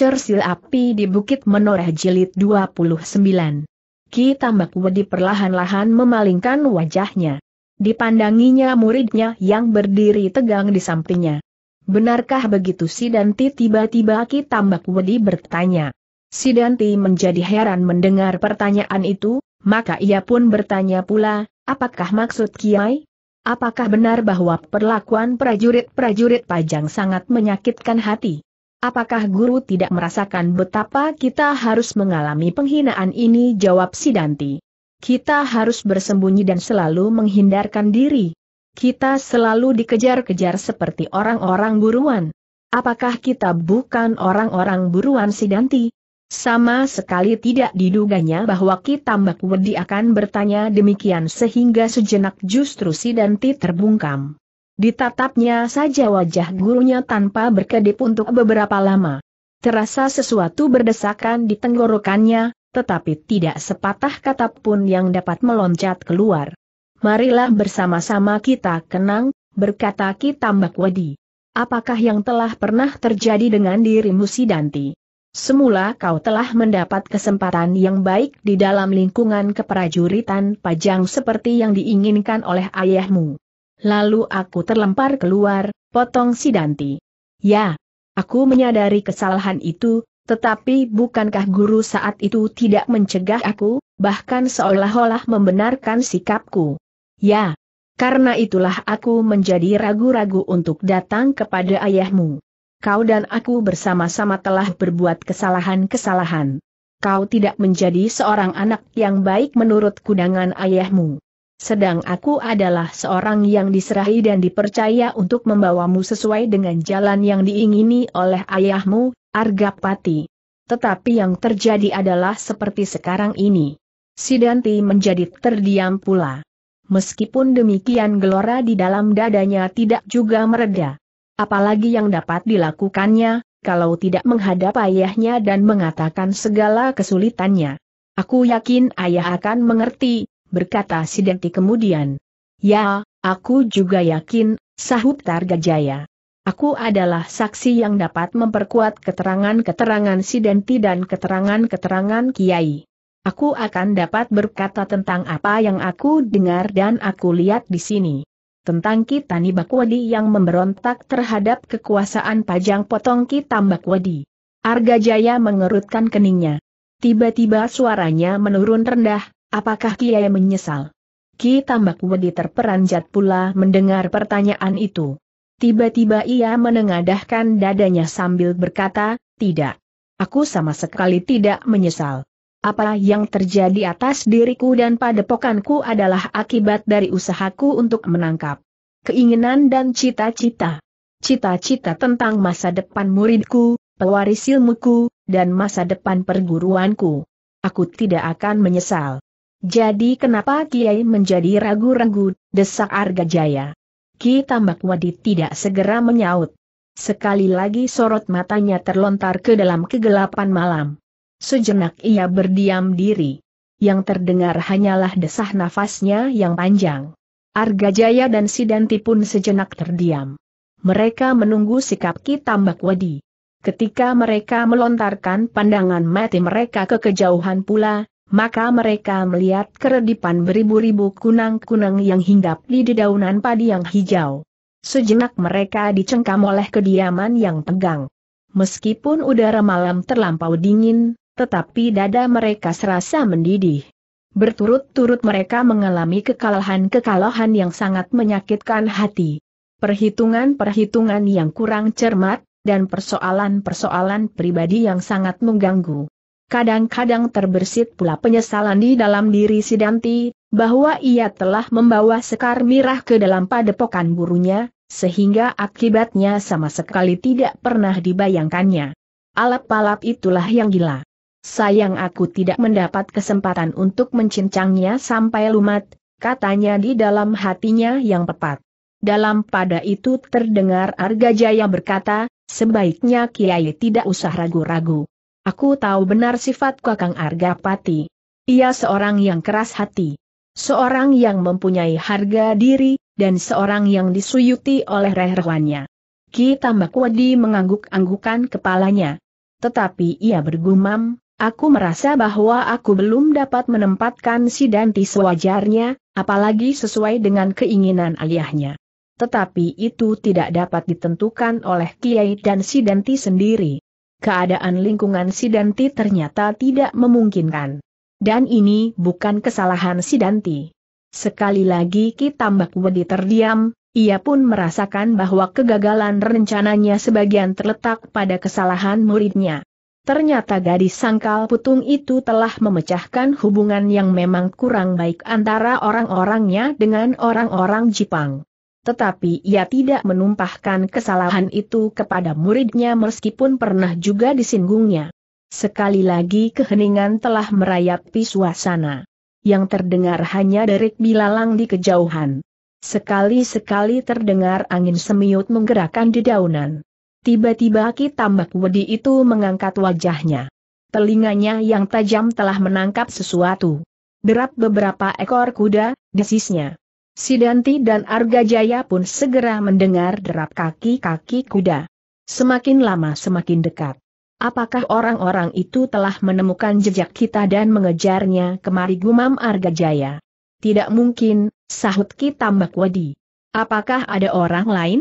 Cersil api di Bukit Menoreh Jilid 29. Ki Tambak Wedi perlahan-lahan memalingkan wajahnya. Dipandanginya muridnya yang berdiri tegang di sampingnya. Benarkah begitu si Danti tiba-tiba Ki Tambak Wedi bertanya. Si Danti menjadi heran mendengar pertanyaan itu, maka ia pun bertanya pula, apakah maksud Kiai? Apakah benar bahwa perlakuan prajurit-prajurit pajang sangat menyakitkan hati? Apakah guru tidak merasakan betapa kita harus mengalami penghinaan ini? Jawab Sidanti. Kita harus bersembunyi dan selalu menghindarkan diri. Kita selalu dikejar-kejar seperti orang-orang buruan. Apakah kita bukan orang-orang buruan Sidanti? Sama sekali tidak diduganya bahwa Kitambak Wedi akan bertanya demikian sehingga sejenak justru Sidanti terbungkam. Ditatapnya saja wajah gurunya tanpa berkedip untuk beberapa lama. Terasa sesuatu berdesakan di tenggorokannya, tetapi tidak sepatah kata pun yang dapat meloncat keluar. Marilah bersama-sama kita kenang, berkata Kitambak Wadi. Apakah yang telah pernah terjadi dengan dirimu Sidanti? Semula kau telah mendapat kesempatan yang baik di dalam lingkungan keprajuritan pajang seperti yang diinginkan oleh ayahmu. Lalu aku terlempar keluar, potong si Danti. Ya, aku menyadari kesalahan itu, tetapi bukankah guru saat itu tidak mencegah aku, bahkan seolah-olah membenarkan sikapku? Ya, karena itulah aku menjadi ragu-ragu untuk datang kepada ayahmu. Kau dan aku bersama-sama telah berbuat kesalahan-kesalahan. Kau tidak menjadi seorang anak yang baik menurut kudangan ayahmu sedang aku adalah seorang yang diserahi dan dipercaya untuk membawamu sesuai dengan jalan yang diingini oleh ayahmu, Argapati. Tetapi yang terjadi adalah seperti sekarang ini. Sidanti menjadi terdiam pula. Meskipun demikian gelora di dalam dadanya tidak juga mereda. Apalagi yang dapat dilakukannya, kalau tidak menghadap ayahnya dan mengatakan segala kesulitannya. Aku yakin ayah akan mengerti, berkata Sidenti kemudian. Ya, aku juga yakin, sahut Jaya. Aku adalah saksi yang dapat memperkuat keterangan-keterangan Sidenti dan keterangan-keterangan Kiai. Aku akan dapat berkata tentang apa yang aku dengar dan aku lihat di sini. Tentang Kitani Bakwadi yang memberontak terhadap kekuasaan pajang potong Kitam Bakwadi. Arga Jaya mengerutkan keningnya. Tiba-tiba suaranya menurun rendah, Apakah Kiai menyesal? Ki Tambak Wedi terperanjat pula mendengar pertanyaan itu. Tiba-tiba ia menengadahkan dadanya sambil berkata, tidak. Aku sama sekali tidak menyesal. Apa yang terjadi atas diriku dan padepokanku adalah akibat dari usahaku untuk menangkap keinginan dan cita-cita. Cita-cita tentang masa depan muridku, pewaris ilmuku, dan masa depan perguruanku. Aku tidak akan menyesal. Jadi kenapa Kiai menjadi ragu-ragu, desak Arga Jaya. Ki Tambak Wadi tidak segera menyaut. Sekali lagi sorot matanya terlontar ke dalam kegelapan malam. Sejenak ia berdiam diri. Yang terdengar hanyalah desah nafasnya yang panjang. Arga Jaya dan Sidanti pun sejenak terdiam. Mereka menunggu sikap Ki Tambak Wadi. Ketika mereka melontarkan pandangan mati mereka ke kejauhan pula, maka mereka melihat keredipan beribu-ribu kunang-kunang yang hinggap di dedaunan padi yang hijau. Sejenak mereka dicengkam oleh kediaman yang tegang. Meskipun udara malam terlampau dingin, tetapi dada mereka serasa mendidih. Berturut-turut mereka mengalami kekalahan-kekalahan yang sangat menyakitkan hati. Perhitungan-perhitungan yang kurang cermat, dan persoalan-persoalan pribadi yang sangat mengganggu. Kadang-kadang terbersit pula penyesalan di dalam diri Sidanti, bahwa ia telah membawa Sekar Mirah ke dalam padepokan burunya, sehingga akibatnya sama sekali tidak pernah dibayangkannya. Alap-alap itulah yang gila. Sayang aku tidak mendapat kesempatan untuk mencincangnya sampai lumat, katanya di dalam hatinya yang tepat. Dalam pada itu terdengar Arga Jaya berkata, sebaiknya Kiai tidak usah ragu-ragu. Aku tahu benar sifat Kakang Argapati. Ia seorang yang keras hati. Seorang yang mempunyai harga diri, dan seorang yang disuyuti oleh rehwannya. Ki Tambakwadi mengangguk-anggukan kepalanya. Tetapi ia bergumam, Aku merasa bahwa aku belum dapat menempatkan si Danti sewajarnya, apalagi sesuai dengan keinginan ayahnya. Tetapi itu tidak dapat ditentukan oleh Kiai dan si Danti sendiri keadaan lingkungan Sidanti ternyata tidak memungkinkan. Dan ini bukan kesalahan Sidanti. Sekali lagi Kitambak Wedi terdiam, ia pun merasakan bahwa kegagalan rencananya sebagian terletak pada kesalahan muridnya. Ternyata gadis sangkal putung itu telah memecahkan hubungan yang memang kurang baik antara orang-orangnya dengan orang-orang Jepang tetapi ia tidak menumpahkan kesalahan itu kepada muridnya meskipun pernah juga disinggungnya. Sekali lagi keheningan telah merayapi suasana. Yang terdengar hanya derik bilalang di kejauhan. Sekali-sekali terdengar angin semiut menggerakkan dedaunan. Tiba-tiba Ki Tambak Wedi itu mengangkat wajahnya. Telinganya yang tajam telah menangkap sesuatu. Derap beberapa ekor kuda, desisnya. Sidanti dan Arga Jaya pun segera mendengar derap kaki-kaki kuda. Semakin lama semakin dekat. Apakah orang-orang itu telah menemukan jejak kita dan mengejarnya kemari gumam Arga Jaya. Tidak mungkin, sahut kita Wadi. Apakah ada orang lain?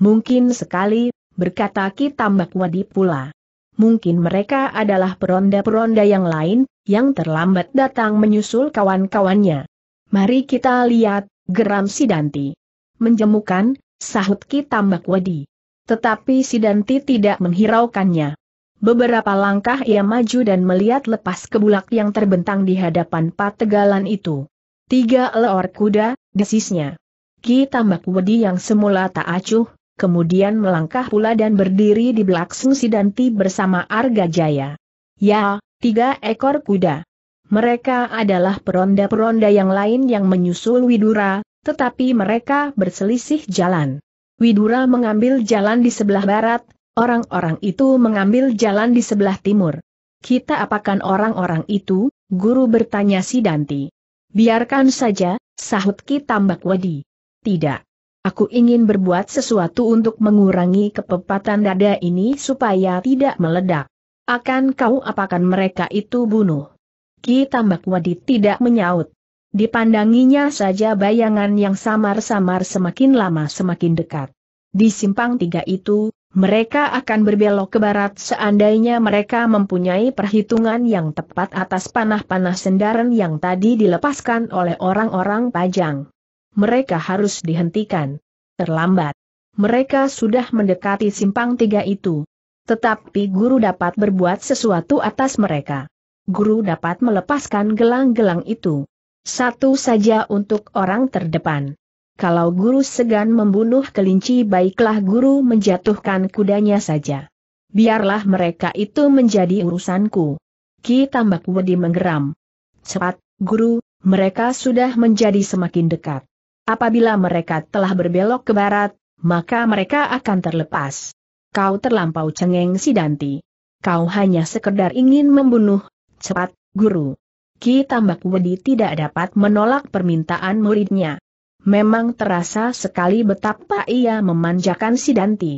Mungkin sekali, berkata kita Wadi pula. Mungkin mereka adalah peronda-peronda yang lain, yang terlambat datang menyusul kawan-kawannya. Mari kita lihat, geram Sidanti, Menjemukan, sahut Ki Tambak wedi. Tetapi Sidanti tidak menghiraukannya. Beberapa langkah ia maju dan melihat lepas kebulak yang terbentang di hadapan pategalan itu. Tiga leor kuda, desisnya. Ki Tambak Wedi yang semula tak acuh, kemudian melangkah pula dan berdiri di belakang Sidanti bersama Arga Jaya. Ya, tiga ekor kuda. Mereka adalah peronda-peronda yang lain yang menyusul Widura, tetapi mereka berselisih jalan. Widura mengambil jalan di sebelah barat, orang-orang itu mengambil jalan di sebelah timur. Kita apakan orang-orang itu, guru bertanya si Danti. Biarkan saja, sahut Ki Tambak Wadi. Tidak. Aku ingin berbuat sesuatu untuk mengurangi kepepatan dada ini supaya tidak meledak. Akan kau apakan mereka itu bunuh? Ki Tambak Wadi tidak menyaut. Dipandanginya saja bayangan yang samar-samar semakin lama semakin dekat. Di simpang tiga itu, mereka akan berbelok ke barat seandainya mereka mempunyai perhitungan yang tepat atas panah-panah sendaran yang tadi dilepaskan oleh orang-orang pajang. Mereka harus dihentikan. Terlambat. Mereka sudah mendekati simpang tiga itu. Tetapi guru dapat berbuat sesuatu atas mereka guru dapat melepaskan gelang-gelang itu. Satu saja untuk orang terdepan. Kalau guru segan membunuh kelinci baiklah guru menjatuhkan kudanya saja. Biarlah mereka itu menjadi urusanku. Ki Tambak Wedi menggeram. Cepat, guru, mereka sudah menjadi semakin dekat. Apabila mereka telah berbelok ke barat, maka mereka akan terlepas. Kau terlampau cengeng si Danti. Kau hanya sekedar ingin membunuh, Cepat, guru. Ki Tambak Wedi tidak dapat menolak permintaan muridnya. Memang terasa sekali betapa ia memanjakan si Danti.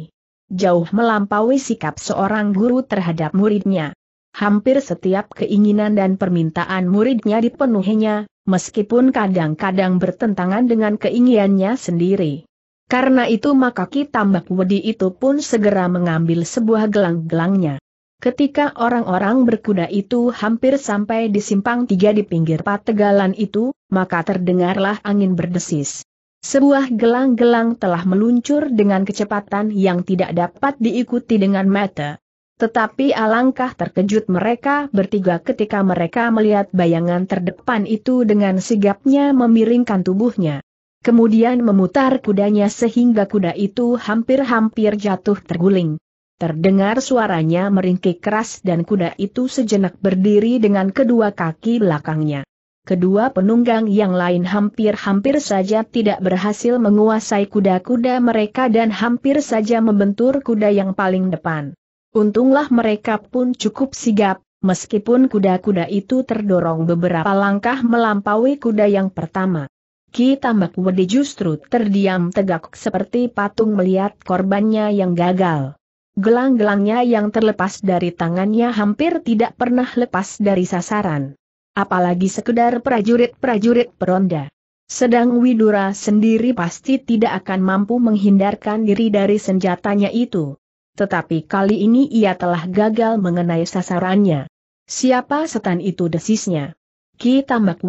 Jauh melampaui sikap seorang guru terhadap muridnya. Hampir setiap keinginan dan permintaan muridnya dipenuhinya, meskipun kadang-kadang bertentangan dengan keinginannya sendiri. Karena itu maka Ki Tambak Wedi itu pun segera mengambil sebuah gelang-gelangnya. Ketika orang-orang berkuda itu hampir sampai di simpang tiga di pinggir pategalan itu, maka terdengarlah angin berdesis. Sebuah gelang-gelang telah meluncur dengan kecepatan yang tidak dapat diikuti dengan mata. Tetapi alangkah terkejut mereka bertiga ketika mereka melihat bayangan terdepan itu dengan sigapnya memiringkan tubuhnya. Kemudian memutar kudanya sehingga kuda itu hampir-hampir jatuh terguling. Terdengar suaranya meringkik keras dan kuda itu sejenak berdiri dengan kedua kaki belakangnya. Kedua penunggang yang lain hampir-hampir saja tidak berhasil menguasai kuda-kuda mereka dan hampir saja membentur kuda yang paling depan. Untunglah mereka pun cukup sigap, meskipun kuda-kuda itu terdorong beberapa langkah melampaui kuda yang pertama. Ki Tambak Wedi justru terdiam tegak seperti patung melihat korbannya yang gagal. Gelang-gelangnya yang terlepas dari tangannya hampir tidak pernah lepas dari sasaran. Apalagi sekedar prajurit-prajurit peronda. Sedang Widura sendiri pasti tidak akan mampu menghindarkan diri dari senjatanya itu. Tetapi kali ini ia telah gagal mengenai sasarannya. Siapa setan itu desisnya? Ki Tambak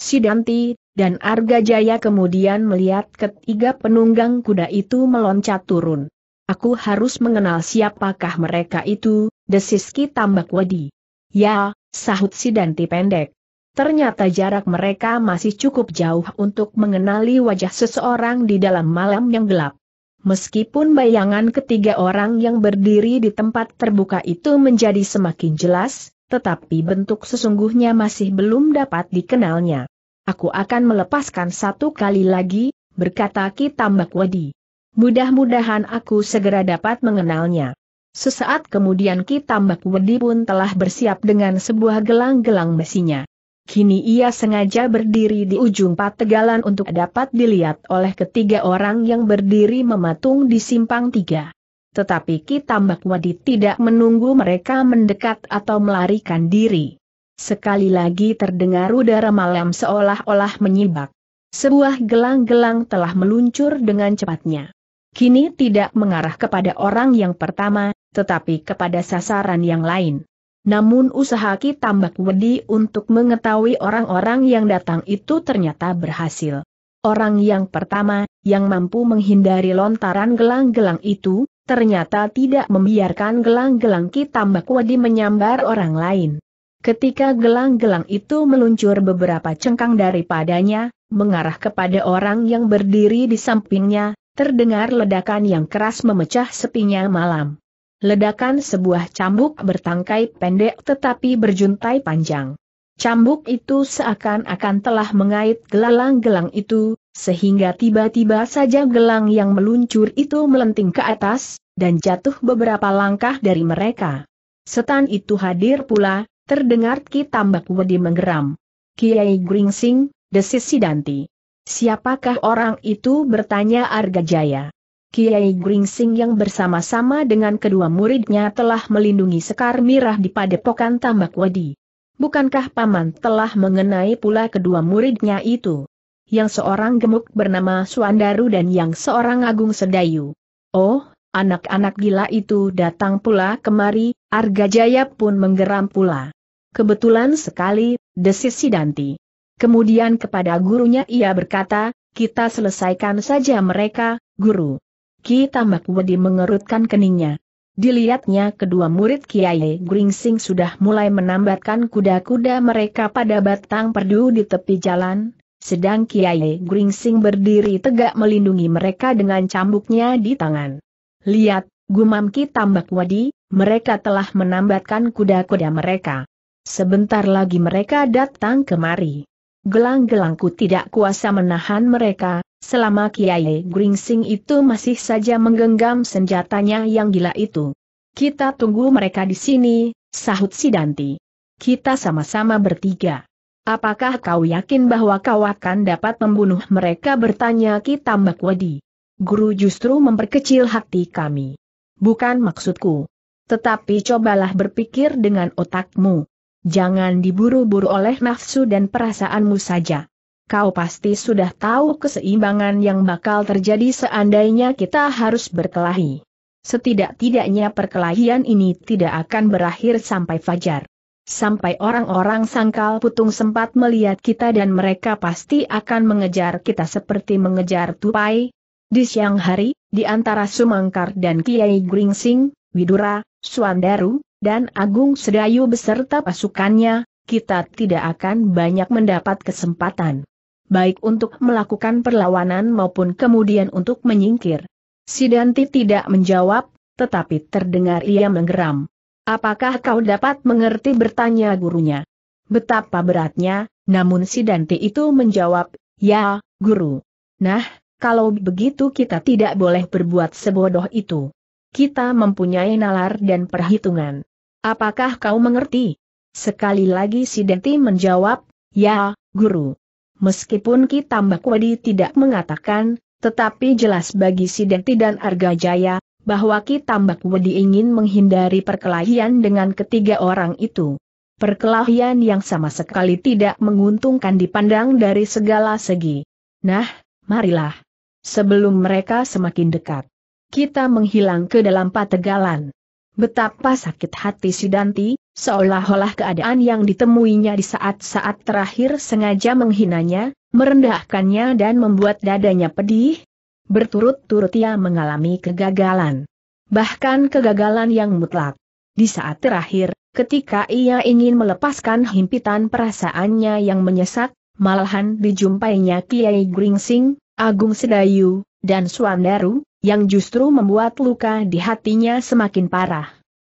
Sidanti, dan Arga Jaya kemudian melihat ketiga penunggang kuda itu meloncat turun. Aku harus mengenal siapakah mereka itu, desiski Tambak Wadi. Ya, sahut si Danti pendek. Ternyata jarak mereka masih cukup jauh untuk mengenali wajah seseorang di dalam malam yang gelap. Meskipun bayangan ketiga orang yang berdiri di tempat terbuka itu menjadi semakin jelas, tetapi bentuk sesungguhnya masih belum dapat dikenalnya. Aku akan melepaskan satu kali lagi, berkata Ki Tambak Wadi. Mudah-mudahan aku segera dapat mengenalnya. Sesaat kemudian Ki Tambak Wedi pun telah bersiap dengan sebuah gelang-gelang besinya. Kini ia sengaja berdiri di ujung pategalan untuk dapat dilihat oleh ketiga orang yang berdiri mematung di simpang tiga. Tetapi Ki Tambak Wedi tidak menunggu mereka mendekat atau melarikan diri. Sekali lagi terdengar udara malam seolah-olah menyibak. Sebuah gelang-gelang telah meluncur dengan cepatnya kini tidak mengarah kepada orang yang pertama, tetapi kepada sasaran yang lain. Namun usaha Ki Tambak Wedi untuk mengetahui orang-orang yang datang itu ternyata berhasil. Orang yang pertama, yang mampu menghindari lontaran gelang-gelang itu, ternyata tidak membiarkan gelang-gelang Ki Tambak Wedi menyambar orang lain. Ketika gelang-gelang itu meluncur beberapa cengkang daripadanya, mengarah kepada orang yang berdiri di sampingnya, terdengar ledakan yang keras memecah sepinya malam. Ledakan sebuah cambuk bertangkai pendek tetapi berjuntai panjang. Cambuk itu seakan-akan telah mengait gelang gelang itu, sehingga tiba-tiba saja gelang yang meluncur itu melenting ke atas, dan jatuh beberapa langkah dari mereka. Setan itu hadir pula, terdengar Ki Tambak Wedi menggeram. Kiai Gringsing, desis Sidanti. Siapakah orang itu bertanya Arga Jaya. Kiai Gringsing yang bersama-sama dengan kedua muridnya telah melindungi Sekar Mirah di padepokan Tambak Wadi. Bukankah Paman telah mengenai pula kedua muridnya itu? Yang seorang gemuk bernama Suandaru dan yang seorang Agung Sedayu. Oh, anak-anak gila itu datang pula kemari, Arga Jaya pun menggeram pula. Kebetulan sekali, desis Sidanti. Kemudian kepada gurunya ia berkata, kita selesaikan saja mereka, guru. Ki Tambak Wedi mengerutkan keningnya. Dilihatnya kedua murid Kiai Gringsing sudah mulai menambatkan kuda-kuda mereka pada batang perdu di tepi jalan, sedang Kiai Gringsing berdiri tegak melindungi mereka dengan cambuknya di tangan. Lihat, gumam Ki Tambak Wedi, mereka telah menambatkan kuda-kuda mereka. Sebentar lagi mereka datang kemari. Gelang-gelangku tidak kuasa menahan mereka, selama Kiai Gringsing itu masih saja menggenggam senjatanya yang gila itu. Kita tunggu mereka di sini, sahut Sidanti. Kita sama-sama bertiga. Apakah kau yakin bahwa kau akan dapat membunuh mereka bertanya kita Wadi. Guru justru memperkecil hati kami. Bukan maksudku. Tetapi cobalah berpikir dengan otakmu. Jangan diburu-buru oleh nafsu dan perasaanmu saja. Kau pasti sudah tahu keseimbangan yang bakal terjadi seandainya kita harus berkelahi. Setidak-tidaknya perkelahian ini tidak akan berakhir sampai fajar. Sampai orang-orang sangkal putung sempat melihat kita dan mereka pasti akan mengejar kita seperti mengejar tupai. Di siang hari, di antara Sumangkar dan Kiai Gringsing, Widura, Suandaru, dan Agung Sedayu beserta pasukannya, kita tidak akan banyak mendapat kesempatan. Baik untuk melakukan perlawanan maupun kemudian untuk menyingkir. Sidanti tidak menjawab, tetapi terdengar ia menggeram. Apakah kau dapat mengerti bertanya gurunya? Betapa beratnya, namun Sidanti itu menjawab, ya, guru. Nah, kalau begitu kita tidak boleh berbuat sebodoh itu. Kita mempunyai nalar dan perhitungan. Apakah kau mengerti? Sekali lagi si Denti menjawab, ya, guru. Meskipun Kitambak Wadi tidak mengatakan, tetapi jelas bagi si Denti dan Jaya bahwa Kitambak Wadi ingin menghindari perkelahian dengan ketiga orang itu. Perkelahian yang sama sekali tidak menguntungkan dipandang dari segala segi. Nah, marilah. Sebelum mereka semakin dekat, kita menghilang ke dalam pategalan. Betapa sakit hati Sidanti, seolah-olah keadaan yang ditemuinya di saat-saat terakhir sengaja menghinanya, merendahkannya dan membuat dadanya pedih. Berturut-turut ia mengalami kegagalan. Bahkan kegagalan yang mutlak. Di saat terakhir, ketika ia ingin melepaskan himpitan perasaannya yang menyesak, malahan dijumpainya Kiai Gringsing, Agung Sedayu, dan Suandaru, yang justru membuat luka di hatinya semakin parah.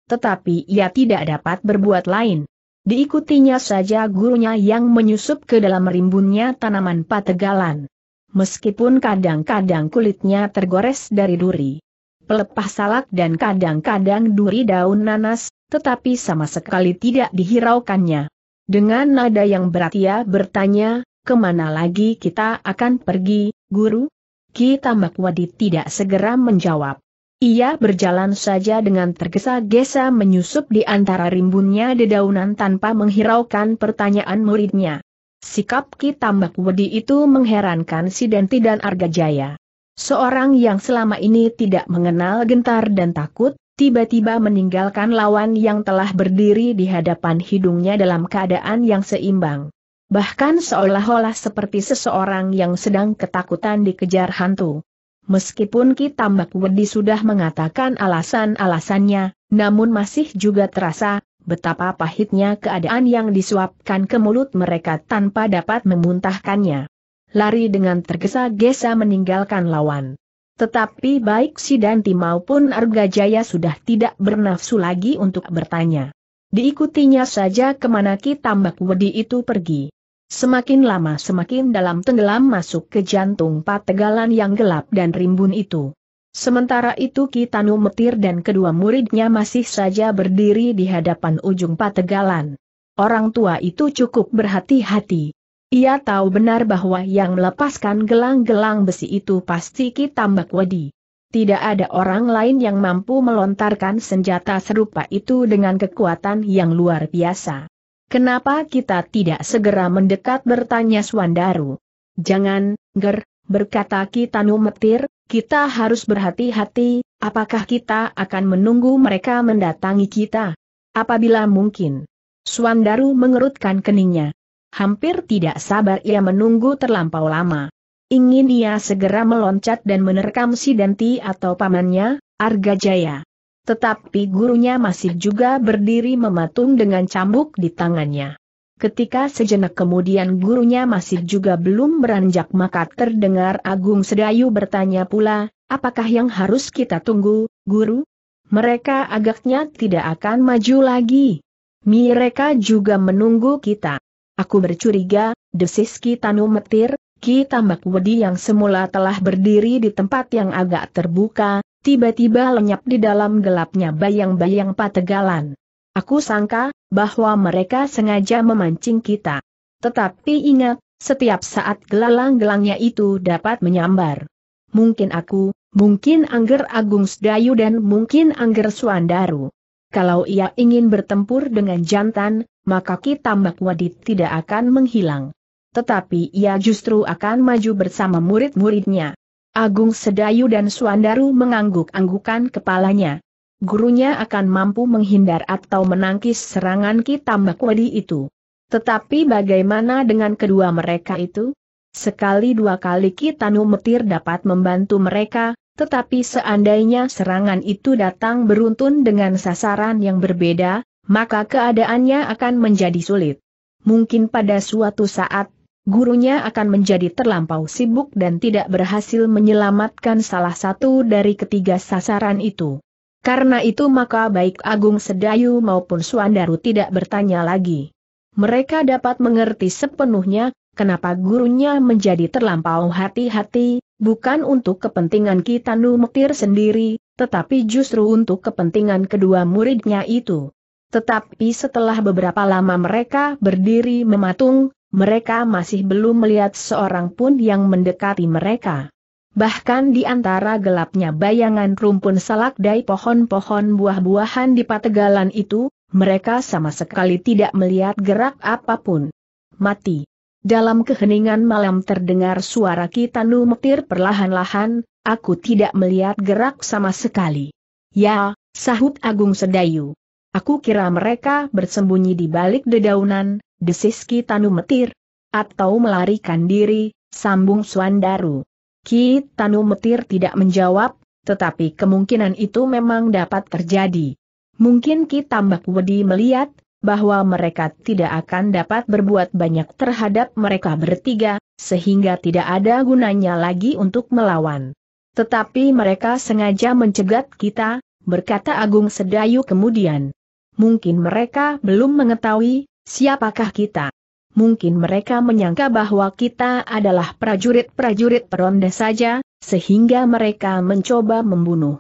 Tetapi ia tidak dapat berbuat lain. Diikutinya saja gurunya yang menyusup ke dalam rimbunnya tanaman pategalan. Meskipun kadang-kadang kulitnya tergores dari duri, pelepah salak dan kadang-kadang duri daun nanas, tetapi sama sekali tidak dihiraukannya. Dengan nada yang berat ia bertanya, kemana lagi kita akan pergi, guru? Ki Tambak Wadi tidak segera menjawab. Ia berjalan saja dengan tergesa-gesa menyusup di antara rimbunnya dedaunan tanpa menghiraukan pertanyaan muridnya. Sikap Ki Tambak Wadi itu mengherankan si Denti dan Jaya. Seorang yang selama ini tidak mengenal gentar dan takut, tiba-tiba meninggalkan lawan yang telah berdiri di hadapan hidungnya dalam keadaan yang seimbang bahkan seolah-olah seperti seseorang yang sedang ketakutan dikejar hantu. Meskipun Ki Tambak Wedi sudah mengatakan alasan-alasannya, namun masih juga terasa betapa pahitnya keadaan yang disuapkan ke mulut mereka tanpa dapat memuntahkannya. Lari dengan tergesa-gesa meninggalkan lawan. Tetapi baik Sidanti Danti maupun Jaya sudah tidak bernafsu lagi untuk bertanya. Diikutinya saja kemana Ki Tambak Wedi itu pergi. Semakin lama semakin dalam tenggelam masuk ke jantung pategalan yang gelap dan rimbun itu. Sementara itu Kitanu Metir dan kedua muridnya masih saja berdiri di hadapan ujung pategalan. Orang tua itu cukup berhati-hati. Ia tahu benar bahwa yang melepaskan gelang-gelang besi itu pasti Kitambak Wadi. Tidak ada orang lain yang mampu melontarkan senjata serupa itu dengan kekuatan yang luar biasa. Kenapa kita tidak segera mendekat bertanya Swandaru? Jangan, Ger, berkata Kitanu Metir, kita harus berhati-hati, apakah kita akan menunggu mereka mendatangi kita? Apabila mungkin. Swandaru mengerutkan keningnya. Hampir tidak sabar ia menunggu terlampau lama. Ingin ia segera meloncat dan menerkam si Denti atau pamannya, Arga Jaya. Tetapi gurunya masih juga berdiri mematung dengan cambuk di tangannya. Ketika sejenak kemudian gurunya masih juga belum beranjak maka terdengar Agung Sedayu bertanya pula, apakah yang harus kita tunggu, guru? Mereka agaknya tidak akan maju lagi. Mereka juga menunggu kita. Aku bercuriga, desis Kitanu Metir, "Kita," Tambak Wedi yang semula telah berdiri di tempat yang agak terbuka, tiba-tiba lenyap di dalam gelapnya bayang-bayang pategalan. Aku sangka, bahwa mereka sengaja memancing kita. Tetapi ingat, setiap saat gelalang-gelangnya itu dapat menyambar. Mungkin aku, mungkin Angger Agung Sedayu dan mungkin Angger Suandaru. Kalau ia ingin bertempur dengan jantan, maka Mbak Wadid tidak akan menghilang. Tetapi ia justru akan maju bersama murid-muridnya. Agung Sedayu dan Suandaru mengangguk-anggukan kepalanya. Gurunya akan mampu menghindar atau menangkis serangan Kitambak Wadi itu. Tetapi bagaimana dengan kedua mereka itu? Sekali dua kali Kitano Metir dapat membantu mereka, tetapi seandainya serangan itu datang beruntun dengan sasaran yang berbeda, maka keadaannya akan menjadi sulit. Mungkin pada suatu saat gurunya akan menjadi terlampau sibuk dan tidak berhasil menyelamatkan salah satu dari ketiga sasaran itu. Karena itu maka baik Agung Sedayu maupun Suandaru tidak bertanya lagi. Mereka dapat mengerti sepenuhnya kenapa gurunya menjadi terlampau hati-hati, bukan untuk kepentingan Kitanu Mektir sendiri, tetapi justru untuk kepentingan kedua muridnya itu. Tetapi setelah beberapa lama mereka berdiri mematung, mereka masih belum melihat seorang pun yang mendekati mereka. Bahkan di antara gelapnya bayangan rumpun salak dari pohon-pohon buah-buahan di pategalan itu, mereka sama sekali tidak melihat gerak apapun. Mati. Dalam keheningan malam terdengar suara kita numetir perlahan-lahan, aku tidak melihat gerak sama sekali. Ya, sahut Agung Sedayu. Aku kira mereka bersembunyi di balik dedaunan, desis Ki Tanu Metir, atau melarikan diri, sambung Suandaru. Ki Tanu Metir tidak menjawab, tetapi kemungkinan itu memang dapat terjadi. Mungkin Ki Tambak Wedi melihat, bahwa mereka tidak akan dapat berbuat banyak terhadap mereka bertiga, sehingga tidak ada gunanya lagi untuk melawan. Tetapi mereka sengaja mencegat kita, berkata Agung Sedayu kemudian. Mungkin mereka belum mengetahui, Siapakah kita? Mungkin mereka menyangka bahwa kita adalah prajurit-prajurit peronda saja, sehingga mereka mencoba membunuh.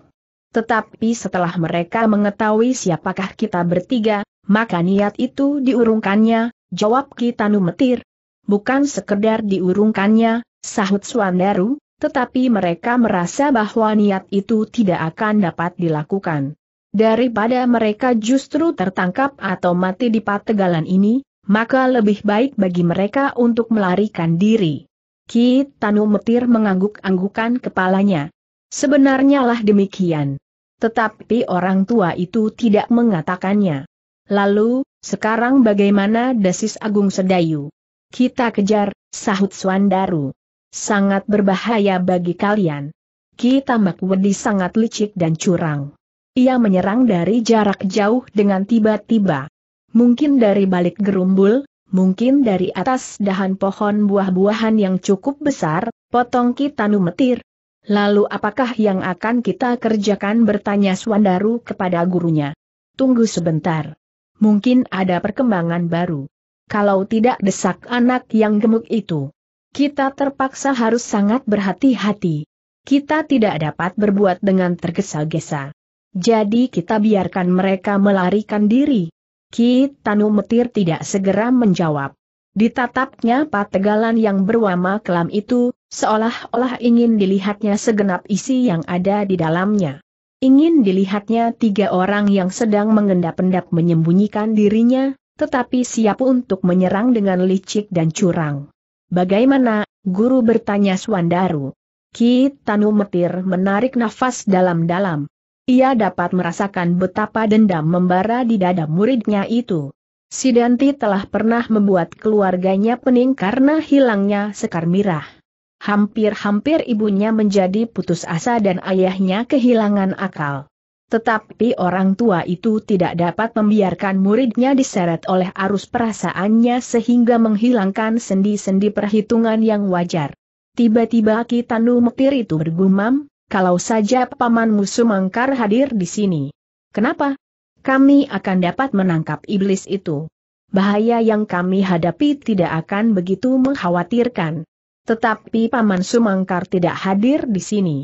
Tetapi setelah mereka mengetahui siapakah kita bertiga, maka niat itu diurungkannya, jawab kita numetir. Bukan sekedar diurungkannya, sahut Suandaru, tetapi mereka merasa bahwa niat itu tidak akan dapat dilakukan. Daripada mereka justru tertangkap atau mati di pategalan ini, maka lebih baik bagi mereka untuk melarikan diri. Ki Tanu Metir mengangguk-anggukan kepalanya. Sebenarnya lah demikian. Tetapi orang tua itu tidak mengatakannya. Lalu, sekarang bagaimana desis Agung Sedayu? Kita kejar, sahut Swandaru. Sangat berbahaya bagi kalian. Ki Tamak sangat licik dan curang. Ia menyerang dari jarak jauh dengan tiba-tiba. Mungkin dari balik gerumbul, mungkin dari atas dahan pohon buah-buahan yang cukup besar, potong kita numetir. Lalu apakah yang akan kita kerjakan bertanya Swandaru kepada gurunya. Tunggu sebentar. Mungkin ada perkembangan baru. Kalau tidak desak anak yang gemuk itu. Kita terpaksa harus sangat berhati-hati. Kita tidak dapat berbuat dengan tergesa-gesa. Jadi kita biarkan mereka melarikan diri. Ki Tanu Metir tidak segera menjawab. Ditatapnya pategalan yang berwarna kelam itu, seolah-olah ingin dilihatnya segenap isi yang ada di dalamnya. Ingin dilihatnya tiga orang yang sedang mengendap-endap menyembunyikan dirinya, tetapi siap untuk menyerang dengan licik dan curang. Bagaimana, guru bertanya Swandaru. Ki Tanu Metir menarik nafas dalam-dalam. Ia dapat merasakan betapa dendam membara di dada muridnya itu. Sidanti telah pernah membuat keluarganya pening karena hilangnya sekar mirah. Hampir-hampir ibunya menjadi putus asa dan ayahnya kehilangan akal. Tetapi orang tua itu tidak dapat membiarkan muridnya diseret oleh arus perasaannya sehingga menghilangkan sendi-sendi perhitungan yang wajar. Tiba-tiba Kitanu Mektir itu bergumam, kalau saja paman musumangkar hadir di sini. Kenapa? Kami akan dapat menangkap iblis itu. Bahaya yang kami hadapi tidak akan begitu mengkhawatirkan. Tetapi Paman Sumangkar tidak hadir di sini.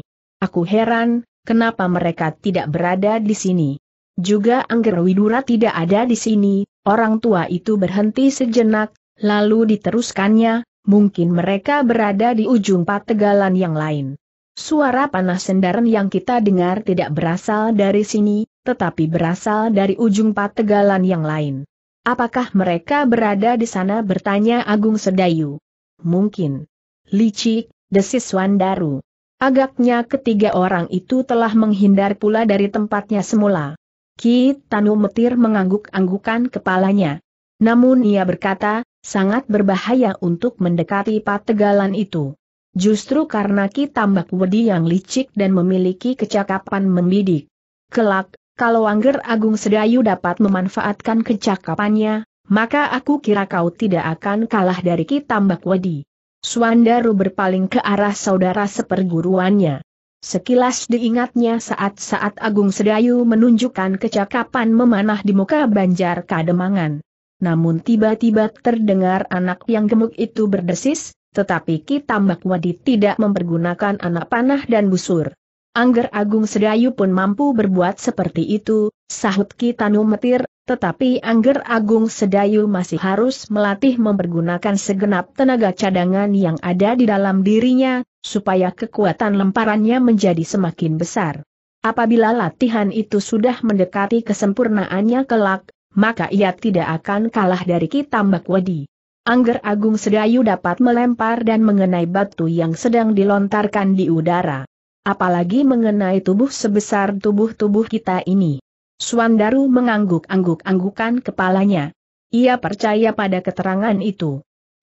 Aku heran, kenapa mereka tidak berada di sini. Juga Angger Widura tidak ada di sini, orang tua itu berhenti sejenak, lalu diteruskannya, mungkin mereka berada di ujung pategalan yang lain. Suara panah sendaran yang kita dengar tidak berasal dari sini, tetapi berasal dari ujung pategalan yang lain. Apakah mereka berada di sana bertanya Agung Sedayu? Mungkin. Licik, desis Wandaru. Agaknya ketiga orang itu telah menghindar pula dari tempatnya semula. Ki Tanu Metir mengangguk-anggukan kepalanya. Namun ia berkata, sangat berbahaya untuk mendekati pategalan itu. Justru karena Ki Tambak Wedi yang licik dan memiliki kecakapan membidik. Kelak, kalau Angger Agung Sedayu dapat memanfaatkan kecakapannya, maka aku kira kau tidak akan kalah dari Ki Tambak Wedi. Suandaru berpaling ke arah saudara seperguruannya. Sekilas diingatnya saat-saat Agung Sedayu menunjukkan kecakapan memanah di muka Banjar Kademangan. Namun tiba-tiba terdengar anak yang gemuk itu berdesis, tetapi Ki Tambak Wadi tidak mempergunakan anak panah dan busur. Angger Agung Sedayu pun mampu berbuat seperti itu, sahut Ki Tanu Metir, tetapi Angger Agung Sedayu masih harus melatih mempergunakan segenap tenaga cadangan yang ada di dalam dirinya, supaya kekuatan lemparannya menjadi semakin besar. Apabila latihan itu sudah mendekati kesempurnaannya kelak, maka ia tidak akan kalah dari Ki Tambak Wadi. Angger Agung Sedayu dapat melempar dan mengenai batu yang sedang dilontarkan di udara. Apalagi mengenai tubuh sebesar tubuh-tubuh kita ini. Suandaru mengangguk-angguk-anggukan kepalanya. Ia percaya pada keterangan itu.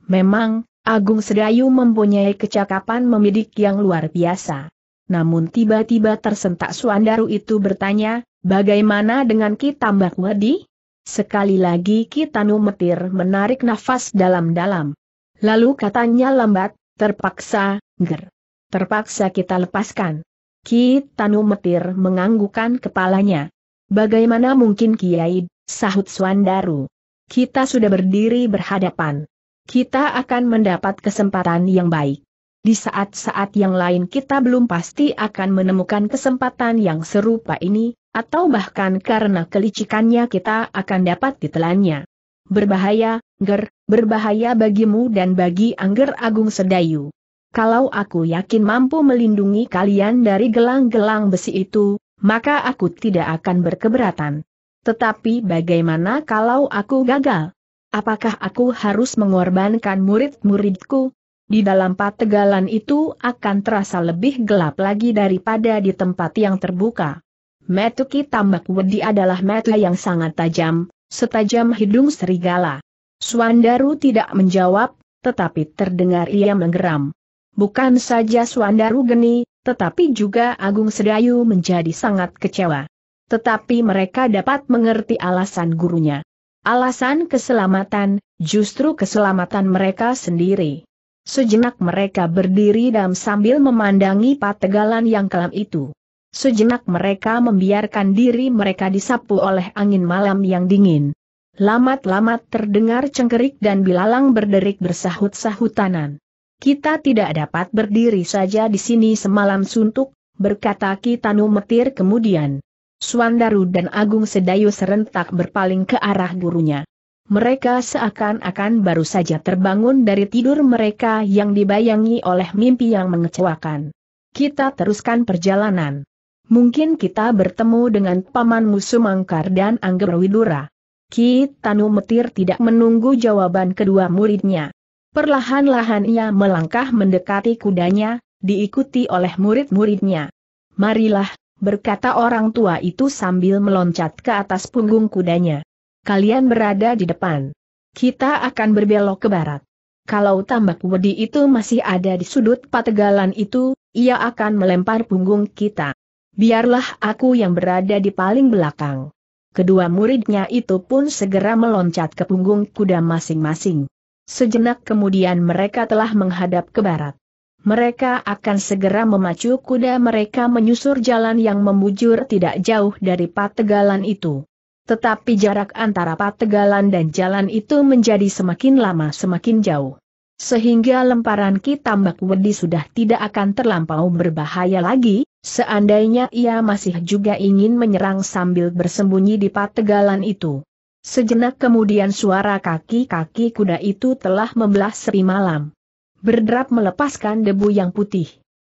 Memang, Agung Sedayu mempunyai kecakapan memidik yang luar biasa. Namun tiba-tiba tersentak Suandaru itu bertanya, bagaimana dengan kita, Mbak Wedi? Sekali lagi Kitanu Metir menarik nafas dalam-dalam. Lalu katanya lambat, terpaksa, ger. Terpaksa kita lepaskan. Kitanu Metir menganggukan kepalanya. Bagaimana mungkin Kiai, sahut Swandaru. Kita sudah berdiri berhadapan. Kita akan mendapat kesempatan yang baik. Di saat-saat yang lain kita belum pasti akan menemukan kesempatan yang serupa ini, atau bahkan karena kelicikannya kita akan dapat ditelannya. Berbahaya, Ger, berbahaya bagimu dan bagi Angger Agung Sedayu. Kalau aku yakin mampu melindungi kalian dari gelang-gelang besi itu, maka aku tidak akan berkeberatan. Tetapi bagaimana kalau aku gagal? Apakah aku harus mengorbankan murid-muridku? Di dalam pategalan itu akan terasa lebih gelap lagi daripada di tempat yang terbuka. Metuki tambak wedi adalah metu yang sangat tajam, setajam hidung serigala. Suandaru tidak menjawab, tetapi terdengar ia menggeram. Bukan saja Suandaru geni, tetapi juga Agung Sedayu menjadi sangat kecewa. Tetapi mereka dapat mengerti alasan gurunya. Alasan keselamatan, justru keselamatan mereka sendiri. Sejenak mereka berdiri dan sambil memandangi pategalan yang kelam itu. Sejenak mereka membiarkan diri mereka disapu oleh angin malam yang dingin. Lamat-lamat terdengar cengkerik dan bilalang berderik bersahut-sahutanan. Kita tidak dapat berdiri saja di sini semalam suntuk, berkata Kitanu Metir kemudian. Suandaru dan Agung Sedayu serentak berpaling ke arah gurunya. Mereka seakan-akan baru saja terbangun dari tidur mereka yang dibayangi oleh mimpi yang mengecewakan. Kita teruskan perjalanan. Mungkin kita bertemu dengan Paman Musumangkar dan Angger Widura. Ki Tanu Metir tidak menunggu jawaban kedua muridnya. Perlahan-lahan ia melangkah mendekati kudanya, diikuti oleh murid-muridnya. Marilah, berkata orang tua itu sambil meloncat ke atas punggung kudanya. Kalian berada di depan. Kita akan berbelok ke barat. Kalau tambak wedi itu masih ada di sudut pategalan itu, ia akan melempar punggung kita biarlah aku yang berada di paling belakang. Kedua muridnya itu pun segera meloncat ke punggung kuda masing-masing. Sejenak kemudian mereka telah menghadap ke barat. Mereka akan segera memacu kuda mereka menyusur jalan yang membujur tidak jauh dari pategalan itu. Tetapi jarak antara pategalan dan jalan itu menjadi semakin lama semakin jauh. Sehingga lemparan kita Tambak Wedi sudah tidak akan terlampau berbahaya lagi, Seandainya ia masih juga ingin menyerang sambil bersembunyi di pategalan itu. Sejenak kemudian suara kaki-kaki kuda itu telah membelah sepi malam. Berderap melepaskan debu yang putih.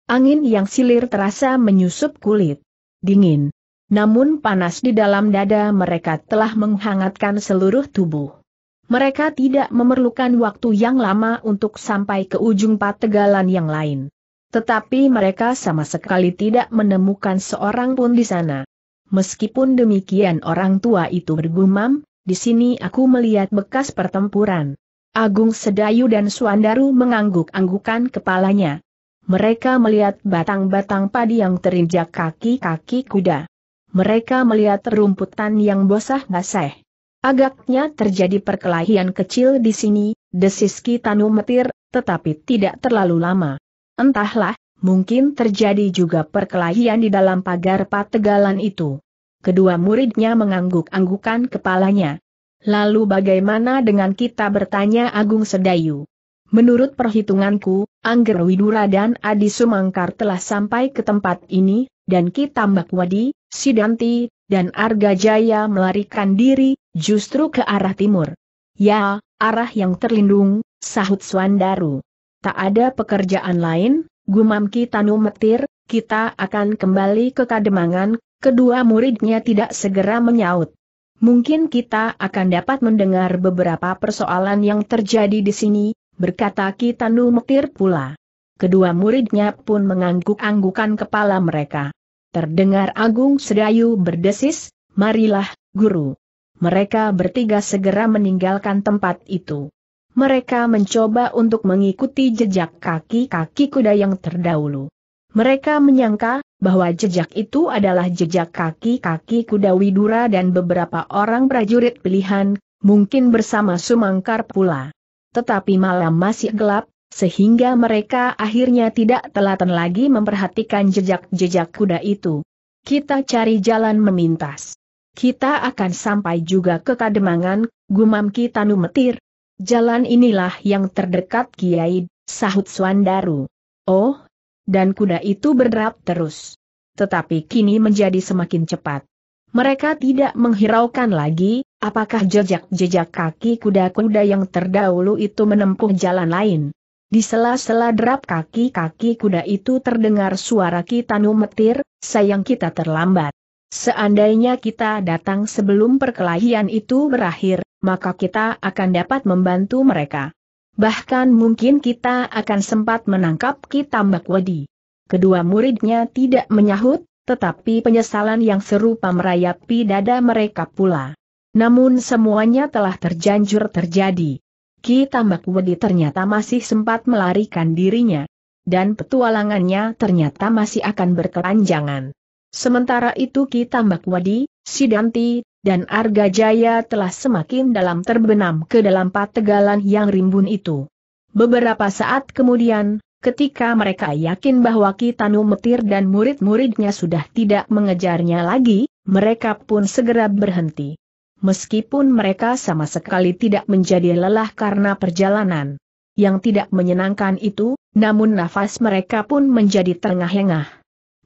Angin yang silir terasa menyusup kulit. Dingin. Namun panas di dalam dada mereka telah menghangatkan seluruh tubuh. Mereka tidak memerlukan waktu yang lama untuk sampai ke ujung pategalan yang lain. Tetapi mereka sama sekali tidak menemukan seorang pun di sana. Meskipun demikian orang tua itu bergumam, di sini aku melihat bekas pertempuran. Agung Sedayu dan Suandaru mengangguk-anggukan kepalanya. Mereka melihat batang-batang padi yang terinjak kaki-kaki kuda. Mereka melihat rumputan yang bosah basah. Agaknya terjadi perkelahian kecil di sini, desis Kitanu Metir, tetapi tidak terlalu lama. Entahlah, mungkin terjadi juga perkelahian di dalam pagar pategalan itu. Kedua muridnya mengangguk-anggukan kepalanya. Lalu bagaimana dengan kita bertanya Agung Sedayu? Menurut perhitunganku, Angger Widura dan Adi Sumangkar telah sampai ke tempat ini, dan kita Mbak Wadi, Sidanti, dan Arga Jaya melarikan diri, justru ke arah timur. Ya, arah yang terlindung, sahut Swandaru. Tak ada pekerjaan lain, gumam Kitanu Metir, kita akan kembali ke Kademangan, kedua muridnya tidak segera menyaut. Mungkin kita akan dapat mendengar beberapa persoalan yang terjadi di sini, berkata Kitanu Metir pula. Kedua muridnya pun mengangguk-anggukan kepala mereka. Terdengar Agung Sedayu berdesis, marilah, guru. Mereka bertiga segera meninggalkan tempat itu mereka mencoba untuk mengikuti jejak kaki-kaki kuda yang terdahulu. Mereka menyangka bahwa jejak itu adalah jejak kaki-kaki kuda Widura dan beberapa orang prajurit pilihan, mungkin bersama Sumangkar pula. Tetapi malam masih gelap, sehingga mereka akhirnya tidak telaten lagi memperhatikan jejak-jejak kuda itu. Kita cari jalan memintas. Kita akan sampai juga ke Kademangan, gumam Kitanu Metir, Jalan inilah yang terdekat Kiai, sahut Suandaru. Oh, dan kuda itu berderap terus. Tetapi kini menjadi semakin cepat. Mereka tidak menghiraukan lagi, apakah jejak-jejak kaki kuda-kuda yang terdahulu itu menempuh jalan lain. Di sela-sela derap kaki-kaki kuda itu terdengar suara kita metir, sayang kita terlambat. Seandainya kita datang sebelum perkelahian itu berakhir, maka kita akan dapat membantu mereka. Bahkan mungkin kita akan sempat menangkap Kitambak Wedi. Kedua muridnya tidak menyahut, tetapi penyesalan yang serupa merayapi dada mereka pula. Namun semuanya telah terjanjur terjadi. Kitambak Wedi ternyata masih sempat melarikan dirinya. Dan petualangannya ternyata masih akan berkelanjangan. Sementara itu Ki Tambak Wadi, Sidanti, dan Arga Jaya telah semakin dalam terbenam ke dalam pategalan yang rimbun itu. Beberapa saat kemudian, ketika mereka yakin bahwa Ki Tanu Metir dan murid-muridnya sudah tidak mengejarnya lagi, mereka pun segera berhenti. Meskipun mereka sama sekali tidak menjadi lelah karena perjalanan yang tidak menyenangkan itu, namun nafas mereka pun menjadi terengah-engah.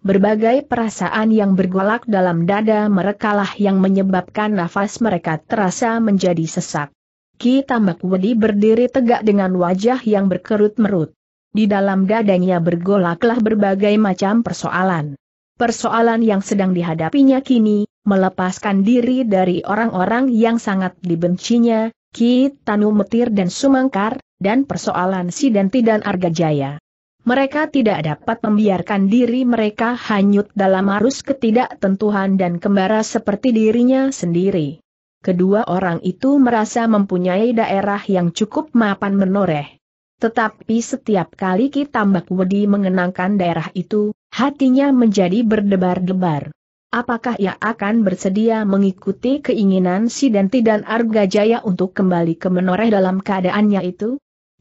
Berbagai perasaan yang bergolak dalam dada merekalah yang menyebabkan nafas mereka terasa menjadi sesak. Ki Tambak Wedi berdiri tegak dengan wajah yang berkerut merut. Di dalam dadanya bergolaklah berbagai macam persoalan. Persoalan yang sedang dihadapinya kini, melepaskan diri dari orang-orang yang sangat dibencinya, Ki Tanu Metir dan Sumangkar, dan persoalan Sidanti dan Argajaya. Mereka tidak dapat membiarkan diri mereka hanyut dalam arus ketidaktentuan dan kembara seperti dirinya sendiri. Kedua orang itu merasa mempunyai daerah yang cukup mapan menoreh. Tetapi setiap kali kita Tambak Wedi mengenangkan daerah itu, hatinya menjadi berdebar-debar. Apakah ia akan bersedia mengikuti keinginan si Denti Arga Jaya untuk kembali ke menoreh dalam keadaannya itu?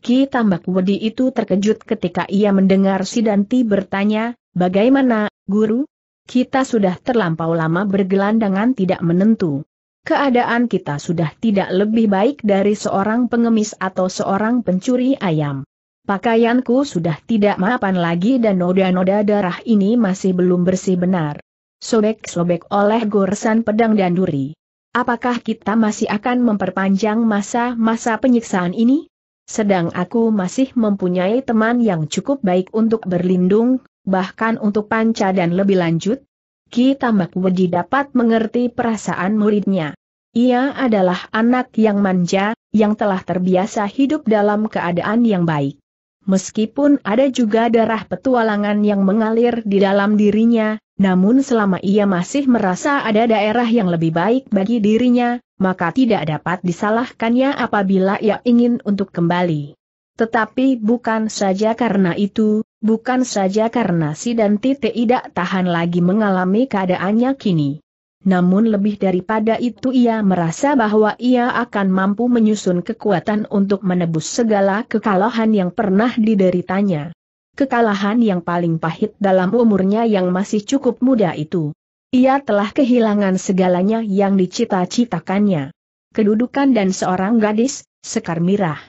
Ki Tambak Wedi itu terkejut ketika ia mendengar Sidanti bertanya, bagaimana, guru? Kita sudah terlampau lama bergelandangan tidak menentu. Keadaan kita sudah tidak lebih baik dari seorang pengemis atau seorang pencuri ayam. Pakaianku sudah tidak mapan lagi dan noda-noda darah ini masih belum bersih benar. Sobek-sobek oleh goresan pedang dan duri. Apakah kita masih akan memperpanjang masa-masa penyiksaan ini? Sedang aku masih mempunyai teman yang cukup baik untuk berlindung, bahkan untuk panca dan lebih lanjut. Ki Tambak Wedi dapat mengerti perasaan muridnya. Ia adalah anak yang manja, yang telah terbiasa hidup dalam keadaan yang baik. Meskipun ada juga darah petualangan yang mengalir di dalam dirinya, namun selama ia masih merasa ada daerah yang lebih baik bagi dirinya, maka tidak dapat disalahkannya apabila ia ingin untuk kembali. Tetapi bukan saja karena itu, bukan saja karena si Danti tidak tahan lagi mengalami keadaannya kini. Namun lebih daripada itu ia merasa bahwa ia akan mampu menyusun kekuatan untuk menebus segala kekalahan yang pernah dideritanya kekalahan yang paling pahit dalam umurnya yang masih cukup muda itu. Ia telah kehilangan segalanya yang dicita-citakannya. Kedudukan dan seorang gadis, Sekar Mirah.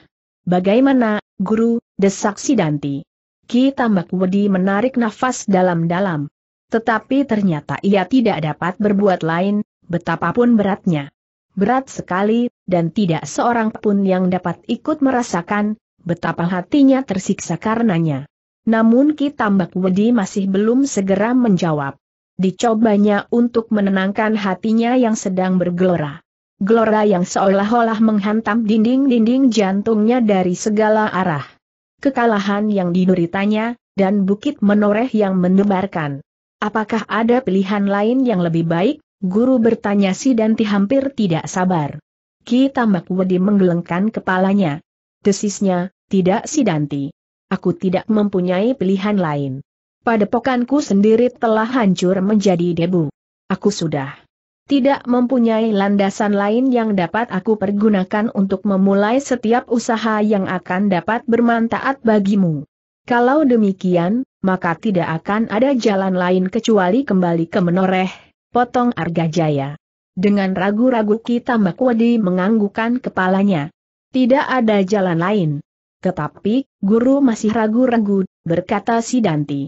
Bagaimana, guru, desak Sidanti. Ki Tambak Wedi menarik nafas dalam-dalam. Tetapi ternyata ia tidak dapat berbuat lain, betapapun beratnya. Berat sekali, dan tidak seorang pun yang dapat ikut merasakan, betapa hatinya tersiksa karenanya. Namun Ki Tambak Wedi masih belum segera menjawab. Dicobanya untuk menenangkan hatinya yang sedang bergelora. Gelora yang seolah-olah menghantam dinding-dinding jantungnya dari segala arah. Kekalahan yang dideritanya, dan bukit menoreh yang menebarkan. Apakah ada pilihan lain yang lebih baik? Guru bertanya si Danti hampir tidak sabar. Ki Tambak Wedi menggelengkan kepalanya. Desisnya, tidak si Danti aku tidak mempunyai pilihan lain. Padepokanku sendiri telah hancur menjadi debu. Aku sudah tidak mempunyai landasan lain yang dapat aku pergunakan untuk memulai setiap usaha yang akan dapat bermanfaat bagimu. Kalau demikian, maka tidak akan ada jalan lain kecuali kembali ke menoreh, potong Arga Jaya. Dengan ragu-ragu Kita Tambakwadi menganggukan kepalanya. Tidak ada jalan lain. Tetapi, guru masih ragu-ragu, berkata si Danti.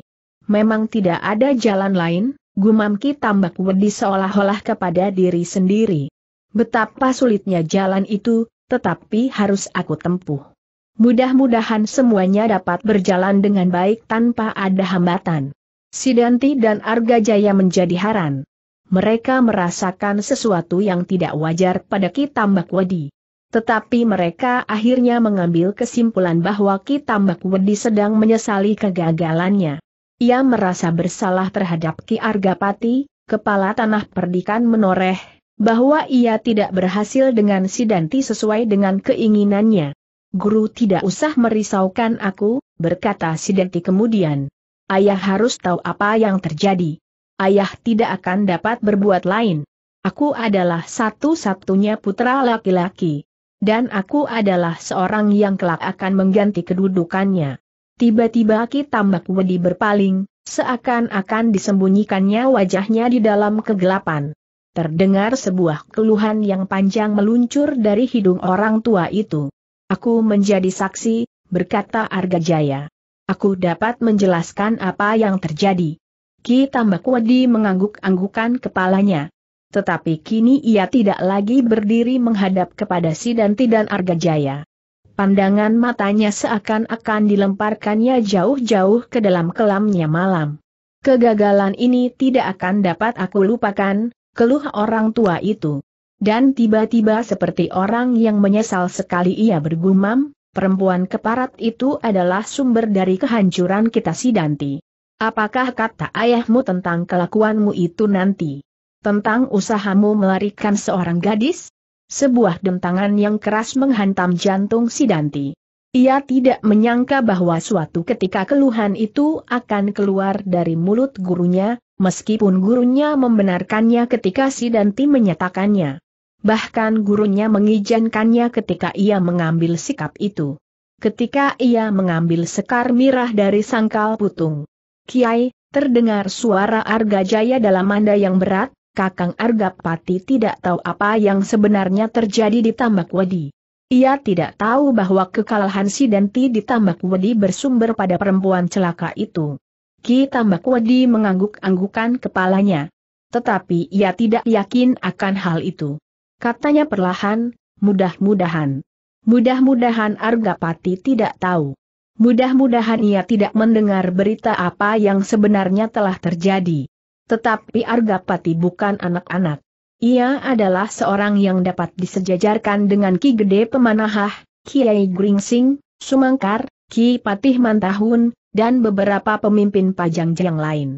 Memang tidak ada jalan lain, gumam Ki Tambak Wedi seolah-olah kepada diri sendiri. Betapa sulitnya jalan itu, tetapi harus aku tempuh. Mudah-mudahan semuanya dapat berjalan dengan baik tanpa ada hambatan. Sidanti dan Arga Jaya menjadi haran. Mereka merasakan sesuatu yang tidak wajar pada Ki Tambak Wedi. Tetapi mereka akhirnya mengambil kesimpulan bahwa Ki Tambak Wedi sedang menyesali kegagalannya. Ia merasa bersalah terhadap Ki Argapati, kepala tanah perdikan menoreh, bahwa ia tidak berhasil dengan Sidanti sesuai dengan keinginannya. Guru tidak usah merisaukan aku, berkata Sidanti kemudian. Ayah harus tahu apa yang terjadi. Ayah tidak akan dapat berbuat lain. Aku adalah satu-satunya putra laki-laki. Dan aku adalah seorang yang kelak akan mengganti kedudukannya. Tiba-tiba Ki Tambak Wedi berpaling, seakan-akan disembunyikannya wajahnya di dalam kegelapan. Terdengar sebuah keluhan yang panjang meluncur dari hidung orang tua itu. Aku menjadi saksi, berkata Arga Jaya. Aku dapat menjelaskan apa yang terjadi. Ki Tambak Wedi mengangguk-anggukan kepalanya. Tetapi kini ia tidak lagi berdiri menghadap kepada Sidanti dan Arga Jaya. Pandangan matanya seakan-akan dilemparkannya jauh-jauh ke dalam kelamnya malam. Kegagalan ini tidak akan dapat aku lupakan, keluh orang tua itu. Dan tiba-tiba seperti orang yang menyesal sekali ia bergumam, perempuan keparat itu adalah sumber dari kehancuran kita Sidanti. Apakah kata ayahmu tentang kelakuanmu itu nanti? Tentang usahamu melarikan seorang gadis? Sebuah dentangan yang keras menghantam jantung Sidanti. Ia tidak menyangka bahwa suatu ketika keluhan itu akan keluar dari mulut gurunya, meskipun gurunya membenarkannya ketika Sidanti menyatakannya. Bahkan gurunya mengizinkannya ketika ia mengambil sikap itu. Ketika ia mengambil sekar mirah dari sangkal putung. Kiai, terdengar suara Arga Jaya dalam anda yang berat, Kakang Argapati tidak tahu apa yang sebenarnya terjadi di Tambak Wedi. Ia tidak tahu bahwa kekalahan si Denti di Tambak Wedi bersumber pada perempuan celaka itu. Ki Tambak Wedi mengangguk-anggukan kepalanya. Tetapi ia tidak yakin akan hal itu. Katanya perlahan, mudah-mudahan. Mudah-mudahan Argapati tidak tahu. Mudah-mudahan ia tidak mendengar berita apa yang sebenarnya telah terjadi. Tetapi Argapati bukan anak-anak. Ia adalah seorang yang dapat disejajarkan dengan Ki Gede Pemanahah, Kiai Gringsing, Sumangkar, Ki Patih Mantahun, dan beberapa pemimpin pajang yang lain.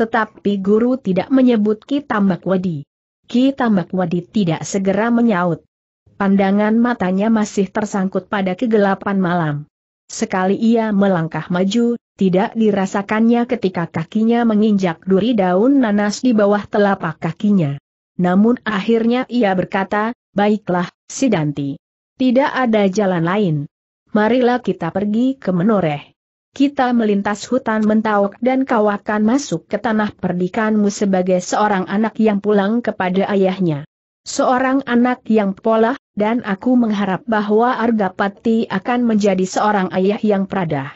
Tetapi guru tidak menyebut Ki Tambak Wadi. Ki Tambak Wadi tidak segera menyaut. Pandangan matanya masih tersangkut pada kegelapan malam. Sekali ia melangkah maju, tidak dirasakannya ketika kakinya menginjak duri daun nanas di bawah telapak kakinya. Namun akhirnya ia berkata, baiklah, Sidanti. Tidak ada jalan lain. Marilah kita pergi ke Menoreh. Kita melintas hutan mentauk dan kau akan masuk ke tanah perdikanmu sebagai seorang anak yang pulang kepada ayahnya. Seorang anak yang pola, dan aku mengharap bahwa Argapati akan menjadi seorang ayah yang pradah.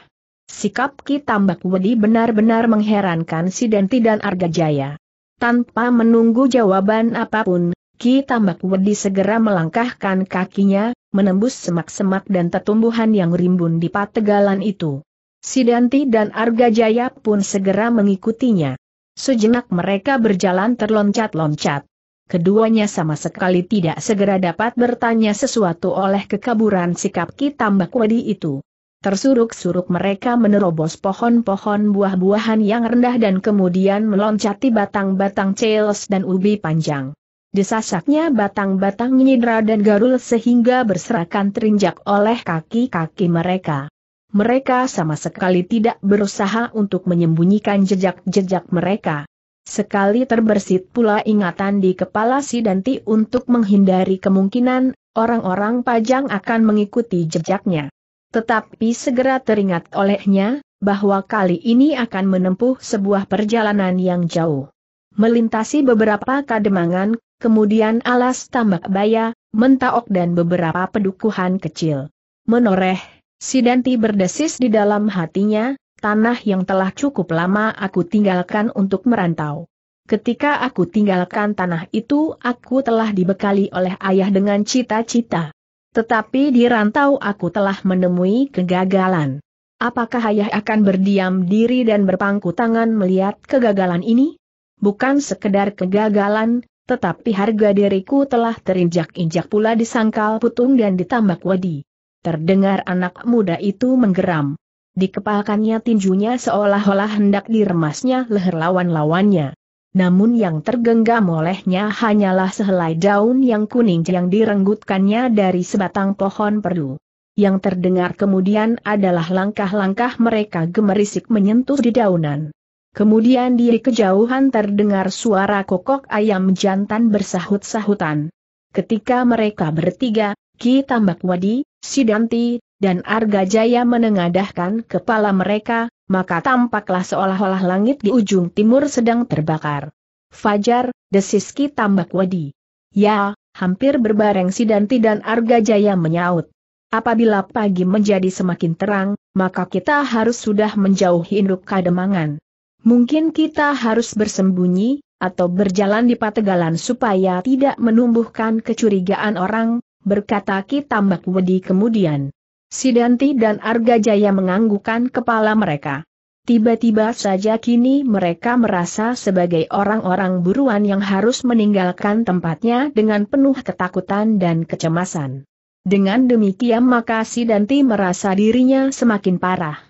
Sikap Ki Tambak Wedi benar-benar mengherankan si Denti dan Jaya. Tanpa menunggu jawaban apapun, Ki Tambak Wedi segera melangkahkan kakinya, menembus semak-semak dan tetumbuhan yang rimbun di pategalan itu. Sidanti dan Arga Jaya pun segera mengikutinya. Sejenak mereka berjalan terloncat-loncat. Keduanya sama sekali tidak segera dapat bertanya sesuatu oleh kekaburan sikap Ki Tambak Wedi itu. Tersuruk-suruk mereka menerobos pohon-pohon buah-buahan yang rendah dan kemudian meloncati batang-batang celos dan ubi panjang. Desasaknya batang-batang nyidra dan garul sehingga berserakan terinjak oleh kaki-kaki mereka. Mereka sama sekali tidak berusaha untuk menyembunyikan jejak-jejak mereka. Sekali terbersit pula ingatan di kepala si Danti untuk menghindari kemungkinan, orang-orang pajang akan mengikuti jejaknya. Tetapi segera teringat olehnya, bahwa kali ini akan menempuh sebuah perjalanan yang jauh. Melintasi beberapa kademangan, kemudian alas tambak baya, mentaok dan beberapa pedukuhan kecil. Menoreh, Sidanti berdesis di dalam hatinya, tanah yang telah cukup lama aku tinggalkan untuk merantau. Ketika aku tinggalkan tanah itu aku telah dibekali oleh ayah dengan cita-cita. Tetapi di rantau aku telah menemui kegagalan. Apakah ayah akan berdiam diri dan berpangku tangan melihat kegagalan ini? Bukan sekedar kegagalan, tetapi harga diriku telah terinjak-injak pula di sangkal putung dan ditambak wadi. Terdengar anak muda itu menggeram. Dikepalkannya tinjunya seolah-olah hendak diremasnya leher lawan-lawannya namun yang tergenggam olehnya hanyalah sehelai daun yang kuning yang direnggutkannya dari sebatang pohon perdu. Yang terdengar kemudian adalah langkah-langkah mereka gemerisik menyentuh di daunan. Kemudian di kejauhan terdengar suara kokok ayam jantan bersahut-sahutan. Ketika mereka bertiga, Ki Tambak Wadi, Sidanti, dan Arga Jaya menengadahkan kepala mereka, maka tampaklah seolah-olah langit di ujung timur sedang terbakar. Fajar, desiski Tambak Wadi. Ya, hampir berbareng Sidanti dan Arga Jaya menyaut. Apabila pagi menjadi semakin terang, maka kita harus sudah menjauhi induk kademangan. Mungkin kita harus bersembunyi, atau berjalan di pategalan supaya tidak menumbuhkan kecurigaan orang, berkata Ki Tambak Wedi kemudian. Sidanti dan Arga Jaya menganggukkan kepala mereka. Tiba-tiba saja kini mereka merasa sebagai orang-orang buruan yang harus meninggalkan tempatnya dengan penuh ketakutan dan kecemasan. Dengan demikian maka Sidanti merasa dirinya semakin parah.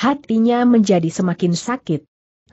Hatinya menjadi semakin sakit.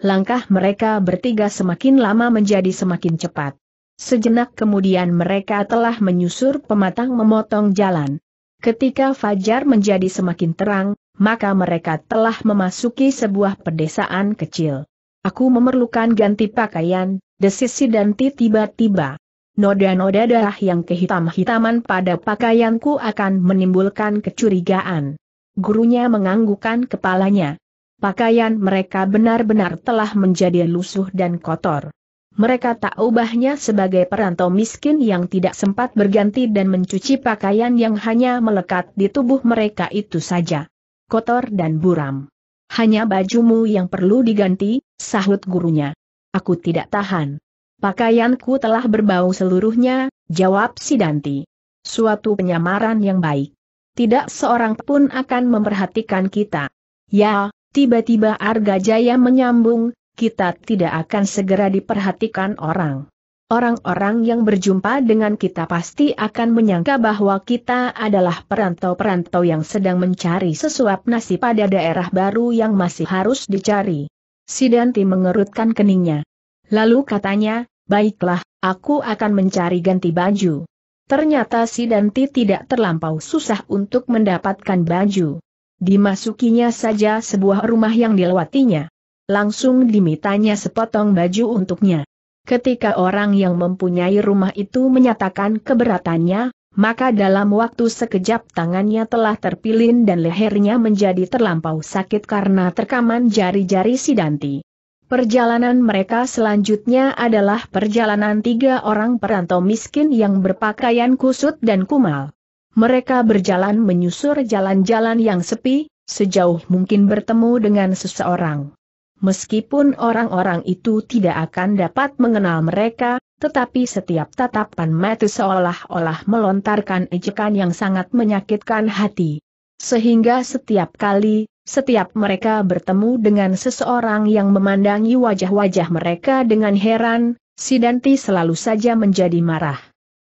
Langkah mereka bertiga semakin lama menjadi semakin cepat. Sejenak kemudian mereka telah menyusur pematang memotong jalan. Ketika fajar menjadi semakin terang, maka mereka telah memasuki sebuah pedesaan kecil. Aku memerlukan ganti pakaian, desis si Danti tiba-tiba. Noda-noda darah yang kehitam-hitaman pada pakaianku akan menimbulkan kecurigaan. Gurunya menganggukkan kepalanya. Pakaian mereka benar-benar telah menjadi lusuh dan kotor. Mereka tak ubahnya sebagai perantau miskin yang tidak sempat berganti dan mencuci pakaian yang hanya melekat di tubuh mereka itu saja. Kotor dan buram. Hanya bajumu yang perlu diganti, sahut gurunya. Aku tidak tahan. Pakaianku telah berbau seluruhnya, jawab si Danti. Suatu penyamaran yang baik. Tidak seorang pun akan memperhatikan kita. Ya, tiba-tiba Arga Jaya menyambung, kita tidak akan segera diperhatikan orang. Orang-orang yang berjumpa dengan kita pasti akan menyangka bahwa kita adalah perantau-perantau yang sedang mencari sesuap nasi pada daerah baru yang masih harus dicari. Sidanti mengerutkan keningnya. Lalu katanya, baiklah, aku akan mencari ganti baju. Ternyata Sidanti tidak terlampau susah untuk mendapatkan baju. Dimasukinya saja sebuah rumah yang dilewatinya langsung dimintanya sepotong baju untuknya. Ketika orang yang mempunyai rumah itu menyatakan keberatannya, maka dalam waktu sekejap tangannya telah terpilin dan lehernya menjadi terlampau sakit karena terkaman jari-jari si Danti. Perjalanan mereka selanjutnya adalah perjalanan tiga orang perantau miskin yang berpakaian kusut dan kumal. Mereka berjalan menyusur jalan-jalan yang sepi, sejauh mungkin bertemu dengan seseorang. Meskipun orang-orang itu tidak akan dapat mengenal mereka, tetapi setiap tatapan mata seolah-olah melontarkan ejekan yang sangat menyakitkan hati. Sehingga setiap kali, setiap mereka bertemu dengan seseorang yang memandangi wajah-wajah mereka dengan heran, Sidanti selalu saja menjadi marah.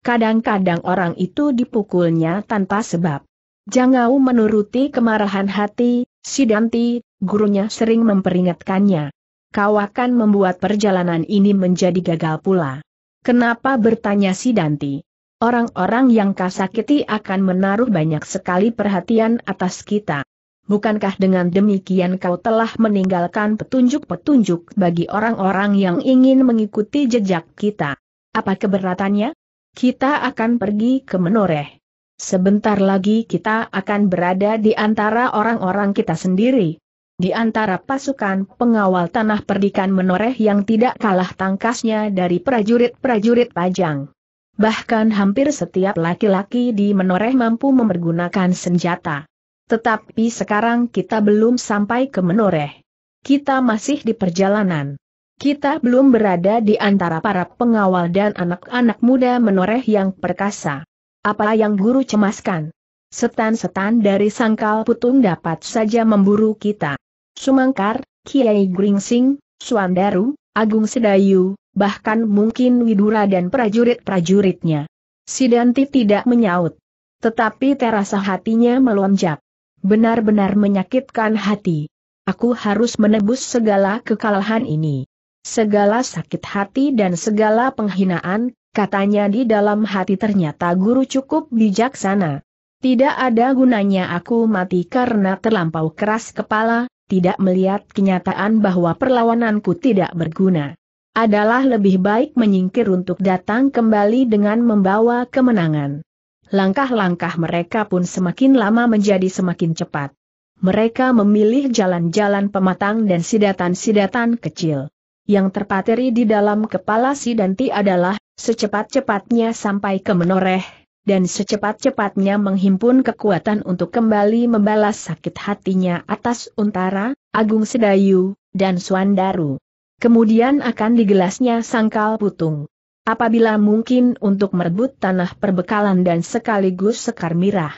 Kadang-kadang orang itu dipukulnya tanpa sebab. Jangau menuruti kemarahan hati, Sidanti gurunya sering memperingatkannya. Kau akan membuat perjalanan ini menjadi gagal pula. Kenapa bertanya si Danti? Orang-orang yang kasakiti akan menaruh banyak sekali perhatian atas kita. Bukankah dengan demikian kau telah meninggalkan petunjuk-petunjuk bagi orang-orang yang ingin mengikuti jejak kita? Apa keberatannya? Kita akan pergi ke Menoreh. Sebentar lagi kita akan berada di antara orang-orang kita sendiri. Di antara pasukan pengawal tanah perdikan menoreh yang tidak kalah tangkasnya dari prajurit-prajurit pajang. Bahkan hampir setiap laki-laki di menoreh mampu mempergunakan senjata. Tetapi sekarang kita belum sampai ke menoreh. Kita masih di perjalanan. Kita belum berada di antara para pengawal dan anak-anak muda menoreh yang perkasa. Apa yang guru cemaskan? Setan-setan dari sangkal putung dapat saja memburu kita. Sumangkar, Kiai Gringsing, Suandaru, Agung Sedayu, bahkan mungkin Widura dan prajurit-prajuritnya. Sidanti tidak menyaut. Tetapi terasa hatinya melonjak. Benar-benar menyakitkan hati. Aku harus menebus segala kekalahan ini. Segala sakit hati dan segala penghinaan, katanya di dalam hati ternyata guru cukup bijaksana. Tidak ada gunanya aku mati karena terlampau keras kepala, tidak melihat kenyataan bahwa perlawananku tidak berguna. Adalah lebih baik menyingkir untuk datang kembali dengan membawa kemenangan. Langkah-langkah mereka pun semakin lama menjadi semakin cepat. Mereka memilih jalan-jalan pematang dan sidatan-sidatan kecil. Yang terpateri di dalam kepala Sidanti adalah, secepat-cepatnya sampai ke menoreh, dan secepat-cepatnya menghimpun kekuatan untuk kembali membalas sakit hatinya atas Untara, Agung Sedayu, dan Suandaru. Kemudian akan digelasnya sangkal putung. Apabila mungkin untuk merebut tanah perbekalan dan sekaligus sekar mirah.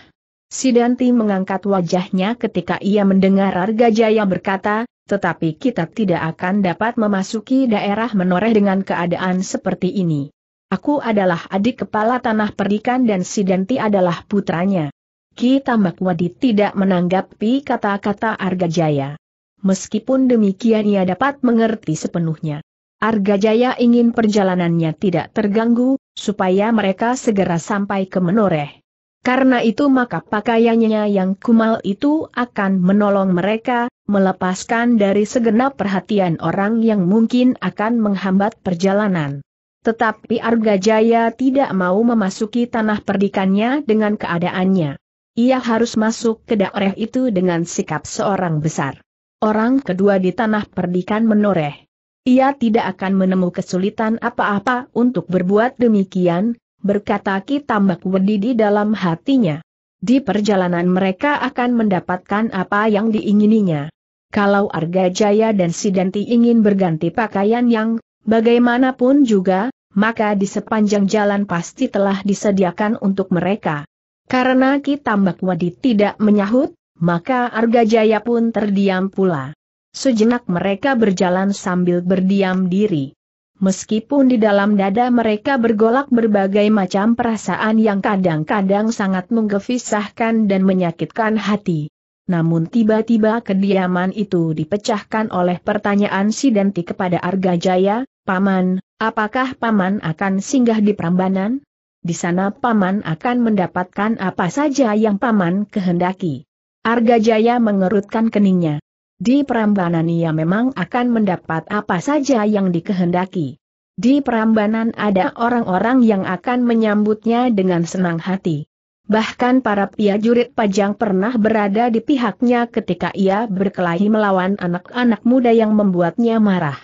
Sidanti mengangkat wajahnya ketika ia mendengar Jaya berkata, tetapi kita tidak akan dapat memasuki daerah menoreh dengan keadaan seperti ini. Aku adalah adik kepala tanah perdikan dan Sidanti adalah putranya. Ki Tambakwadi tidak menanggapi kata-kata Argajaya. Meskipun demikian ia dapat mengerti sepenuhnya. Argajaya ingin perjalanannya tidak terganggu, supaya mereka segera sampai ke Menoreh. Karena itu maka pakaiannya yang kumal itu akan menolong mereka, melepaskan dari segenap perhatian orang yang mungkin akan menghambat perjalanan. Tetapi Arga Jaya tidak mau memasuki tanah perdikannya dengan keadaannya. Ia harus masuk ke daerah itu dengan sikap seorang besar. Orang kedua di tanah perdikan menoreh. Ia tidak akan menemukan kesulitan apa-apa untuk berbuat demikian, berkata tambak Wedi di dalam hatinya. Di perjalanan mereka akan mendapatkan apa yang diingininya. Kalau Arga Jaya dan Sidanti ingin berganti pakaian yang Bagaimanapun juga, maka di sepanjang jalan pasti telah disediakan untuk mereka. Karena Ki Tambak Wadi tidak menyahut, maka Argajaya pun terdiam pula. Sejenak mereka berjalan sambil berdiam diri. Meskipun di dalam dada mereka bergolak berbagai macam perasaan yang kadang-kadang sangat menggevisahkan dan menyakitkan hati. Namun tiba-tiba kediaman itu dipecahkan oleh pertanyaan Sidanti kepada Arga Jaya, Paman, apakah Paman akan singgah di Prambanan? Di sana Paman akan mendapatkan apa saja yang Paman kehendaki. Arga Jaya mengerutkan keningnya. Di Prambanan ia memang akan mendapat apa saja yang dikehendaki. Di Prambanan ada orang-orang yang akan menyambutnya dengan senang hati. Bahkan para piajurit pajang pernah berada di pihaknya ketika ia berkelahi melawan anak-anak muda yang membuatnya marah.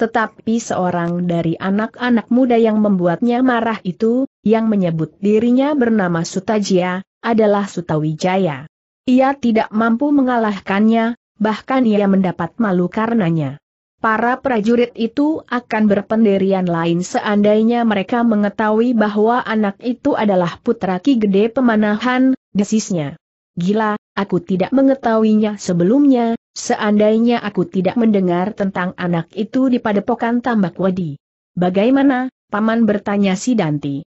Tetapi seorang dari anak-anak muda yang membuatnya marah itu, yang menyebut dirinya bernama Sutajia, adalah Sutawijaya. Ia tidak mampu mengalahkannya, bahkan ia mendapat malu karenanya para prajurit itu akan berpenderian lain seandainya mereka mengetahui bahwa anak itu adalah putra Ki Gede Pemanahan, desisnya. Gila, aku tidak mengetahuinya sebelumnya, seandainya aku tidak mendengar tentang anak itu di padepokan tambak wadi. Bagaimana, Paman bertanya si Danti.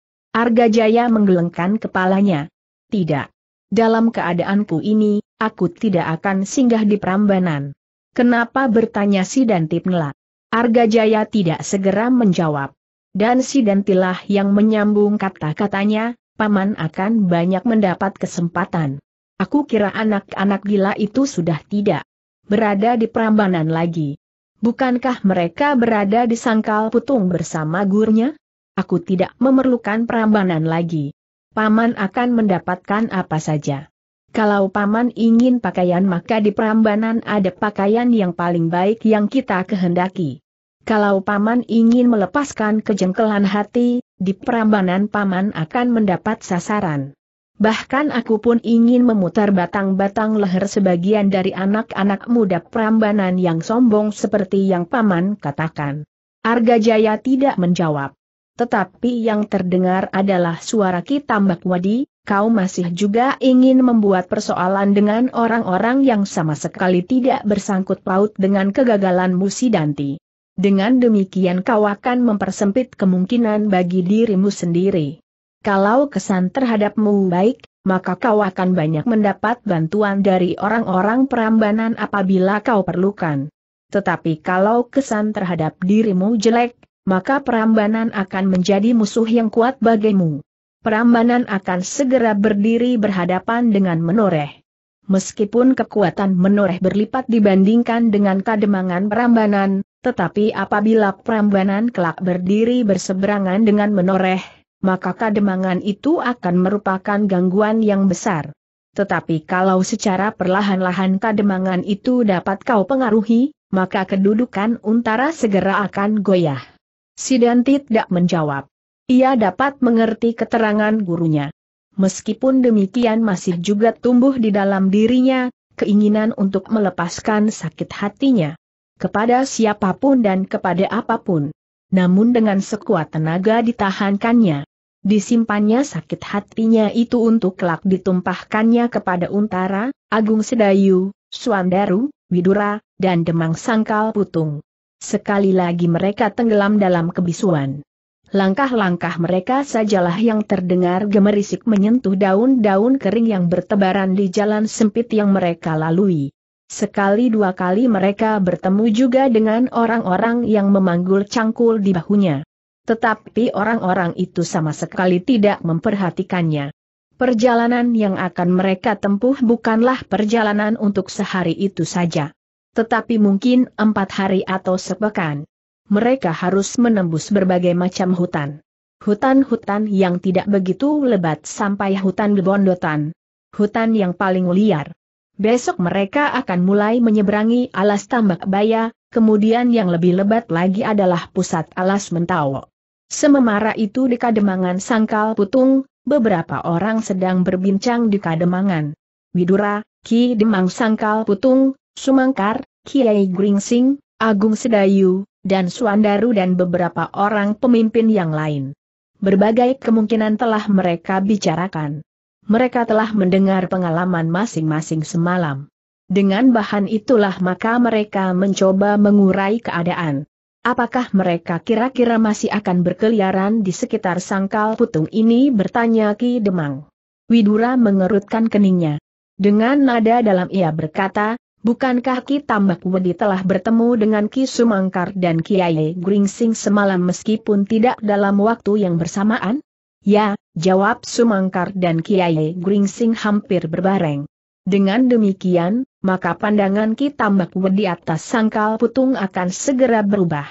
Jaya menggelengkan kepalanya. Tidak. Dalam keadaanku ini, aku tidak akan singgah di Prambanan. Kenapa bertanya si Arga Jaya tidak segera menjawab. Dan si Dantilah yang menyambung kata-katanya, Paman akan banyak mendapat kesempatan. Aku kira anak-anak gila itu sudah tidak berada di Prambanan lagi. Bukankah mereka berada di sangkal putung bersama gurnya? Aku tidak memerlukan Prambanan lagi. Paman akan mendapatkan apa saja. Kalau paman ingin pakaian maka di perambanan ada pakaian yang paling baik yang kita kehendaki. Kalau paman ingin melepaskan kejengkelan hati, di perambanan paman akan mendapat sasaran. Bahkan aku pun ingin memutar batang-batang leher sebagian dari anak-anak muda perambanan yang sombong seperti yang paman katakan. Arga Jaya tidak menjawab. Tetapi yang terdengar adalah suara Kitambak Wadi, kau masih juga ingin membuat persoalan dengan orang-orang yang sama sekali tidak bersangkut paut dengan kegagalan Musidanti. Danti. Dengan demikian kau akan mempersempit kemungkinan bagi dirimu sendiri. Kalau kesan terhadapmu baik, maka kau akan banyak mendapat bantuan dari orang-orang perambanan apabila kau perlukan. Tetapi kalau kesan terhadap dirimu jelek, maka perambanan akan menjadi musuh yang kuat bagimu. Perambanan akan segera berdiri berhadapan dengan Menoreh. Meskipun kekuatan Menoreh berlipat dibandingkan dengan kademangan perambanan, tetapi apabila perambanan kelak berdiri berseberangan dengan Menoreh, maka kademangan itu akan merupakan gangguan yang besar. Tetapi kalau secara perlahan-lahan kademangan itu dapat kau pengaruhi, maka kedudukan Untara segera akan goyah. Sidanti tidak menjawab. Ia dapat mengerti keterangan gurunya. Meskipun demikian masih juga tumbuh di dalam dirinya, keinginan untuk melepaskan sakit hatinya. Kepada siapapun dan kepada apapun. Namun dengan sekuat tenaga ditahankannya. Disimpannya sakit hatinya itu untuk kelak ditumpahkannya kepada Untara, Agung Sedayu, Suandaru, Widura, dan Demang Sangkal Putung. Sekali lagi mereka tenggelam dalam kebisuan. Langkah-langkah mereka sajalah yang terdengar gemerisik menyentuh daun-daun kering yang bertebaran di jalan sempit yang mereka lalui. Sekali dua kali mereka bertemu juga dengan orang-orang yang memanggul cangkul di bahunya. Tetapi orang-orang itu sama sekali tidak memperhatikannya. Perjalanan yang akan mereka tempuh bukanlah perjalanan untuk sehari itu saja tetapi mungkin empat hari atau sepekan. Mereka harus menembus berbagai macam hutan. Hutan-hutan yang tidak begitu lebat sampai hutan gebondotan. Hutan yang paling liar. Besok mereka akan mulai menyeberangi alas tambak baya, kemudian yang lebih lebat lagi adalah pusat alas mentawo. Sememara itu di Kademangan Sangkal Putung, beberapa orang sedang berbincang di Kademangan. Widura, Ki Demang Sangkal Putung, Sumangkar, Kiai Gringsing, Agung Sedayu, dan Suandaru dan beberapa orang pemimpin yang lain. Berbagai kemungkinan telah mereka bicarakan. Mereka telah mendengar pengalaman masing-masing semalam. Dengan bahan itulah maka mereka mencoba mengurai keadaan. Apakah mereka kira-kira masih akan berkeliaran di sekitar sangkal putung ini bertanya Ki Demang. Widura mengerutkan keningnya. Dengan nada dalam ia berkata, Bukankah kita Mbak Wedi telah bertemu dengan Ki Sumangkar dan Kiai Gringsing semalam meskipun tidak dalam waktu yang bersamaan? Ya, jawab Sumangkar dan Kiai Gringsing hampir berbareng. Dengan demikian, maka pandangan kita Mbak Wedi atas sangkal putung akan segera berubah.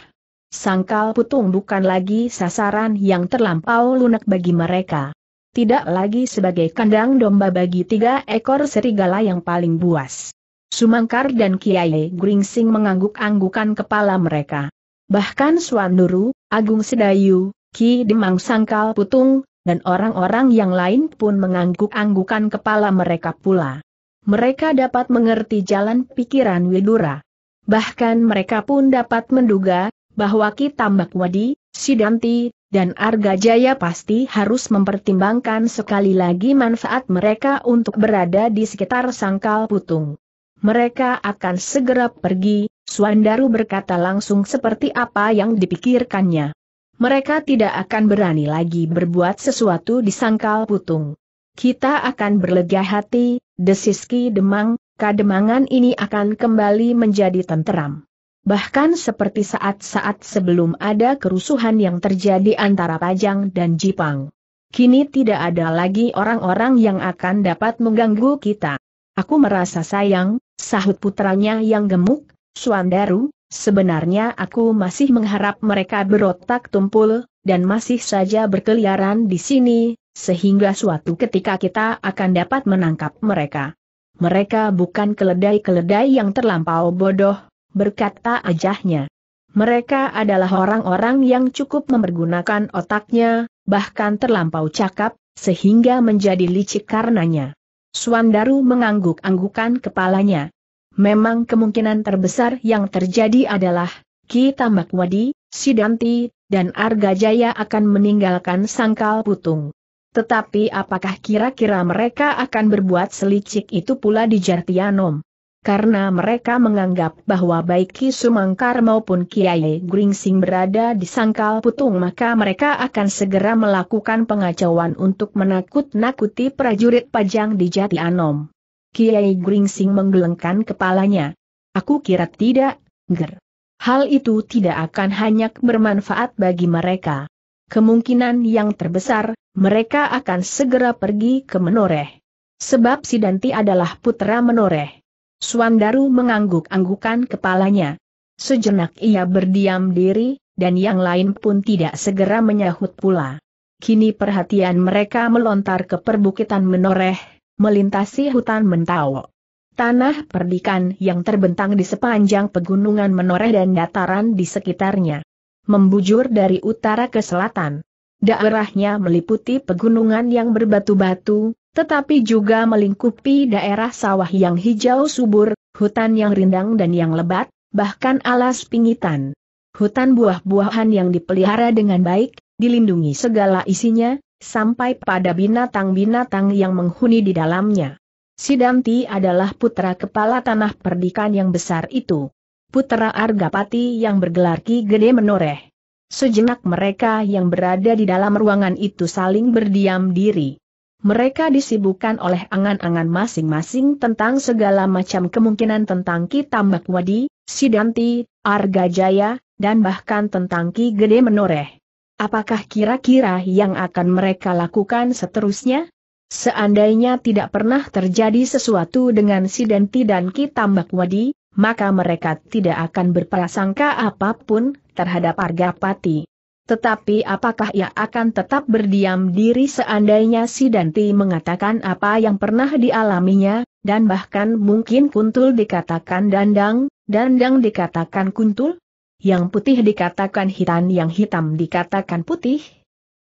Sangkal putung bukan lagi sasaran yang terlampau lunak bagi mereka. Tidak lagi sebagai kandang domba bagi tiga ekor serigala yang paling buas. Sumangkar dan Kiai Gringsing mengangguk-anggukan kepala mereka. Bahkan Suan Nuru, Agung Sedayu, Ki Demang Sangkal Putung, dan orang-orang yang lain pun mengangguk-anggukan kepala mereka pula. Mereka dapat mengerti jalan pikiran Widura. Bahkan mereka pun dapat menduga, bahwa Ki Tambak Wadi, Sidanti, dan Arga Jaya pasti harus mempertimbangkan sekali lagi manfaat mereka untuk berada di sekitar sangkal putung mereka akan segera pergi, Suandaru berkata langsung seperti apa yang dipikirkannya. Mereka tidak akan berani lagi berbuat sesuatu di sangkal putung. Kita akan berlega hati, desiski demang, kademangan ini akan kembali menjadi tenteram. Bahkan seperti saat-saat sebelum ada kerusuhan yang terjadi antara Pajang dan Jipang. Kini tidak ada lagi orang-orang yang akan dapat mengganggu kita. Aku merasa sayang, sahut putranya yang gemuk, Suandaru, sebenarnya aku masih mengharap mereka berotak tumpul, dan masih saja berkeliaran di sini, sehingga suatu ketika kita akan dapat menangkap mereka. Mereka bukan keledai-keledai yang terlampau bodoh, berkata ajahnya. Mereka adalah orang-orang yang cukup mempergunakan otaknya, bahkan terlampau cakap, sehingga menjadi licik karenanya. Suandaru mengangguk-anggukan kepalanya. Memang kemungkinan terbesar yang terjadi adalah, Ki Tamakwadi, Sidanti, dan Arga Jaya akan meninggalkan sangkal putung. Tetapi apakah kira-kira mereka akan berbuat selicik itu pula di Jartianom? karena mereka menganggap bahwa baik Ki Sumangkar maupun Kiai Gringsing berada di sangkal putung maka mereka akan segera melakukan pengacauan untuk menakut-nakuti prajurit pajang di Jati Anom. Kiai Gringsing menggelengkan kepalanya. Aku kira tidak, ger. Hal itu tidak akan hanya bermanfaat bagi mereka. Kemungkinan yang terbesar, mereka akan segera pergi ke Menoreh. Sebab Sidanti adalah putra Menoreh. Suandaru mengangguk-anggukan kepalanya. Sejenak ia berdiam diri, dan yang lain pun tidak segera menyahut pula. Kini perhatian mereka melontar ke perbukitan menoreh, melintasi hutan Mentawo, Tanah perdikan yang terbentang di sepanjang pegunungan menoreh dan dataran di sekitarnya. Membujur dari utara ke selatan. Daerahnya meliputi pegunungan yang berbatu-batu, tetapi juga melingkupi daerah sawah yang hijau subur, hutan yang rindang dan yang lebat, bahkan alas pingitan. Hutan buah-buahan yang dipelihara dengan baik, dilindungi segala isinya, sampai pada binatang-binatang yang menghuni di dalamnya. Sidanti adalah putra kepala tanah perdikan yang besar itu. Putra Argapati yang bergelar Ki Gede Menoreh. Sejenak mereka yang berada di dalam ruangan itu saling berdiam diri. Mereka disibukkan oleh angan-angan masing-masing tentang segala macam kemungkinan tentang Ki Tambak Wadi, Sidanti, Arga Jaya, dan bahkan tentang Ki Gede Menoreh. Apakah kira-kira yang akan mereka lakukan seterusnya? Seandainya tidak pernah terjadi sesuatu dengan Sidanti dan Ki Tambak Wadi, maka mereka tidak akan berprasangka apapun terhadap Arga Pati. Tetapi apakah ia akan tetap berdiam diri seandainya si Danti mengatakan apa yang pernah dialaminya, dan bahkan mungkin kuntul dikatakan dandang, dandang dikatakan kuntul? Yang putih dikatakan hitam, yang hitam dikatakan putih?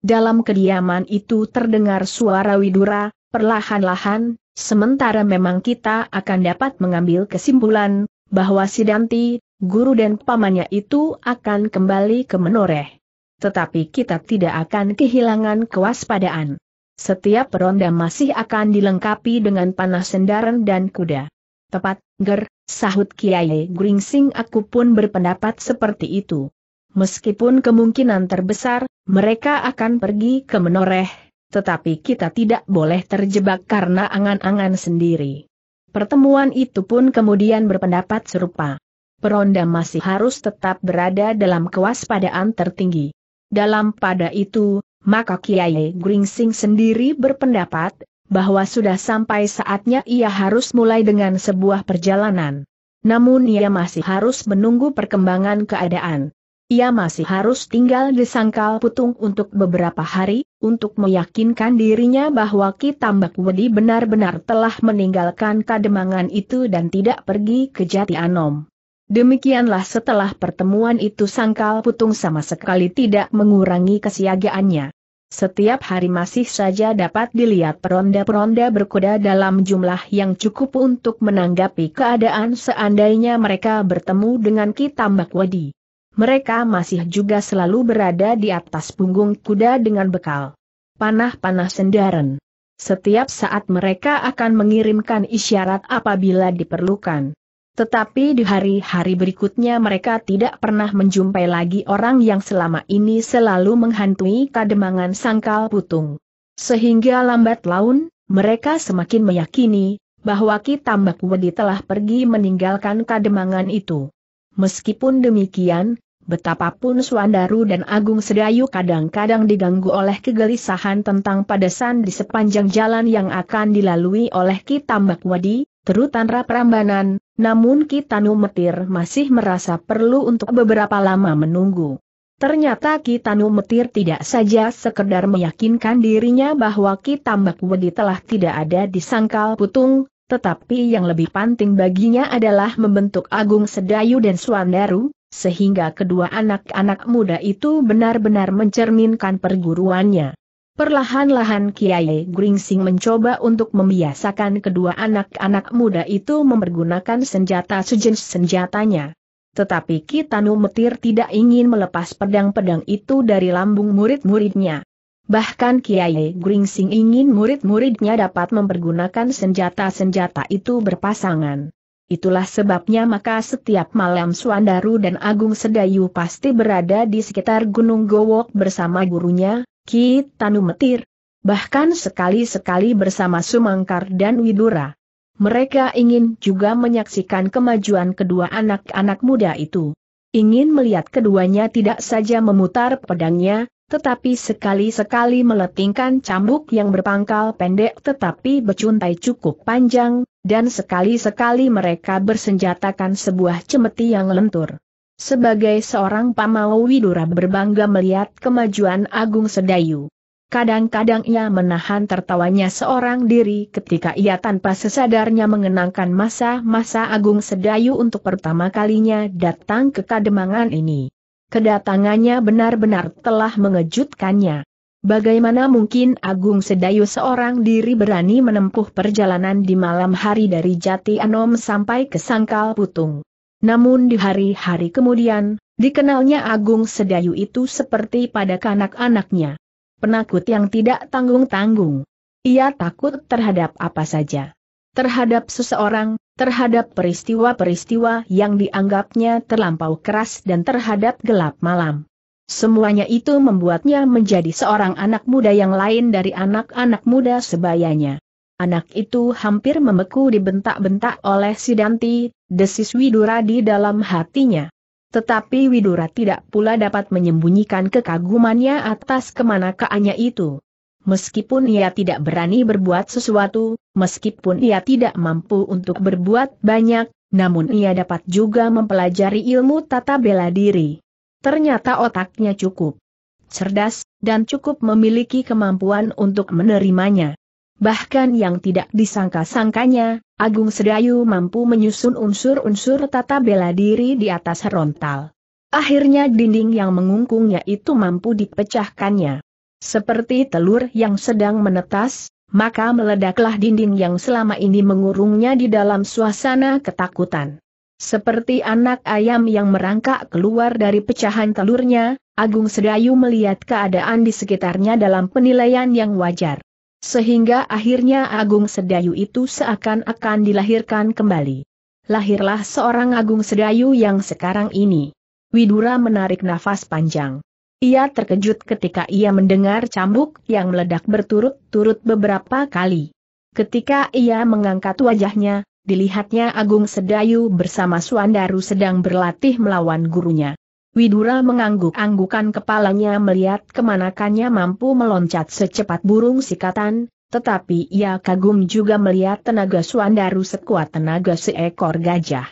Dalam kediaman itu terdengar suara Widura, perlahan-lahan, sementara memang kita akan dapat mengambil kesimpulan, bahwa si Danti, guru dan pamannya itu akan kembali ke menoreh tetapi kita tidak akan kehilangan kewaspadaan. Setiap ronda masih akan dilengkapi dengan panah sendaran dan kuda. Tepat, ger, sahut Kiai Gringsing aku pun berpendapat seperti itu. Meskipun kemungkinan terbesar, mereka akan pergi ke menoreh, tetapi kita tidak boleh terjebak karena angan-angan sendiri. Pertemuan itu pun kemudian berpendapat serupa. Peronda masih harus tetap berada dalam kewaspadaan tertinggi. Dalam pada itu, maka Kiai Gringsing sendiri berpendapat, bahwa sudah sampai saatnya ia harus mulai dengan sebuah perjalanan. Namun ia masih harus menunggu perkembangan keadaan. Ia masih harus tinggal di Sangkal Putung untuk beberapa hari, untuk meyakinkan dirinya bahwa Ki Tambak Wedi benar-benar telah meninggalkan kademangan itu dan tidak pergi ke Jati Anom. Demikianlah setelah pertemuan itu sangkal putung sama sekali tidak mengurangi kesiagaannya. Setiap hari masih saja dapat dilihat peronda-peronda berkuda dalam jumlah yang cukup untuk menanggapi keadaan seandainya mereka bertemu dengan Kitambak Wadi. Mereka masih juga selalu berada di atas punggung kuda dengan bekal panah-panah sendaren. Setiap saat mereka akan mengirimkan isyarat apabila diperlukan. Tetapi di hari-hari berikutnya mereka tidak pernah menjumpai lagi orang yang selama ini selalu menghantui kademangan sangkal putung. Sehingga lambat laun, mereka semakin meyakini, bahwa Ki Tambak Wedi telah pergi meninggalkan kademangan itu. Meskipun demikian, betapapun Suandaru dan Agung Sedayu kadang-kadang diganggu oleh kegelisahan tentang padasan di sepanjang jalan yang akan dilalui oleh Ki Tambak Wedi, terutama Prambanan, namun Kitanu Metir masih merasa perlu untuk beberapa lama menunggu. Ternyata Kitanu Metir tidak saja sekedar meyakinkan dirinya bahwa Kitambak Wedi telah tidak ada di sangkal putung, tetapi yang lebih penting baginya adalah membentuk Agung Sedayu dan Swandaru, sehingga kedua anak-anak muda itu benar-benar mencerminkan perguruannya. Perlahan-lahan Kiai Gringsing mencoba untuk membiasakan kedua anak-anak muda itu mempergunakan senjata sejenis senjatanya. Tetapi Kitanu Metir tidak ingin melepas pedang-pedang itu dari lambung murid-muridnya. Bahkan Kiai Gringsing ingin murid-muridnya dapat mempergunakan senjata-senjata itu berpasangan. Itulah sebabnya maka setiap malam Suandaru dan Agung Sedayu pasti berada di sekitar Gunung Gowok bersama gurunya, Ki Tanu Metir, bahkan sekali-sekali bersama Sumangkar dan Widura. Mereka ingin juga menyaksikan kemajuan kedua anak-anak muda itu. Ingin melihat keduanya tidak saja memutar pedangnya, tetapi sekali-sekali meletingkan cambuk yang berpangkal pendek tetapi becuntai cukup panjang, dan sekali-sekali mereka bersenjatakan sebuah cemeti yang lentur. Sebagai seorang pamau Widura berbangga melihat kemajuan Agung Sedayu. Kadang-kadang ia menahan tertawanya seorang diri ketika ia tanpa sesadarnya mengenangkan masa-masa Agung Sedayu untuk pertama kalinya datang ke Kademangan ini. Kedatangannya benar-benar telah mengejutkannya. Bagaimana mungkin Agung Sedayu seorang diri berani menempuh perjalanan di malam hari dari Jati Anom sampai ke Sangkal Putung? Namun di hari-hari kemudian, dikenalnya Agung Sedayu itu seperti pada kanak-anaknya. Penakut yang tidak tanggung-tanggung. Ia takut terhadap apa saja. Terhadap seseorang, terhadap peristiwa-peristiwa yang dianggapnya terlampau keras dan terhadap gelap malam. Semuanya itu membuatnya menjadi seorang anak muda yang lain dari anak-anak muda sebayanya. Anak itu hampir membeku dibentak-bentak oleh Sidanti, desis Widura di dalam hatinya. Tetapi Widura tidak pula dapat menyembunyikan kekagumannya atas kemanakaannya itu. Meskipun ia tidak berani berbuat sesuatu, meskipun ia tidak mampu untuk berbuat banyak, namun ia dapat juga mempelajari ilmu tata bela diri. Ternyata otaknya cukup cerdas, dan cukup memiliki kemampuan untuk menerimanya. Bahkan yang tidak disangka-sangkanya, Agung Sedayu mampu menyusun unsur-unsur tata bela diri di atas rontal. Akhirnya dinding yang mengungkungnya itu mampu dipecahkannya. Seperti telur yang sedang menetas, maka meledaklah dinding yang selama ini mengurungnya di dalam suasana ketakutan. Seperti anak ayam yang merangkak keluar dari pecahan telurnya, Agung Sedayu melihat keadaan di sekitarnya dalam penilaian yang wajar sehingga akhirnya Agung Sedayu itu seakan-akan dilahirkan kembali. Lahirlah seorang Agung Sedayu yang sekarang ini. Widura menarik nafas panjang. Ia terkejut ketika ia mendengar cambuk yang meledak berturut-turut beberapa kali. Ketika ia mengangkat wajahnya, dilihatnya Agung Sedayu bersama Suandaru sedang berlatih melawan gurunya. Widura mengangguk-anggukan kepalanya melihat kemanakannya mampu meloncat secepat burung sikatan, tetapi ia kagum juga melihat tenaga Suandaru sekuat tenaga seekor gajah.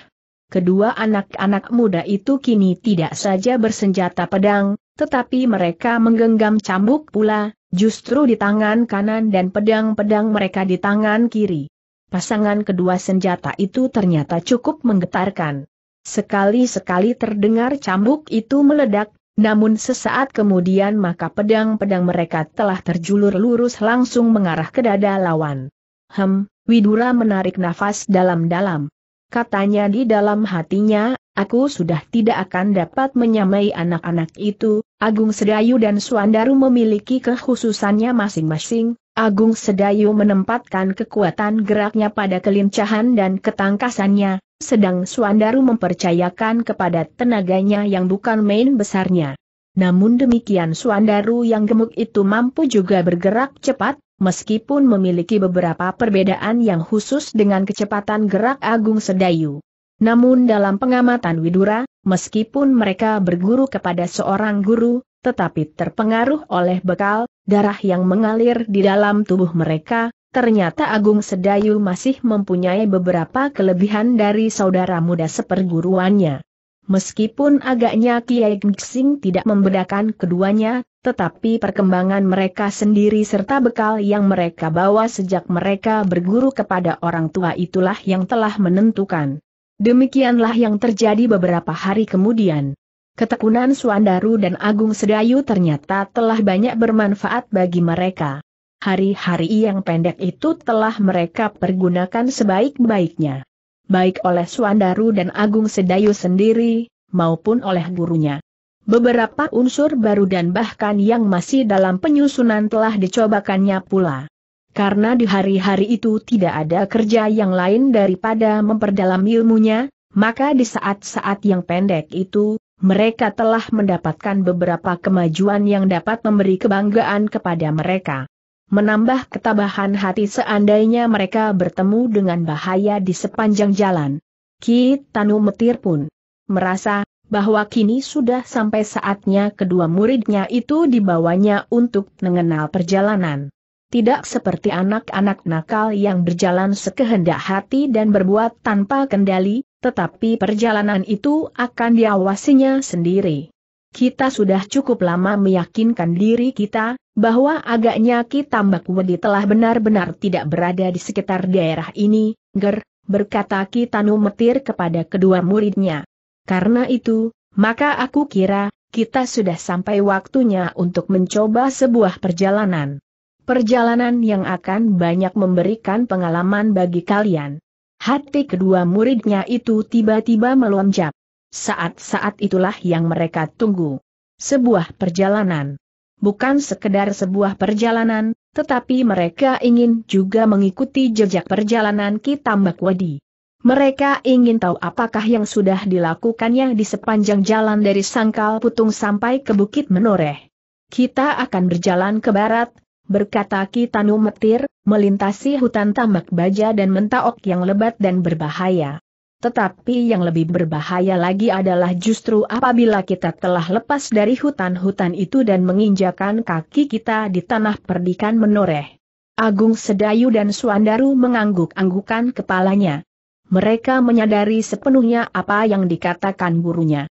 Kedua anak-anak muda itu kini tidak saja bersenjata pedang, tetapi mereka menggenggam cambuk pula, justru di tangan kanan dan pedang-pedang mereka di tangan kiri. Pasangan kedua senjata itu ternyata cukup menggetarkan. Sekali-sekali terdengar cambuk itu meledak, namun sesaat kemudian maka pedang-pedang mereka telah terjulur lurus langsung mengarah ke dada lawan. Hem, Widura menarik nafas dalam-dalam. Katanya di dalam hatinya, aku sudah tidak akan dapat menyamai anak-anak itu, Agung Sedayu dan Suandaru memiliki kekhususannya masing-masing, Agung Sedayu menempatkan kekuatan geraknya pada kelincahan dan ketangkasannya, sedang Suandaru mempercayakan kepada tenaganya yang bukan main besarnya. Namun demikian Suandaru yang gemuk itu mampu juga bergerak cepat, meskipun memiliki beberapa perbedaan yang khusus dengan kecepatan gerak Agung Sedayu. Namun dalam pengamatan Widura, meskipun mereka berguru kepada seorang guru, tetapi terpengaruh oleh bekal, darah yang mengalir di dalam tubuh mereka, ternyata Agung Sedayu masih mempunyai beberapa kelebihan dari saudara muda seperguruannya. Meskipun agaknya Kiai Gingsing tidak membedakan keduanya, tetapi perkembangan mereka sendiri serta bekal yang mereka bawa sejak mereka berguru kepada orang tua itulah yang telah menentukan. Demikianlah yang terjadi beberapa hari kemudian ketekunan Suandaru dan Agung Sedayu ternyata telah banyak bermanfaat bagi mereka. Hari-hari yang pendek itu telah mereka pergunakan sebaik-baiknya. Baik oleh Suandaru dan Agung Sedayu sendiri, maupun oleh gurunya. Beberapa unsur baru dan bahkan yang masih dalam penyusunan telah dicobakannya pula. Karena di hari-hari itu tidak ada kerja yang lain daripada memperdalam ilmunya, maka di saat-saat yang pendek itu, mereka telah mendapatkan beberapa kemajuan yang dapat memberi kebanggaan kepada mereka. Menambah ketabahan hati seandainya mereka bertemu dengan bahaya di sepanjang jalan. Ki Tanu Metir pun merasa bahwa kini sudah sampai saatnya kedua muridnya itu dibawanya untuk mengenal perjalanan. Tidak seperti anak-anak nakal yang berjalan sekehendak hati dan berbuat tanpa kendali, tetapi perjalanan itu akan diawasinya sendiri. Kita sudah cukup lama meyakinkan diri kita, bahwa agaknya kita Mbak Wedi telah benar-benar tidak berada di sekitar daerah ini, ger, berkata Ki Tanu Metir kepada kedua muridnya. Karena itu, maka aku kira, kita sudah sampai waktunya untuk mencoba sebuah perjalanan. Perjalanan yang akan banyak memberikan pengalaman bagi kalian. Hati kedua muridnya itu tiba-tiba melonjak. Saat-saat itulah yang mereka tunggu. Sebuah perjalanan. Bukan sekedar sebuah perjalanan, tetapi mereka ingin juga mengikuti jejak perjalanan kita, Makwadi. Mereka ingin tahu apakah yang sudah dilakukannya di sepanjang jalan dari Sangkal Putung sampai ke Bukit Menoreh. Kita akan berjalan ke barat, berkata Kitanu Metir, melintasi hutan tambak baja dan mentaok yang lebat dan berbahaya. Tetapi yang lebih berbahaya lagi adalah justru apabila kita telah lepas dari hutan-hutan itu dan menginjakan kaki kita di tanah perdikan menoreh. Agung Sedayu dan Suandaru mengangguk-anggukan kepalanya. Mereka menyadari sepenuhnya apa yang dikatakan gurunya.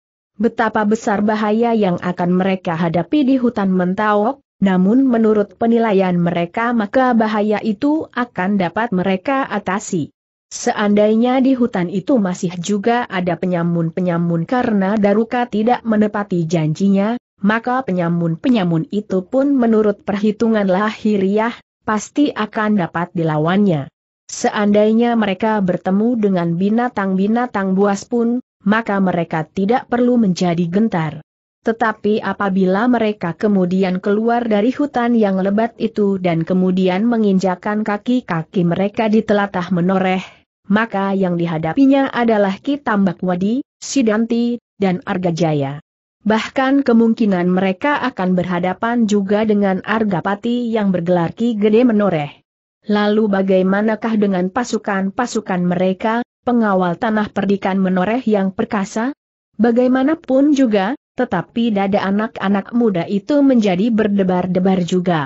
Betapa besar bahaya yang akan mereka hadapi di hutan mentaok? Namun menurut penilaian mereka maka bahaya itu akan dapat mereka atasi. Seandainya di hutan itu masih juga ada penyamun-penyamun karena Daruka tidak menepati janjinya, maka penyamun-penyamun itu pun menurut perhitungan lahiriah, pasti akan dapat dilawannya. Seandainya mereka bertemu dengan binatang-binatang buas pun, maka mereka tidak perlu menjadi gentar. Tetapi apabila mereka kemudian keluar dari hutan yang lebat itu dan kemudian menginjakan kaki-kaki mereka di telatah menoreh, maka yang dihadapinya adalah Ki Tambak Wadi, Sidanti, dan Argajaya. Bahkan kemungkinan mereka akan berhadapan juga dengan Argapati yang bergelar Ki Gede Menoreh. Lalu bagaimanakah dengan pasukan-pasukan mereka, pengawal tanah perdikan menoreh yang perkasa? Bagaimanapun juga, tetapi dada anak-anak muda itu menjadi berdebar-debar juga.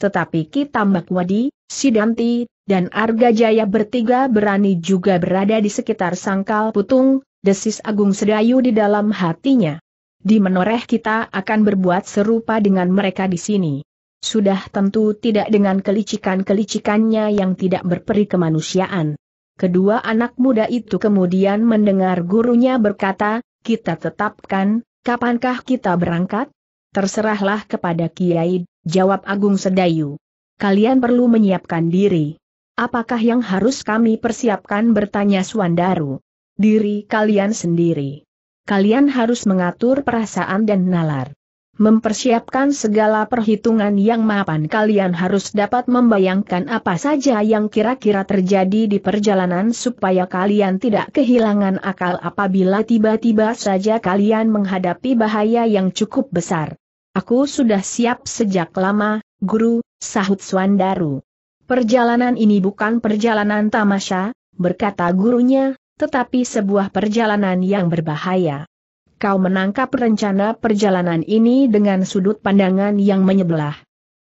Tetapi Ki Tambak Wadi, Sidanti, dan Arga Jaya bertiga berani juga berada di sekitar sangkal putung, desis Agung Sedayu di dalam hatinya. Di menoreh kita akan berbuat serupa dengan mereka di sini. Sudah tentu tidak dengan kelicikan-kelicikannya yang tidak berperi kemanusiaan. Kedua anak muda itu kemudian mendengar gurunya berkata, kita tetapkan, Kapankah kita berangkat? Terserahlah kepada Kiai, jawab Agung Sedayu. Kalian perlu menyiapkan diri. Apakah yang harus kami persiapkan bertanya Suandaru? Diri kalian sendiri. Kalian harus mengatur perasaan dan nalar mempersiapkan segala perhitungan yang mapan kalian harus dapat membayangkan apa saja yang kira-kira terjadi di perjalanan supaya kalian tidak kehilangan akal apabila tiba-tiba saja kalian menghadapi bahaya yang cukup besar. Aku sudah siap sejak lama, guru, sahut Swandaru. Perjalanan ini bukan perjalanan tamasya, berkata gurunya, tetapi sebuah perjalanan yang berbahaya kau menangkap rencana perjalanan ini dengan sudut pandangan yang menyebelah.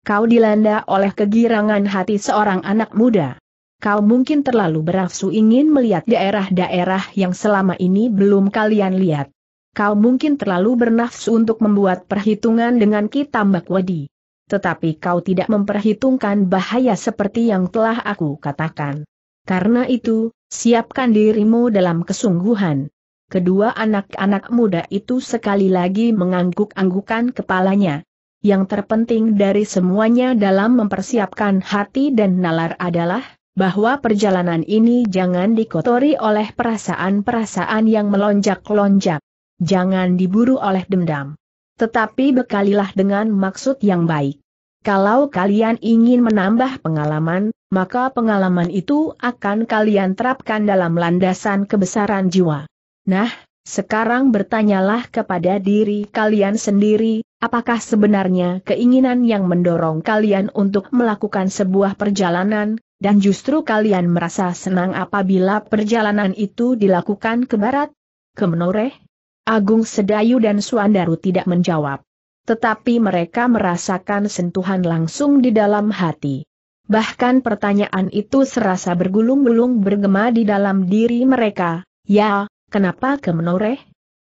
Kau dilanda oleh kegirangan hati seorang anak muda. Kau mungkin terlalu berafsu ingin melihat daerah-daerah yang selama ini belum kalian lihat. Kau mungkin terlalu bernafsu untuk membuat perhitungan dengan Mbak Wadi. Tetapi kau tidak memperhitungkan bahaya seperti yang telah aku katakan. Karena itu, siapkan dirimu dalam kesungguhan. Kedua anak-anak muda itu sekali lagi mengangguk-anggukan kepalanya. Yang terpenting dari semuanya dalam mempersiapkan hati dan nalar adalah, bahwa perjalanan ini jangan dikotori oleh perasaan-perasaan yang melonjak-lonjak. Jangan diburu oleh dendam. Tetapi bekalilah dengan maksud yang baik. Kalau kalian ingin menambah pengalaman, maka pengalaman itu akan kalian terapkan dalam landasan kebesaran jiwa. Nah, sekarang bertanyalah kepada diri kalian sendiri, apakah sebenarnya keinginan yang mendorong kalian untuk melakukan sebuah perjalanan, dan justru kalian merasa senang apabila perjalanan itu dilakukan ke barat? Ke menoreh? Agung Sedayu dan Suandaru tidak menjawab. Tetapi mereka merasakan sentuhan langsung di dalam hati. Bahkan pertanyaan itu serasa bergulung-gulung bergema di dalam diri mereka, ya, kenapa ke menoreh?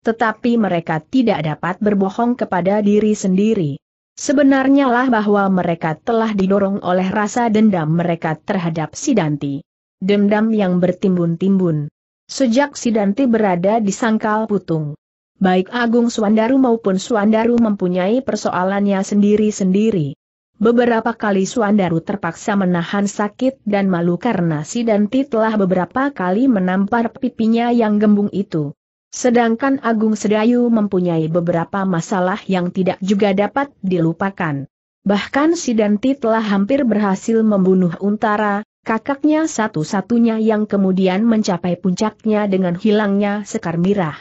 Tetapi mereka tidak dapat berbohong kepada diri sendiri. Sebenarnya lah bahwa mereka telah didorong oleh rasa dendam mereka terhadap Sidanti. Dendam yang bertimbun-timbun. Sejak Sidanti berada di sangkal putung. Baik Agung Suandaru maupun Suandaru mempunyai persoalannya sendiri-sendiri. Beberapa kali Suandaru terpaksa menahan sakit dan malu karena si Danti telah beberapa kali menampar pipinya yang gembung itu. Sedangkan Agung Sedayu mempunyai beberapa masalah yang tidak juga dapat dilupakan. Bahkan si Danti telah hampir berhasil membunuh Untara, kakaknya satu-satunya yang kemudian mencapai puncaknya dengan hilangnya Sekar Mirah.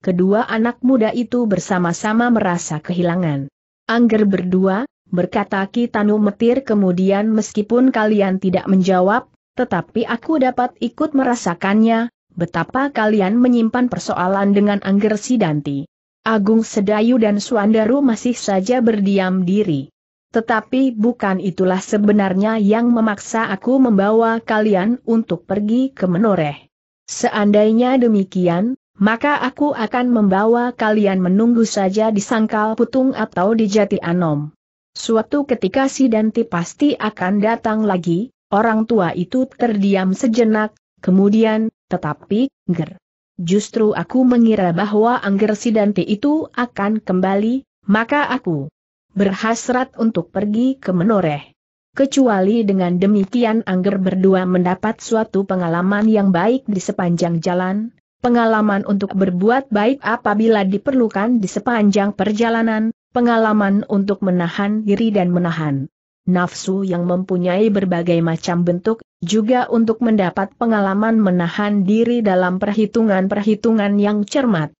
Kedua anak muda itu bersama-sama merasa kehilangan. Angger berdua, berkata Kitanu Metir kemudian meskipun kalian tidak menjawab, tetapi aku dapat ikut merasakannya, betapa kalian menyimpan persoalan dengan Angger Sidanti. Agung Sedayu dan Suandaru masih saja berdiam diri. Tetapi bukan itulah sebenarnya yang memaksa aku membawa kalian untuk pergi ke Menoreh. Seandainya demikian, maka aku akan membawa kalian menunggu saja di Sangkal Putung atau di Jati Anom. Suatu ketika si Danti pasti akan datang lagi, orang tua itu terdiam sejenak, kemudian, tetapi, ger. Justru aku mengira bahwa Angger si Danti itu akan kembali, maka aku berhasrat untuk pergi ke menoreh. Kecuali dengan demikian Angger berdua mendapat suatu pengalaman yang baik di sepanjang jalan, pengalaman untuk berbuat baik apabila diperlukan di sepanjang perjalanan, pengalaman untuk menahan diri dan menahan nafsu yang mempunyai berbagai macam bentuk, juga untuk mendapat pengalaman menahan diri dalam perhitungan-perhitungan yang cermat.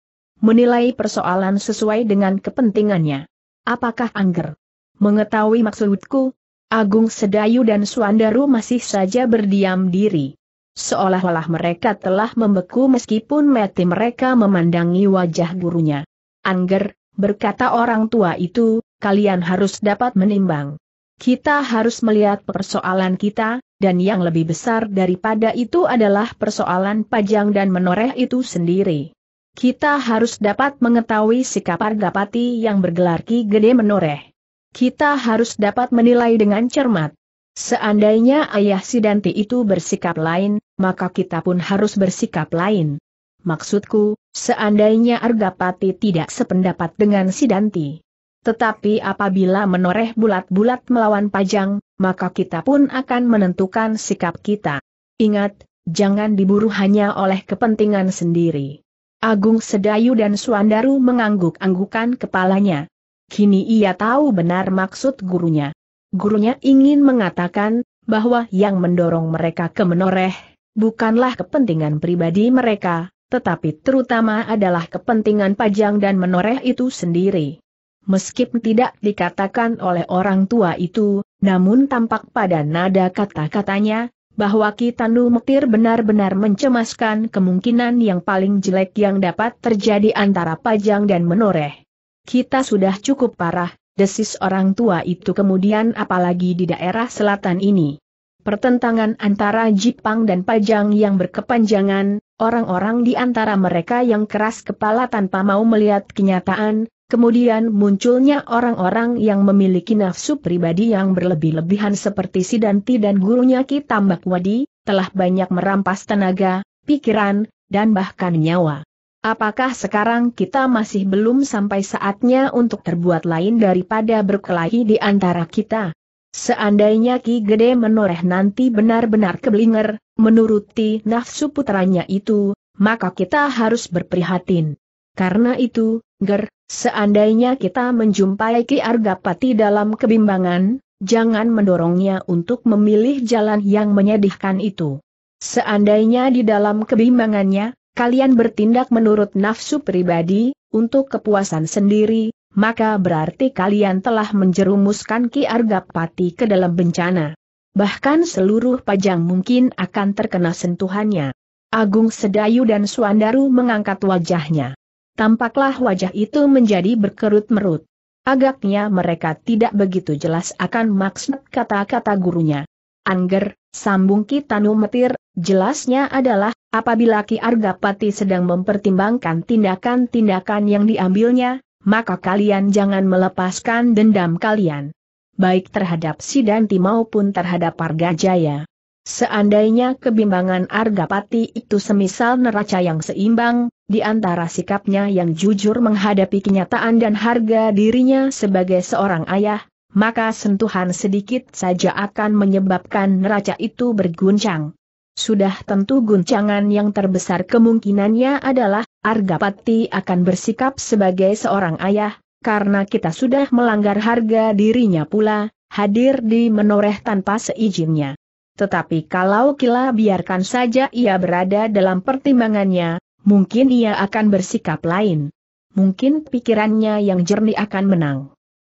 Menilai persoalan sesuai dengan kepentingannya. Apakah Angger mengetahui maksudku? Agung Sedayu dan Suandaru masih saja berdiam diri. Seolah-olah mereka telah membeku meskipun mati mereka memandangi wajah gurunya. Angger, berkata orang tua itu, kalian harus dapat menimbang. Kita harus melihat persoalan kita, dan yang lebih besar daripada itu adalah persoalan pajang dan menoreh itu sendiri. Kita harus dapat mengetahui sikap Argapati yang bergelar Ki Gede Menoreh. Kita harus dapat menilai dengan cermat. Seandainya ayah Sidanti itu bersikap lain, maka kita pun harus bersikap lain. Maksudku, seandainya Argapati tidak sependapat dengan Sidanti. Tetapi apabila menoreh bulat-bulat melawan Pajang, maka kita pun akan menentukan sikap kita. Ingat, jangan diburu hanya oleh kepentingan sendiri. Agung Sedayu dan Suandaru mengangguk-anggukan kepalanya. Kini ia tahu benar maksud gurunya. Gurunya ingin mengatakan, bahwa yang mendorong mereka ke menoreh, bukanlah kepentingan pribadi mereka, tetapi terutama adalah kepentingan Pajang dan Menoreh itu sendiri. Meskipun tidak dikatakan oleh orang tua itu, namun tampak pada nada kata-katanya, bahwa Kitanu Mektir benar-benar mencemaskan kemungkinan yang paling jelek yang dapat terjadi antara Pajang dan Menoreh. Kita sudah cukup parah, desis orang tua itu kemudian apalagi di daerah selatan ini pertentangan antara Jipang dan Pajang yang berkepanjangan, orang-orang di antara mereka yang keras kepala tanpa mau melihat kenyataan, kemudian munculnya orang-orang yang memiliki nafsu pribadi yang berlebih-lebihan seperti Sidanti dan gurunya Ki Tambak Wadi, telah banyak merampas tenaga, pikiran, dan bahkan nyawa. Apakah sekarang kita masih belum sampai saatnya untuk terbuat lain daripada berkelahi di antara kita? Seandainya Ki Gede menoreh nanti benar-benar keblinger, menuruti nafsu putranya itu, maka kita harus berprihatin. Karena itu, Ger, seandainya kita menjumpai Ki Argapati dalam kebimbangan, jangan mendorongnya untuk memilih jalan yang menyedihkan itu. Seandainya di dalam kebimbangannya, kalian bertindak menurut nafsu pribadi, untuk kepuasan sendiri, maka berarti kalian telah menjerumuskan Ki Argapati ke dalam bencana. Bahkan seluruh pajang mungkin akan terkena sentuhannya. Agung Sedayu dan Suandaru mengangkat wajahnya. Tampaklah wajah itu menjadi berkerut-merut. Agaknya mereka tidak begitu jelas akan maksud kata-kata gurunya. Angger, sambung Tanu Metir, jelasnya adalah, apabila Ki Argapati sedang mempertimbangkan tindakan-tindakan yang diambilnya, maka kalian jangan melepaskan dendam kalian. Baik terhadap Sidanti maupun terhadap Arga Jaya. Seandainya kebimbangan Argapati itu semisal neraca yang seimbang, di antara sikapnya yang jujur menghadapi kenyataan dan harga dirinya sebagai seorang ayah, maka sentuhan sedikit saja akan menyebabkan neraca itu berguncang. Sudah tentu guncangan yang terbesar kemungkinannya adalah Argapati akan bersikap sebagai seorang ayah, karena kita sudah melanggar harga dirinya pula, hadir di menoreh tanpa seizinnya. Tetapi kalau Kila biarkan saja ia berada dalam pertimbangannya, mungkin ia akan bersikap lain. Mungkin pikirannya yang jernih akan menang.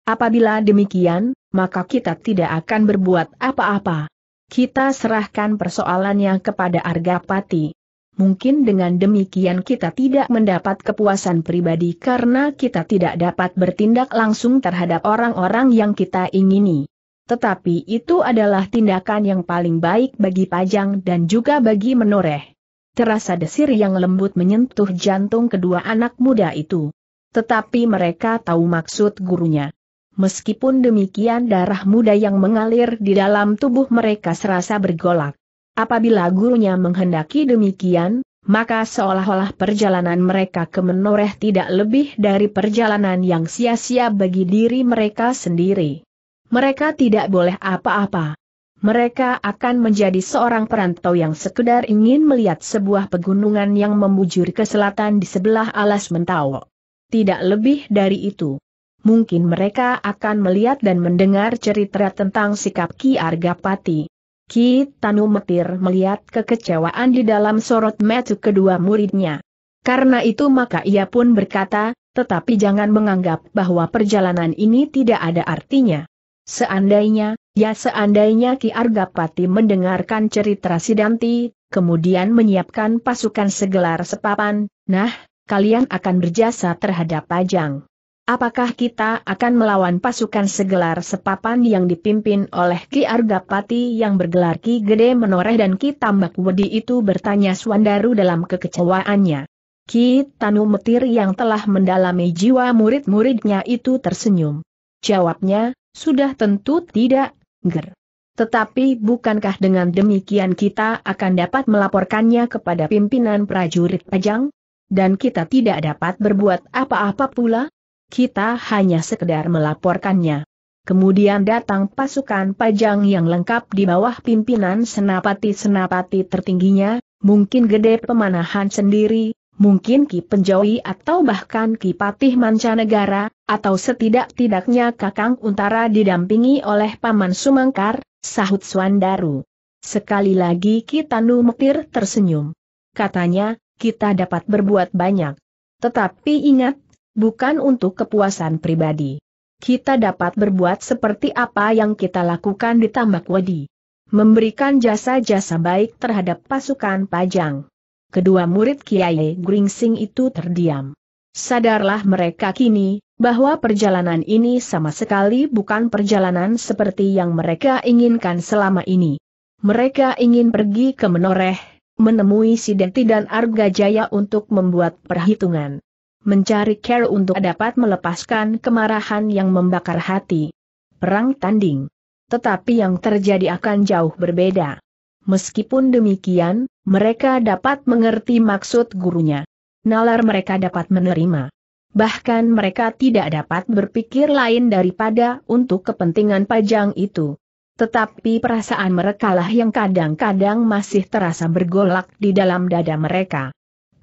Apabila demikian, maka kita tidak akan berbuat apa-apa. Kita serahkan persoalannya kepada Argapati. Mungkin dengan demikian kita tidak mendapat kepuasan pribadi karena kita tidak dapat bertindak langsung terhadap orang-orang yang kita ingini. Tetapi itu adalah tindakan yang paling baik bagi Pajang dan juga bagi Menoreh. Terasa desir yang lembut menyentuh jantung kedua anak muda itu. Tetapi mereka tahu maksud gurunya. Meskipun demikian darah muda yang mengalir di dalam tubuh mereka serasa bergolak. Apabila gurunya menghendaki demikian, maka seolah-olah perjalanan mereka ke menoreh tidak lebih dari perjalanan yang sia-sia bagi diri mereka sendiri. Mereka tidak boleh apa-apa. Mereka akan menjadi seorang perantau yang sekedar ingin melihat sebuah pegunungan yang membujur ke selatan di sebelah alas Mentawo. Tidak lebih dari itu. Mungkin mereka akan melihat dan mendengar cerita tentang sikap Ki Argapati. Ki Tanu Metir melihat kekecewaan di dalam sorot mata kedua muridnya. Karena itu maka ia pun berkata, tetapi jangan menganggap bahwa perjalanan ini tidak ada artinya. Seandainya, ya seandainya Ki Argapati mendengarkan cerita Sidanti, kemudian menyiapkan pasukan segelar sepapan, nah, kalian akan berjasa terhadap Pajang. Apakah kita akan melawan pasukan segelar sepapan yang dipimpin oleh Ki Argapati yang bergelar Ki Gede Menoreh dan Ki Tambak Wedi itu bertanya Swandaru dalam kekecewaannya. Ki Tanu Metir yang telah mendalami jiwa murid-muridnya itu tersenyum. Jawabnya, sudah tentu tidak, ger. Tetapi bukankah dengan demikian kita akan dapat melaporkannya kepada pimpinan prajurit Pajang? Dan kita tidak dapat berbuat apa-apa pula? kita hanya sekedar melaporkannya. Kemudian datang pasukan pajang yang lengkap di bawah pimpinan senapati-senapati tertingginya, mungkin gede pemanahan sendiri, mungkin Ki Penjawi atau bahkan Ki Patih Mancanegara, atau setidak-tidaknya Kakang Untara didampingi oleh Paman Sumangkar, sahut Swandaru. Sekali lagi kita Tanu tersenyum. Katanya, kita dapat berbuat banyak. Tetapi ingat, bukan untuk kepuasan pribadi. Kita dapat berbuat seperti apa yang kita lakukan di Tambak Wadi. Memberikan jasa-jasa baik terhadap pasukan pajang. Kedua murid Kiai Gringsing itu terdiam. Sadarlah mereka kini, bahwa perjalanan ini sama sekali bukan perjalanan seperti yang mereka inginkan selama ini. Mereka ingin pergi ke Menoreh, menemui Sidenti dan Arga Jaya untuk membuat perhitungan mencari care untuk dapat melepaskan kemarahan yang membakar hati. Perang tanding. Tetapi yang terjadi akan jauh berbeda. Meskipun demikian, mereka dapat mengerti maksud gurunya. Nalar mereka dapat menerima. Bahkan mereka tidak dapat berpikir lain daripada untuk kepentingan pajang itu. Tetapi perasaan merekalah yang kadang-kadang masih terasa bergolak di dalam dada mereka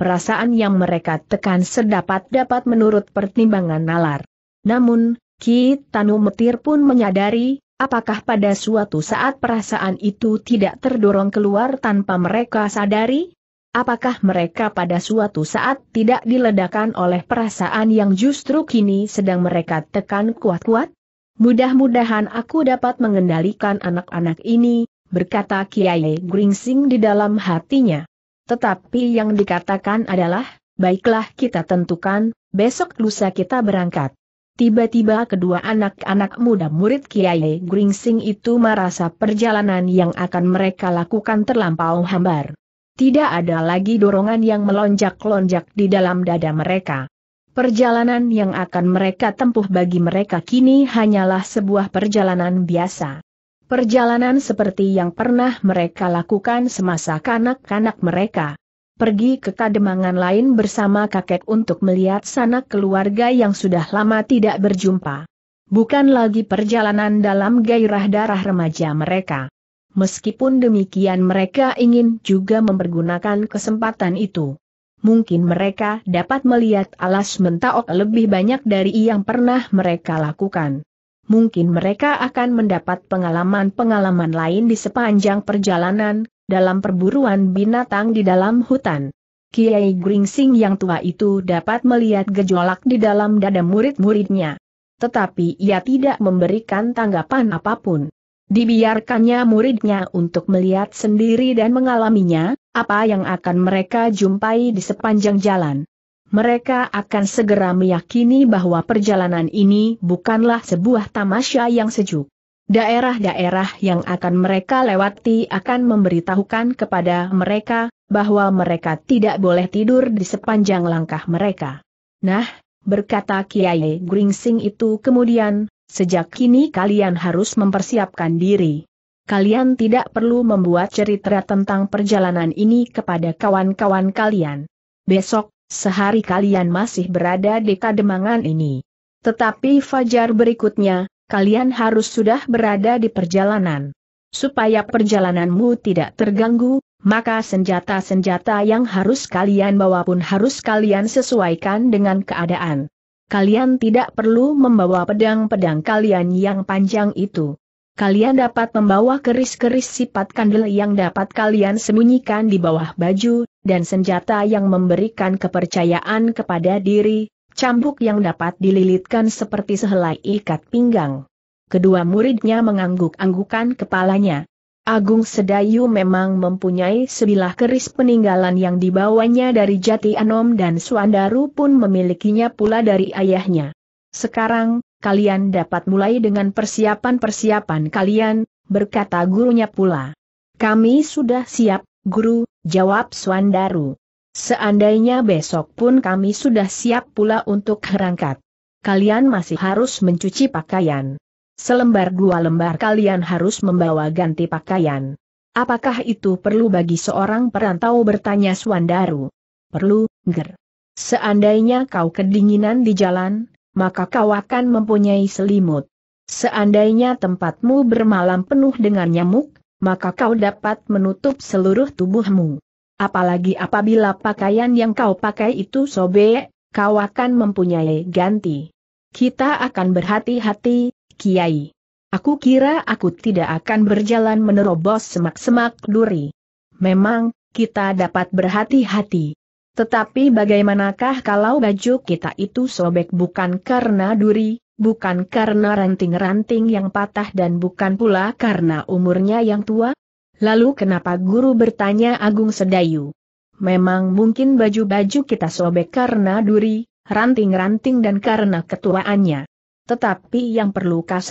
perasaan yang mereka tekan sedapat-dapat menurut pertimbangan nalar. Namun, Ki Tanu Metir pun menyadari, apakah pada suatu saat perasaan itu tidak terdorong keluar tanpa mereka sadari? Apakah mereka pada suatu saat tidak diledakan oleh perasaan yang justru kini sedang mereka tekan kuat-kuat? Mudah-mudahan aku dapat mengendalikan anak-anak ini, berkata Kiai Gringsing di dalam hatinya. Tetapi yang dikatakan adalah, baiklah kita tentukan, besok lusa kita berangkat. Tiba-tiba kedua anak-anak muda murid Kiai Gringsing itu merasa perjalanan yang akan mereka lakukan terlampau hambar. Tidak ada lagi dorongan yang melonjak-lonjak di dalam dada mereka. Perjalanan yang akan mereka tempuh bagi mereka kini hanyalah sebuah perjalanan biasa. Perjalanan seperti yang pernah mereka lakukan semasa kanak-kanak mereka. Pergi ke kademangan lain bersama kakek untuk melihat sanak keluarga yang sudah lama tidak berjumpa. Bukan lagi perjalanan dalam gairah darah remaja mereka. Meskipun demikian mereka ingin juga mempergunakan kesempatan itu. Mungkin mereka dapat melihat alas mentaok lebih banyak dari yang pernah mereka lakukan mungkin mereka akan mendapat pengalaman-pengalaman lain di sepanjang perjalanan, dalam perburuan binatang di dalam hutan. Kiai Gringsing yang tua itu dapat melihat gejolak di dalam dada murid-muridnya. Tetapi ia tidak memberikan tanggapan apapun. Dibiarkannya muridnya untuk melihat sendiri dan mengalaminya, apa yang akan mereka jumpai di sepanjang jalan mereka akan segera meyakini bahwa perjalanan ini bukanlah sebuah tamasya yang sejuk. Daerah-daerah yang akan mereka lewati akan memberitahukan kepada mereka bahwa mereka tidak boleh tidur di sepanjang langkah mereka. Nah, berkata Kiai Gringsing itu kemudian, sejak kini kalian harus mempersiapkan diri. Kalian tidak perlu membuat cerita tentang perjalanan ini kepada kawan-kawan kalian. Besok, sehari kalian masih berada di kademangan ini. Tetapi fajar berikutnya, kalian harus sudah berada di perjalanan. Supaya perjalananmu tidak terganggu, maka senjata-senjata yang harus kalian bawa pun harus kalian sesuaikan dengan keadaan. Kalian tidak perlu membawa pedang-pedang kalian yang panjang itu. Kalian dapat membawa keris-keris sifat kandel yang dapat kalian sembunyikan di bawah baju, dan senjata yang memberikan kepercayaan kepada diri, cambuk yang dapat dililitkan seperti sehelai ikat pinggang. Kedua muridnya mengangguk-anggukan kepalanya. Agung Sedayu memang mempunyai sebilah keris peninggalan yang dibawanya dari Jati Anom dan Suandaru pun memilikinya pula dari ayahnya. Sekarang, kalian dapat mulai dengan persiapan-persiapan kalian, berkata gurunya pula. Kami sudah siap, guru, jawab Suandaru. Seandainya besok pun kami sudah siap pula untuk berangkat. Kalian masih harus mencuci pakaian. Selembar dua lembar kalian harus membawa ganti pakaian. Apakah itu perlu bagi seorang perantau bertanya Suandaru? Perlu, ger. Seandainya kau kedinginan di jalan, maka kau akan mempunyai selimut. Seandainya tempatmu bermalam penuh dengan nyamuk, maka kau dapat menutup seluruh tubuhmu. Apalagi apabila pakaian yang kau pakai itu sobek, kau akan mempunyai ganti. Kita akan berhati-hati, Kiai. Aku kira aku tidak akan berjalan menerobos semak-semak duri. Memang, kita dapat berhati-hati. Tetapi bagaimanakah kalau baju kita itu sobek bukan karena duri, bukan karena ranting-ranting yang patah dan bukan pula karena umurnya yang tua? Lalu kenapa guru bertanya Agung Sedayu? Memang mungkin baju-baju kita sobek karena duri, ranting-ranting dan karena ketuaannya. Tetapi yang perlu kau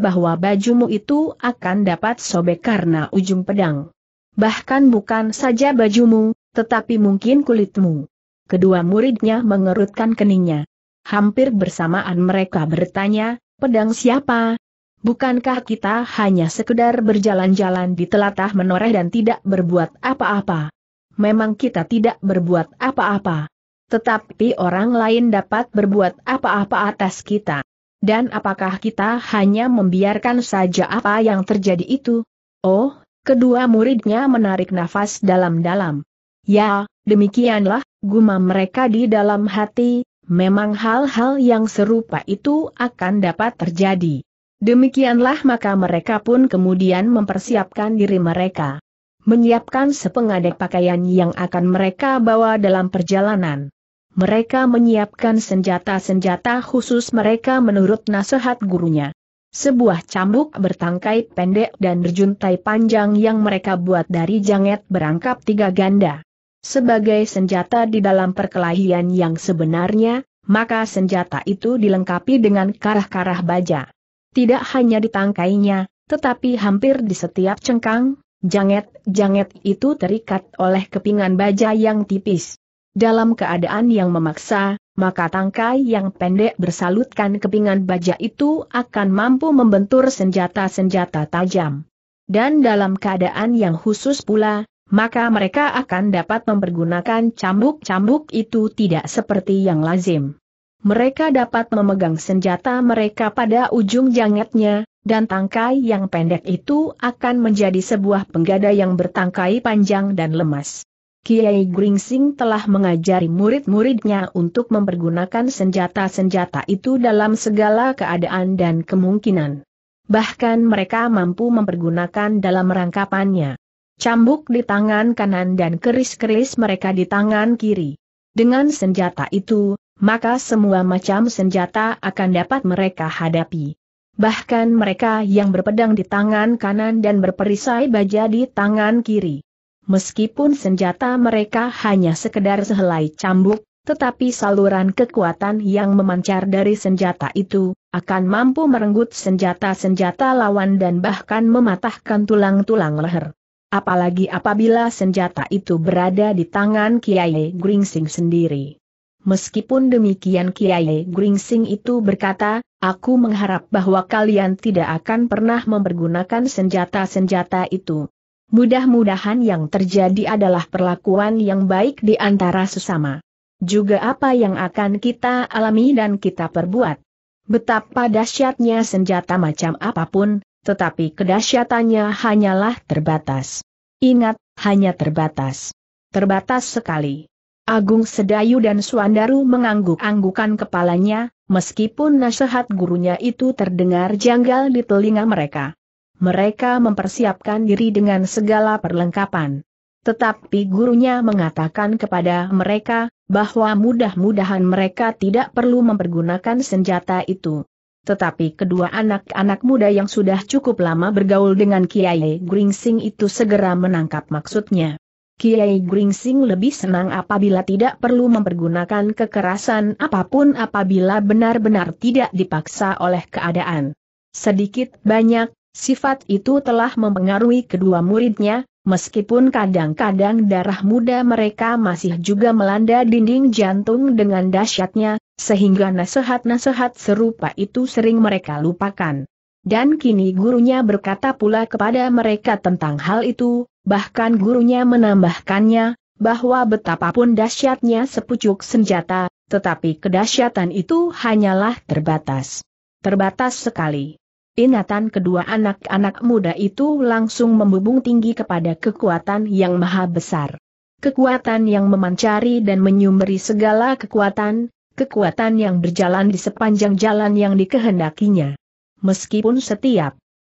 bahwa bajumu itu akan dapat sobek karena ujung pedang. Bahkan bukan saja bajumu, tetapi mungkin kulitmu. Kedua muridnya mengerutkan keningnya. Hampir bersamaan mereka bertanya, pedang siapa? Bukankah kita hanya sekedar berjalan-jalan di telatah menoreh dan tidak berbuat apa-apa? Memang kita tidak berbuat apa-apa. Tetapi orang lain dapat berbuat apa-apa atas kita. Dan apakah kita hanya membiarkan saja apa yang terjadi itu? Oh, kedua muridnya menarik nafas dalam-dalam. Ya, demikianlah, gumam mereka di dalam hati, memang hal-hal yang serupa itu akan dapat terjadi. Demikianlah maka mereka pun kemudian mempersiapkan diri mereka. Menyiapkan sepengadek pakaian yang akan mereka bawa dalam perjalanan. Mereka menyiapkan senjata-senjata khusus mereka menurut nasihat gurunya. Sebuah cambuk bertangkai pendek dan berjuntai panjang yang mereka buat dari janget berangkap tiga ganda sebagai senjata di dalam perkelahian yang sebenarnya, maka senjata itu dilengkapi dengan karah-karah baja. Tidak hanya di tangkainya, tetapi hampir di setiap cengkang, janget-janget itu terikat oleh kepingan baja yang tipis. Dalam keadaan yang memaksa, maka tangkai yang pendek bersalutkan kepingan baja itu akan mampu membentur senjata-senjata tajam. Dan dalam keadaan yang khusus pula, maka mereka akan dapat mempergunakan cambuk-cambuk itu tidak seperti yang lazim. Mereka dapat memegang senjata mereka pada ujung jangatnya, dan tangkai yang pendek itu akan menjadi sebuah penggada yang bertangkai panjang dan lemas. Kiai Gringsing telah mengajari murid-muridnya untuk mempergunakan senjata-senjata itu dalam segala keadaan dan kemungkinan. Bahkan mereka mampu mempergunakan dalam rangkapannya cambuk di tangan kanan dan keris-keris mereka di tangan kiri. Dengan senjata itu, maka semua macam senjata akan dapat mereka hadapi. Bahkan mereka yang berpedang di tangan kanan dan berperisai baja di tangan kiri. Meskipun senjata mereka hanya sekedar sehelai cambuk, tetapi saluran kekuatan yang memancar dari senjata itu, akan mampu merenggut senjata-senjata lawan dan bahkan mematahkan tulang-tulang leher apalagi apabila senjata itu berada di tangan Kiai Gringsing sendiri. Meskipun demikian Kiai Gringsing itu berkata, aku mengharap bahwa kalian tidak akan pernah mempergunakan senjata-senjata itu. Mudah-mudahan yang terjadi adalah perlakuan yang baik di antara sesama. Juga apa yang akan kita alami dan kita perbuat. Betapa dahsyatnya senjata macam apapun, tetapi kedahsyatannya hanyalah terbatas. Ingat, hanya terbatas. Terbatas sekali. Agung Sedayu dan Suandaru mengangguk-anggukan kepalanya, meskipun nasihat gurunya itu terdengar janggal di telinga mereka. Mereka mempersiapkan diri dengan segala perlengkapan. Tetapi gurunya mengatakan kepada mereka, bahwa mudah-mudahan mereka tidak perlu mempergunakan senjata itu tetapi kedua anak-anak muda yang sudah cukup lama bergaul dengan Kiai Gringsing itu segera menangkap maksudnya. Kiai Gringsing lebih senang apabila tidak perlu mempergunakan kekerasan apapun apabila benar-benar tidak dipaksa oleh keadaan. Sedikit banyak, sifat itu telah mempengaruhi kedua muridnya, meskipun kadang-kadang darah muda mereka masih juga melanda dinding jantung dengan dahsyatnya, sehingga nasihat-nasihat serupa itu sering mereka lupakan. Dan kini gurunya berkata pula kepada mereka tentang hal itu, bahkan gurunya menambahkannya, bahwa betapapun dahsyatnya sepucuk senjata, tetapi kedahsyatan itu hanyalah terbatas. Terbatas sekali. Ingatan kedua anak-anak muda itu langsung membubung tinggi kepada kekuatan yang maha besar. Kekuatan yang memancari dan menyumberi segala kekuatan, kekuatan yang berjalan di sepanjang jalan yang dikehendakinya. Meskipun setiap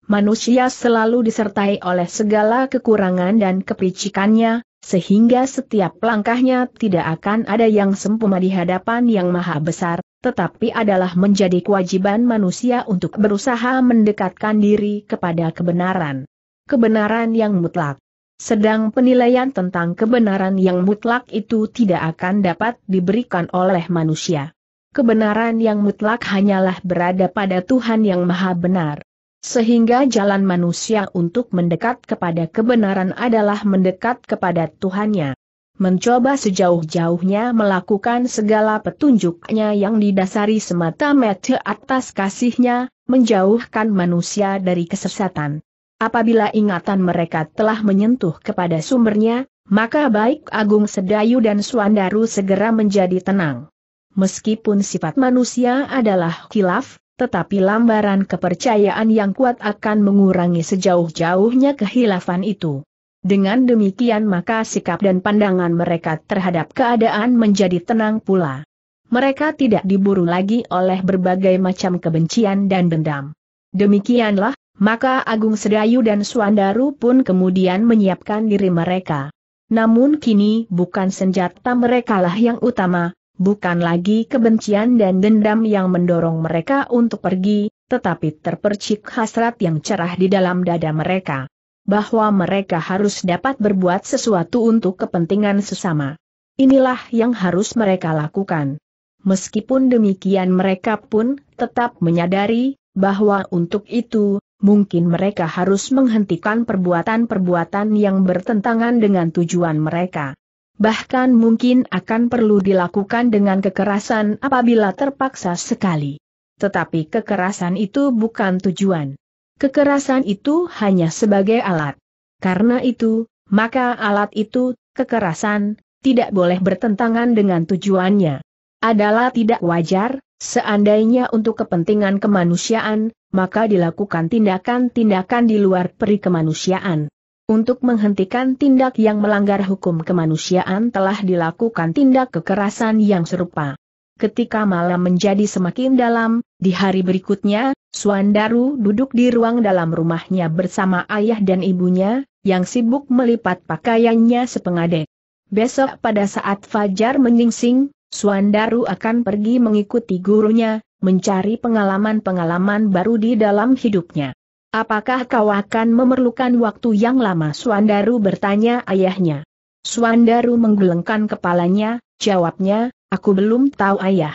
manusia selalu disertai oleh segala kekurangan dan kepicikannya, sehingga setiap langkahnya tidak akan ada yang sempurna di hadapan yang maha besar, tetapi adalah menjadi kewajiban manusia untuk berusaha mendekatkan diri kepada kebenaran. Kebenaran yang mutlak. Sedang penilaian tentang kebenaran yang mutlak itu tidak akan dapat diberikan oleh manusia. Kebenaran yang mutlak hanyalah berada pada Tuhan yang maha benar. Sehingga jalan manusia untuk mendekat kepada kebenaran adalah mendekat kepada Tuhannya. Mencoba sejauh-jauhnya melakukan segala petunjuknya yang didasari semata-mata atas kasihnya, menjauhkan manusia dari kesesatan. Apabila ingatan mereka telah menyentuh kepada sumbernya, maka baik Agung Sedayu dan Suandaru segera menjadi tenang. Meskipun sifat manusia adalah kilaf, tetapi lambaran kepercayaan yang kuat akan mengurangi sejauh-jauhnya kehilafan itu. Dengan demikian maka sikap dan pandangan mereka terhadap keadaan menjadi tenang pula. Mereka tidak diburu lagi oleh berbagai macam kebencian dan dendam. Demikianlah maka Agung Sedayu dan Suandaru pun kemudian menyiapkan diri mereka. Namun kini bukan senjata merekalah yang utama, bukan lagi kebencian dan dendam yang mendorong mereka untuk pergi, tetapi terpercik hasrat yang cerah di dalam dada mereka. Bahwa mereka harus dapat berbuat sesuatu untuk kepentingan sesama. Inilah yang harus mereka lakukan. Meskipun demikian mereka pun tetap menyadari bahwa untuk itu, mungkin mereka harus menghentikan perbuatan-perbuatan yang bertentangan dengan tujuan mereka. Bahkan mungkin akan perlu dilakukan dengan kekerasan apabila terpaksa sekali. Tetapi kekerasan itu bukan tujuan. Kekerasan itu hanya sebagai alat. Karena itu, maka alat itu, kekerasan, tidak boleh bertentangan dengan tujuannya. Adalah tidak wajar, Seandainya untuk kepentingan kemanusiaan, maka dilakukan tindakan-tindakan di luar peri kemanusiaan. Untuk menghentikan tindak yang melanggar hukum kemanusiaan telah dilakukan tindak kekerasan yang serupa. Ketika malam menjadi semakin dalam, di hari berikutnya, Suandaru duduk di ruang dalam rumahnya bersama ayah dan ibunya, yang sibuk melipat pakaiannya sepengadek. Besok pada saat Fajar menyingsing, Suandaru akan pergi mengikuti gurunya, mencari pengalaman-pengalaman baru di dalam hidupnya. Apakah kau akan memerlukan waktu yang lama? Suandaru bertanya ayahnya. Suandaru menggelengkan kepalanya, jawabnya, aku belum tahu ayah.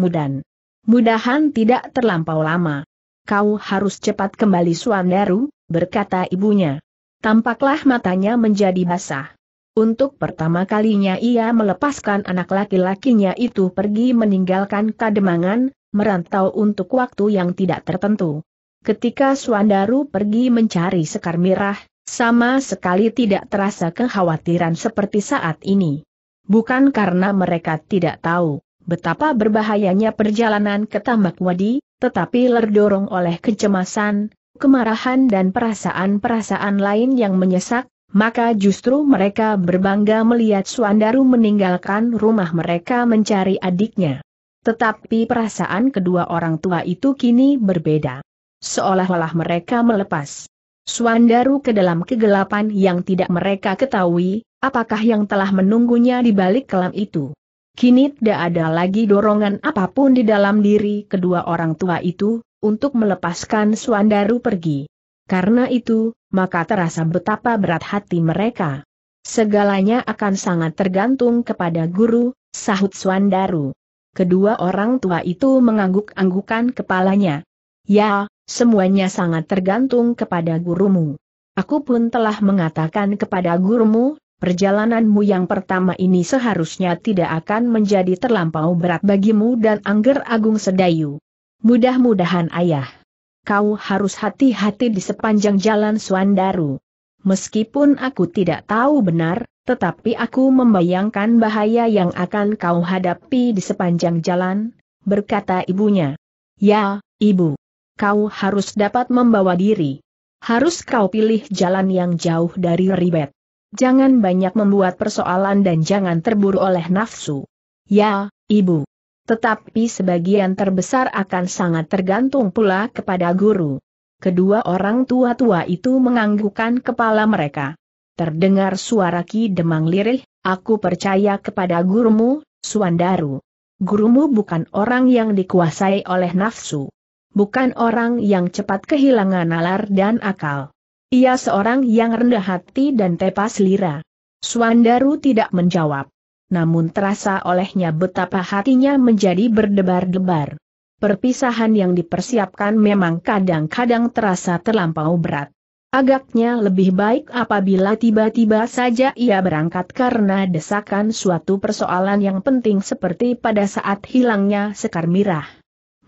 Mudan. Mudahan tidak terlampau lama. Kau harus cepat kembali Suandaru, berkata ibunya. Tampaklah matanya menjadi basah. Untuk pertama kalinya ia melepaskan anak laki-lakinya itu pergi meninggalkan kademangan, merantau untuk waktu yang tidak tertentu. Ketika Suandaru pergi mencari Sekar Mirah, sama sekali tidak terasa kekhawatiran seperti saat ini. Bukan karena mereka tidak tahu betapa berbahayanya perjalanan ke Tambak Wadi, tetapi lerdorong oleh kecemasan, kemarahan dan perasaan-perasaan lain yang menyesak, maka justru mereka berbangga melihat Suandaru meninggalkan rumah mereka mencari adiknya. Tetapi perasaan kedua orang tua itu kini berbeda. Seolah-olah mereka melepas Suandaru ke dalam kegelapan yang tidak mereka ketahui, apakah yang telah menunggunya di balik kelam itu. Kini tidak ada lagi dorongan apapun di dalam diri kedua orang tua itu, untuk melepaskan Suandaru pergi. Karena itu, maka terasa betapa berat hati mereka. Segalanya akan sangat tergantung kepada guru, sahut Swandaru. Kedua orang tua itu mengangguk-anggukan kepalanya. Ya, semuanya sangat tergantung kepada gurumu. Aku pun telah mengatakan kepada gurumu, perjalananmu yang pertama ini seharusnya tidak akan menjadi terlampau berat bagimu dan Angger Agung Sedayu. Mudah-mudahan ayah kau harus hati-hati di sepanjang jalan Suandaru. Meskipun aku tidak tahu benar, tetapi aku membayangkan bahaya yang akan kau hadapi di sepanjang jalan, berkata ibunya. Ya, ibu. Kau harus dapat membawa diri. Harus kau pilih jalan yang jauh dari ribet. Jangan banyak membuat persoalan dan jangan terburu oleh nafsu. Ya, ibu. Tetapi sebagian terbesar akan sangat tergantung pula kepada guru. Kedua orang tua-tua itu menganggukkan kepala mereka. Terdengar suara Ki Demang lirih, aku percaya kepada gurumu, Suandaru. Gurumu bukan orang yang dikuasai oleh nafsu. Bukan orang yang cepat kehilangan nalar dan akal. Ia seorang yang rendah hati dan tepas lira. Suandaru tidak menjawab namun terasa olehnya betapa hatinya menjadi berdebar-debar. Perpisahan yang dipersiapkan memang kadang-kadang terasa terlampau berat. Agaknya lebih baik apabila tiba-tiba saja ia berangkat karena desakan suatu persoalan yang penting seperti pada saat hilangnya sekar mirah.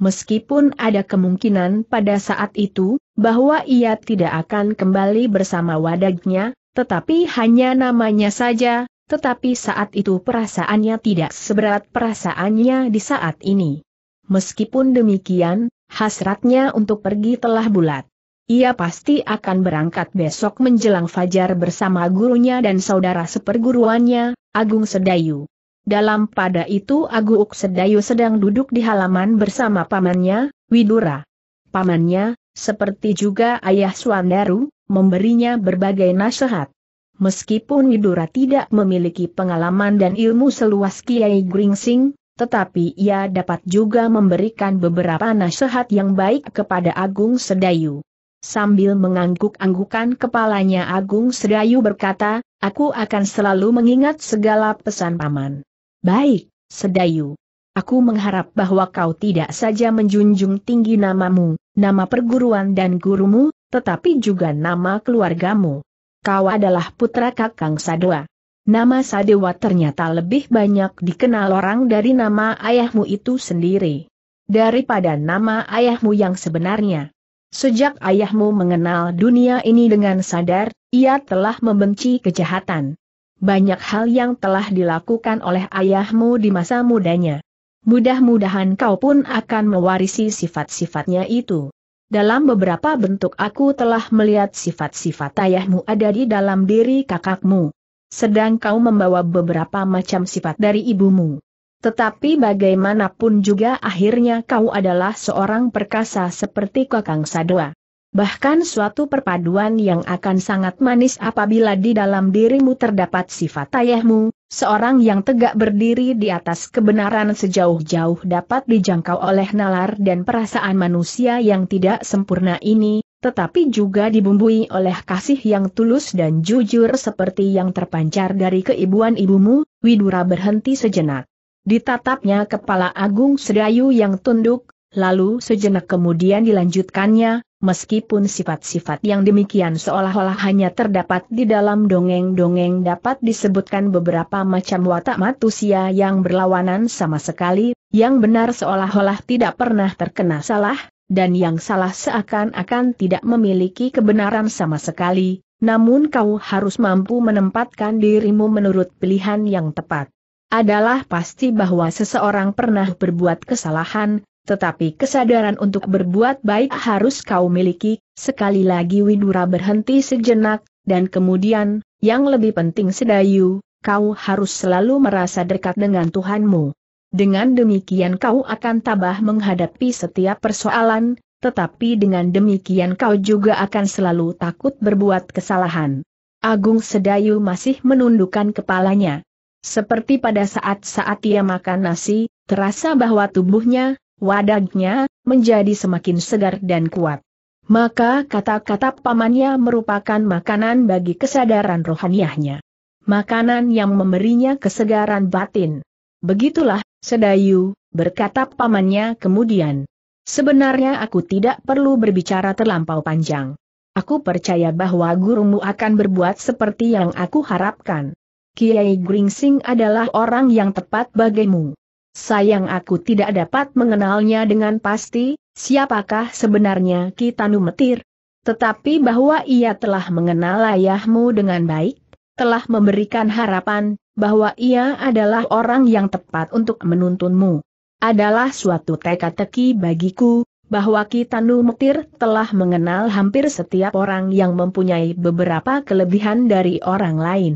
Meskipun ada kemungkinan pada saat itu, bahwa ia tidak akan kembali bersama wadagnya, tetapi hanya namanya saja, tetapi saat itu perasaannya tidak seberat perasaannya di saat ini. Meskipun demikian, hasratnya untuk pergi telah bulat. Ia pasti akan berangkat besok menjelang fajar bersama gurunya dan saudara seperguruannya, Agung Sedayu. Dalam pada itu Agung Sedayu sedang duduk di halaman bersama pamannya, Widura. Pamannya, seperti juga ayah Suandaru, memberinya berbagai nasihat. Meskipun Widura tidak memiliki pengalaman dan ilmu seluas Kiai Gringsing, tetapi ia dapat juga memberikan beberapa nasihat yang baik kepada Agung Sedayu. Sambil mengangguk-anggukan kepalanya Agung Sedayu berkata, aku akan selalu mengingat segala pesan paman. Baik, Sedayu. Aku mengharap bahwa kau tidak saja menjunjung tinggi namamu, nama perguruan dan gurumu, tetapi juga nama keluargamu kau adalah putra Kakang Sadewa. Nama Sadewa ternyata lebih banyak dikenal orang dari nama ayahmu itu sendiri. Daripada nama ayahmu yang sebenarnya. Sejak ayahmu mengenal dunia ini dengan sadar, ia telah membenci kejahatan. Banyak hal yang telah dilakukan oleh ayahmu di masa mudanya. Mudah-mudahan kau pun akan mewarisi sifat-sifatnya itu dalam beberapa bentuk aku telah melihat sifat-sifat ayahmu ada di dalam diri kakakmu. Sedang kau membawa beberapa macam sifat dari ibumu. Tetapi bagaimanapun juga akhirnya kau adalah seorang perkasa seperti Kakang Sadwa bahkan suatu perpaduan yang akan sangat manis apabila di dalam dirimu terdapat sifat ayahmu, seorang yang tegak berdiri di atas kebenaran sejauh-jauh dapat dijangkau oleh nalar dan perasaan manusia yang tidak sempurna ini, tetapi juga dibumbui oleh kasih yang tulus dan jujur seperti yang terpancar dari keibuan ibumu, Widura berhenti sejenak. Ditatapnya kepala Agung Sedayu yang tunduk, lalu sejenak kemudian dilanjutkannya, meskipun sifat-sifat yang demikian seolah-olah hanya terdapat di dalam dongeng-dongeng dapat disebutkan beberapa macam watak manusia yang berlawanan sama sekali, yang benar seolah-olah tidak pernah terkena salah, dan yang salah seakan-akan tidak memiliki kebenaran sama sekali, namun kau harus mampu menempatkan dirimu menurut pilihan yang tepat adalah pasti bahwa seseorang pernah berbuat kesalahan, tetapi kesadaran untuk berbuat baik harus kau miliki. Sekali lagi Widura berhenti sejenak, dan kemudian, yang lebih penting sedayu, kau harus selalu merasa dekat dengan Tuhanmu. Dengan demikian kau akan tabah menghadapi setiap persoalan, tetapi dengan demikian kau juga akan selalu takut berbuat kesalahan. Agung Sedayu masih menundukkan kepalanya. Seperti pada saat-saat ia makan nasi, terasa bahwa tubuhnya, wadagnya menjadi semakin segar dan kuat. Maka kata-kata pamannya merupakan makanan bagi kesadaran rohaniahnya. Makanan yang memberinya kesegaran batin. Begitulah, Sedayu, berkata pamannya kemudian. Sebenarnya aku tidak perlu berbicara terlampau panjang. Aku percaya bahwa gurumu akan berbuat seperti yang aku harapkan. Kiai Gringsing adalah orang yang tepat bagimu. Sayang aku tidak dapat mengenalnya dengan pasti, siapakah sebenarnya Kitanu Metir. Tetapi bahwa ia telah mengenal ayahmu dengan baik, telah memberikan harapan, bahwa ia adalah orang yang tepat untuk menuntunmu. Adalah suatu teka-teki bagiku, bahwa Kitanu Metir telah mengenal hampir setiap orang yang mempunyai beberapa kelebihan dari orang lain.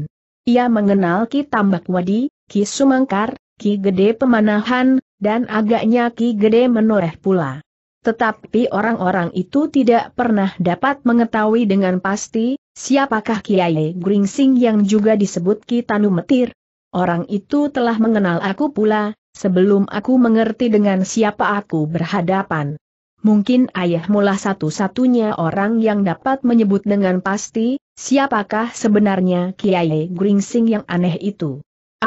Ia mengenal Ki Tambak Wadi, Ki Sumangkar, Ki Gede pemanahan, dan agaknya Ki Gede menoreh pula. Tetapi orang-orang itu tidak pernah dapat mengetahui dengan pasti, siapakah Kiai Gringsing yang juga disebut Ki Tanu Metir. Orang itu telah mengenal aku pula, sebelum aku mengerti dengan siapa aku berhadapan. Mungkin Ayah mula satu-satunya orang yang dapat menyebut dengan pasti, siapakah sebenarnya Kiai Gringsing yang aneh itu.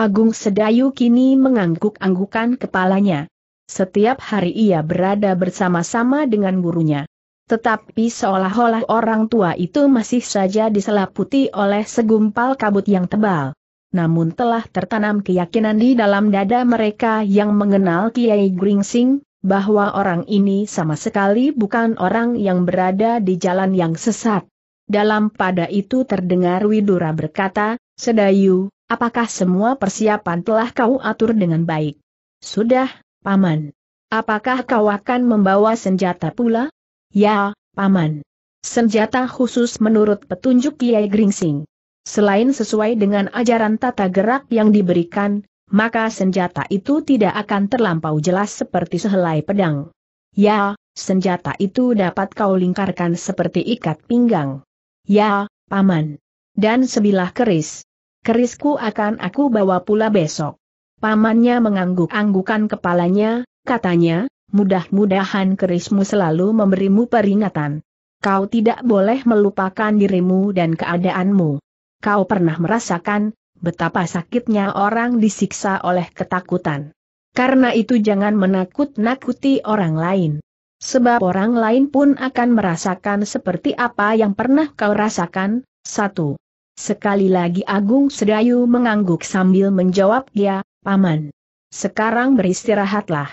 Agung Sedayu kini mengangguk-anggukan kepalanya. Setiap hari ia berada bersama-sama dengan gurunya. Tetapi seolah-olah orang tua itu masih saja diselaputi oleh segumpal kabut yang tebal. Namun telah tertanam keyakinan di dalam dada mereka yang mengenal Kiai Gringsing, bahwa orang ini sama sekali bukan orang yang berada di jalan yang sesat. Dalam pada itu terdengar Widura berkata, Sedayu, Apakah semua persiapan telah kau atur dengan baik? Sudah, Paman. Apakah kau akan membawa senjata pula? Ya, Paman. Senjata khusus menurut petunjuk Kiai Gringsing. Selain sesuai dengan ajaran tata gerak yang diberikan, maka senjata itu tidak akan terlampau jelas seperti sehelai pedang. Ya, senjata itu dapat kau lingkarkan seperti ikat pinggang. Ya, Paman. Dan sebilah keris kerisku akan aku bawa pula besok. Pamannya mengangguk-anggukan kepalanya, katanya, mudah-mudahan kerismu selalu memberimu peringatan. Kau tidak boleh melupakan dirimu dan keadaanmu. Kau pernah merasakan betapa sakitnya orang disiksa oleh ketakutan. Karena itu jangan menakut-nakuti orang lain. Sebab orang lain pun akan merasakan seperti apa yang pernah kau rasakan. Satu. Sekali lagi Agung Sedayu mengangguk sambil menjawab ya, Paman. Sekarang beristirahatlah.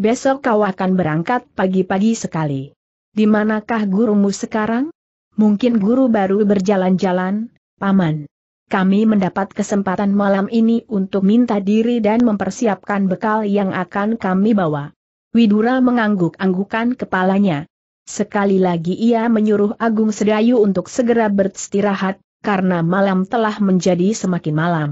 Besok kau akan berangkat pagi-pagi sekali. Di manakah gurumu sekarang? Mungkin guru baru berjalan-jalan, Paman. Kami mendapat kesempatan malam ini untuk minta diri dan mempersiapkan bekal yang akan kami bawa. Widura mengangguk-anggukan kepalanya. Sekali lagi ia menyuruh Agung Sedayu untuk segera beristirahat, karena malam telah menjadi semakin malam.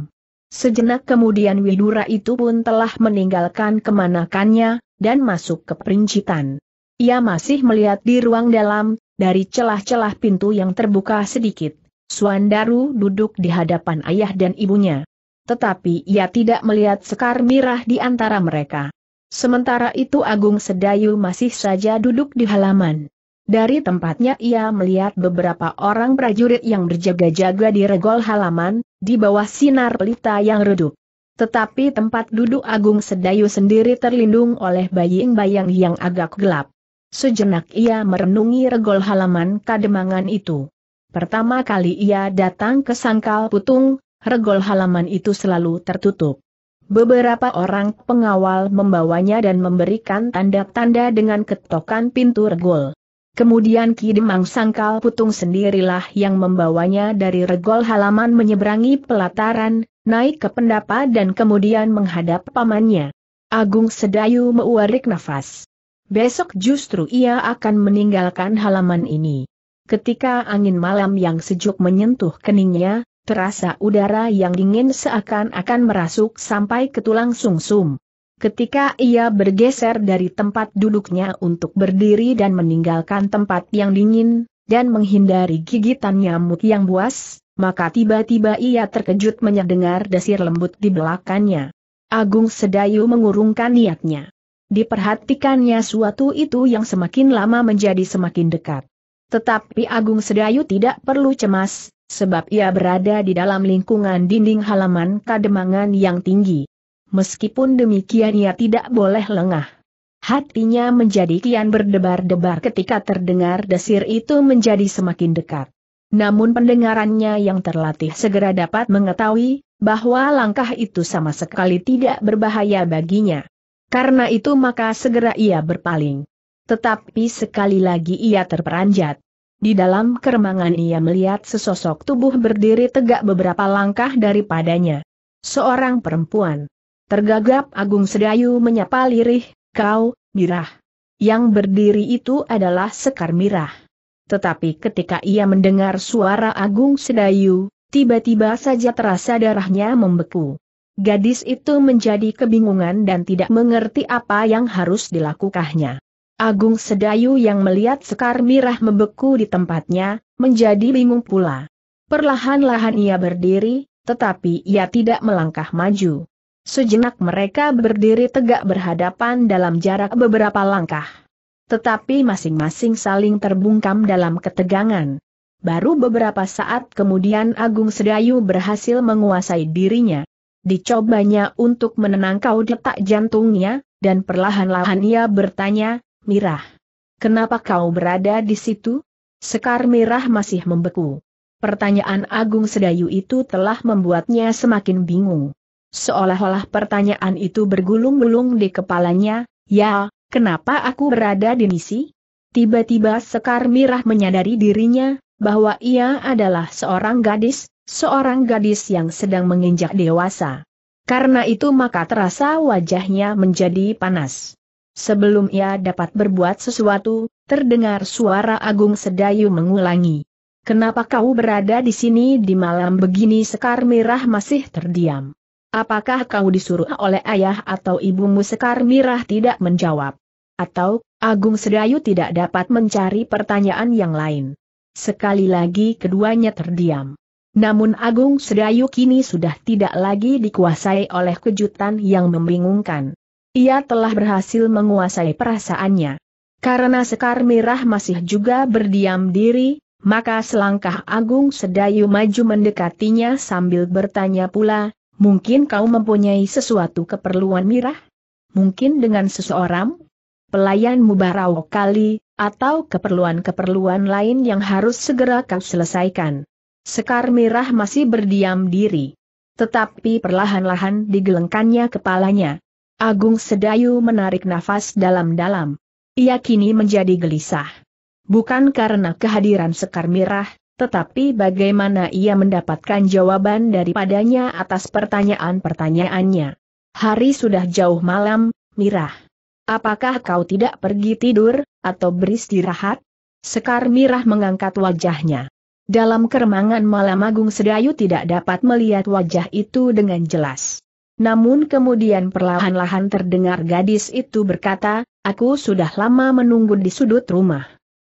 Sejenak kemudian Widura itu pun telah meninggalkan kemanakannya, dan masuk ke perincitan. Ia masih melihat di ruang dalam, dari celah-celah pintu yang terbuka sedikit. Suandaru duduk di hadapan ayah dan ibunya. Tetapi ia tidak melihat sekar mirah di antara mereka. Sementara itu Agung Sedayu masih saja duduk di halaman. Dari tempatnya ia melihat beberapa orang prajurit yang berjaga-jaga di regol halaman, di bawah sinar pelita yang redup. Tetapi tempat duduk Agung Sedayu sendiri terlindung oleh bayang-bayang yang agak gelap. Sejenak ia merenungi regol halaman kademangan itu. Pertama kali ia datang ke Sangkal Putung, regol halaman itu selalu tertutup. Beberapa orang pengawal membawanya dan memberikan tanda-tanda dengan ketokan pintu regol. Kemudian Ki Demang Sangkal Putung sendirilah yang membawanya dari regol halaman menyeberangi pelataran, naik ke pendapa dan kemudian menghadap pamannya. Agung Sedayu mewarik nafas. Besok justru ia akan meninggalkan halaman ini. Ketika angin malam yang sejuk menyentuh keningnya, terasa udara yang dingin seakan-akan merasuk sampai ke tulang sungsum. Ketika ia bergeser dari tempat duduknya untuk berdiri dan meninggalkan tempat yang dingin, dan menghindari gigitan nyamuk yang buas, maka tiba-tiba ia terkejut mendengar desir lembut di belakangnya. Agung Sedayu mengurungkan niatnya. Diperhatikannya suatu itu yang semakin lama menjadi semakin dekat. Tetapi Agung Sedayu tidak perlu cemas, sebab ia berada di dalam lingkungan dinding halaman kademangan yang tinggi meskipun demikian ia tidak boleh lengah. Hatinya menjadi kian berdebar-debar ketika terdengar desir itu menjadi semakin dekat. Namun pendengarannya yang terlatih segera dapat mengetahui bahwa langkah itu sama sekali tidak berbahaya baginya. Karena itu maka segera ia berpaling. Tetapi sekali lagi ia terperanjat. Di dalam keremangan ia melihat sesosok tubuh berdiri tegak beberapa langkah daripadanya. Seorang perempuan. Tergagap Agung Sedayu menyapa lirih, kau, mirah. Yang berdiri itu adalah Sekar Mirah. Tetapi ketika ia mendengar suara Agung Sedayu, tiba-tiba saja terasa darahnya membeku. Gadis itu menjadi kebingungan dan tidak mengerti apa yang harus dilakukannya. Agung Sedayu yang melihat Sekar Mirah membeku di tempatnya, menjadi bingung pula. Perlahan-lahan ia berdiri, tetapi ia tidak melangkah maju. Sejenak mereka berdiri tegak berhadapan dalam jarak beberapa langkah. Tetapi masing-masing saling terbungkam dalam ketegangan. Baru beberapa saat kemudian Agung Sedayu berhasil menguasai dirinya. Dicobanya untuk menenangkan detak jantungnya, dan perlahan-lahan ia bertanya, Mirah, kenapa kau berada di situ? Sekar Mirah masih membeku. Pertanyaan Agung Sedayu itu telah membuatnya semakin bingung. Seolah-olah pertanyaan itu bergulung-gulung di kepalanya, ya, kenapa aku berada di misi? Tiba-tiba Sekar Mirah menyadari dirinya, bahwa ia adalah seorang gadis, seorang gadis yang sedang menginjak dewasa. Karena itu maka terasa wajahnya menjadi panas. Sebelum ia dapat berbuat sesuatu, terdengar suara Agung Sedayu mengulangi. Kenapa kau berada di sini di malam begini Sekar Mirah masih terdiam. Apakah kau disuruh oleh ayah atau ibumu Sekar Mirah tidak menjawab? Atau, Agung Sedayu tidak dapat mencari pertanyaan yang lain. Sekali lagi keduanya terdiam. Namun Agung Sedayu kini sudah tidak lagi dikuasai oleh kejutan yang membingungkan. Ia telah berhasil menguasai perasaannya. Karena Sekar Mirah masih juga berdiam diri, maka selangkah Agung Sedayu maju mendekatinya sambil bertanya pula, Mungkin kau mempunyai sesuatu keperluan mirah? Mungkin dengan seseorang? Pelayan mubarau kali, atau keperluan-keperluan lain yang harus segera kau selesaikan. Sekar Mirah masih berdiam diri. Tetapi perlahan-lahan digelengkannya kepalanya. Agung Sedayu menarik nafas dalam-dalam. Ia kini menjadi gelisah. Bukan karena kehadiran Sekar Mirah, tetapi bagaimana ia mendapatkan jawaban daripadanya atas pertanyaan-pertanyaannya? Hari sudah jauh malam, Mirah. Apakah kau tidak pergi tidur, atau beristirahat? Sekar Mirah mengangkat wajahnya. Dalam keremangan malam Agung Sedayu tidak dapat melihat wajah itu dengan jelas. Namun kemudian perlahan-lahan terdengar gadis itu berkata, aku sudah lama menunggu di sudut rumah.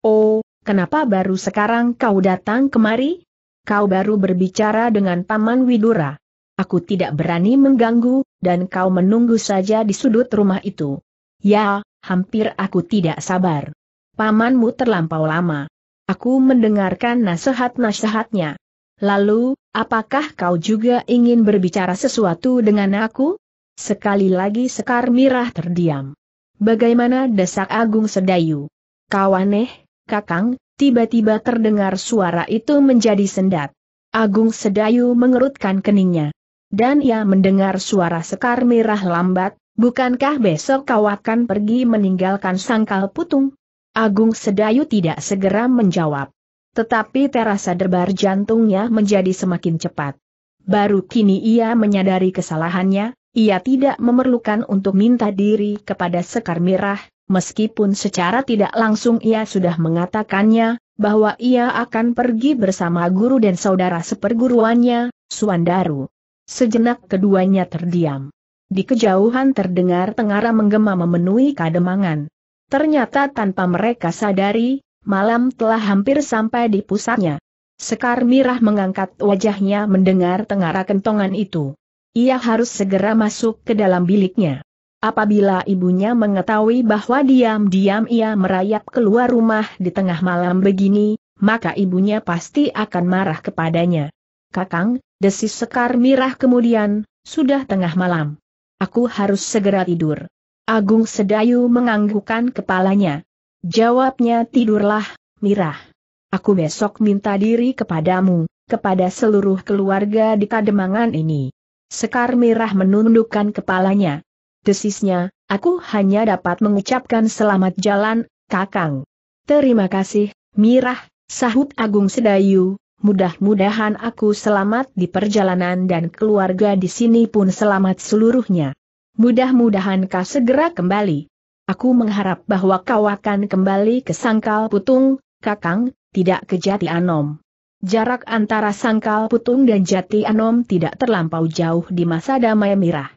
Oh, kenapa baru sekarang kau datang kemari? Kau baru berbicara dengan Paman Widura. Aku tidak berani mengganggu, dan kau menunggu saja di sudut rumah itu. Ya, hampir aku tidak sabar. Pamanmu terlampau lama. Aku mendengarkan nasihat-nasihatnya. Lalu, apakah kau juga ingin berbicara sesuatu dengan aku? Sekali lagi Sekar Mirah terdiam. Bagaimana desak Agung Sedayu? Kau aneh, Kakang, tiba-tiba terdengar suara itu menjadi sendat. Agung Sedayu mengerutkan keningnya. Dan ia mendengar suara sekar merah lambat, bukankah besok kau akan pergi meninggalkan sangkal putung? Agung Sedayu tidak segera menjawab. Tetapi terasa derbar jantungnya menjadi semakin cepat. Baru kini ia menyadari kesalahannya, ia tidak memerlukan untuk minta diri kepada Sekar Mirah, meskipun secara tidak langsung ia sudah mengatakannya, bahwa ia akan pergi bersama guru dan saudara seperguruannya, Suandaru. Sejenak keduanya terdiam. Di kejauhan terdengar tengara menggema memenuhi kademangan. Ternyata tanpa mereka sadari, malam telah hampir sampai di pusatnya. Sekar Mirah mengangkat wajahnya mendengar tengara kentongan itu. Ia harus segera masuk ke dalam biliknya. Apabila ibunya mengetahui bahwa diam-diam ia merayap keluar rumah di tengah malam begini, maka ibunya pasti akan marah kepadanya. Kakang, desis Sekar Mirah kemudian, sudah tengah malam. Aku harus segera tidur. Agung Sedayu menganggukkan kepalanya. Jawabnya tidurlah, Mirah. Aku besok minta diri kepadamu, kepada seluruh keluarga di Kademangan ini. Sekar Mirah menundukkan kepalanya desisnya, aku hanya dapat mengucapkan selamat jalan, kakang. Terima kasih, Mirah, sahut Agung Sedayu, mudah-mudahan aku selamat di perjalanan dan keluarga di sini pun selamat seluruhnya. Mudah-mudahan kau segera kembali. Aku mengharap bahwa kau akan kembali ke Sangkal Putung, Kakang, tidak ke Jati Anom. Jarak antara Sangkal Putung dan Jati Anom tidak terlampau jauh di masa damai mirah.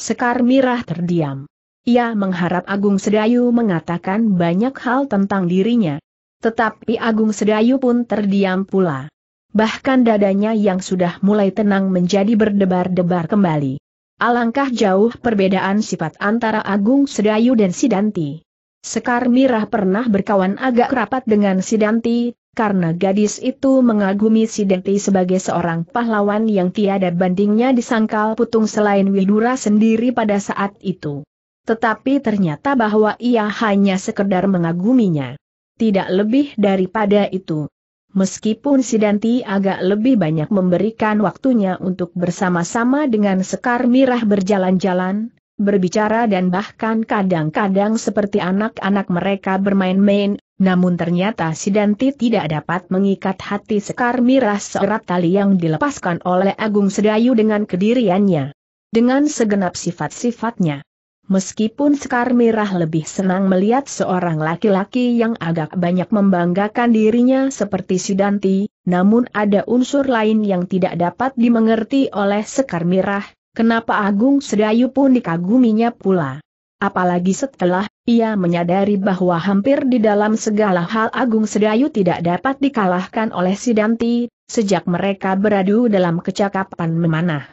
Sekar Mirah terdiam. Ia mengharap Agung Sedayu mengatakan banyak hal tentang dirinya. Tetapi Agung Sedayu pun terdiam pula. Bahkan dadanya yang sudah mulai tenang menjadi berdebar-debar kembali. Alangkah jauh perbedaan sifat antara Agung Sedayu dan Sidanti. Sekar Mirah pernah berkawan agak rapat dengan Sidanti, karena gadis itu mengagumi si sebagai seorang pahlawan yang tiada bandingnya disangkal putung selain Widura sendiri pada saat itu. Tetapi ternyata bahwa ia hanya sekedar mengaguminya. Tidak lebih daripada itu. Meskipun Sidanti agak lebih banyak memberikan waktunya untuk bersama-sama dengan Sekar Mirah berjalan-jalan, berbicara dan bahkan kadang-kadang seperti anak-anak mereka bermain-main, namun ternyata Sidanti tidak dapat mengikat hati Sekar Miras seerat tali yang dilepaskan oleh Agung Sedayu dengan kediriannya. Dengan segenap sifat-sifatnya. Meskipun Sekar Mirah lebih senang melihat seorang laki-laki yang agak banyak membanggakan dirinya seperti Sidanti, namun ada unsur lain yang tidak dapat dimengerti oleh Sekar Mirah, kenapa Agung Sedayu pun dikaguminya pula. Apalagi setelah ia menyadari bahwa hampir di dalam segala hal Agung Sedayu tidak dapat dikalahkan oleh Sidanti, sejak mereka beradu dalam kecakapan memanah.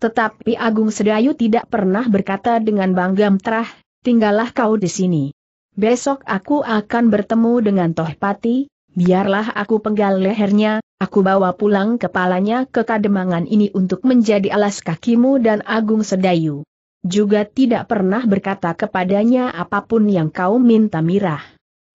Tetapi Agung Sedayu tidak pernah berkata dengan bangga terah, tinggallah kau di sini. Besok aku akan bertemu dengan Tohpati, biarlah aku penggal lehernya, aku bawa pulang kepalanya ke kademangan ini untuk menjadi alas kakimu dan Agung Sedayu. Juga tidak pernah berkata kepadanya apapun yang kau minta mirah.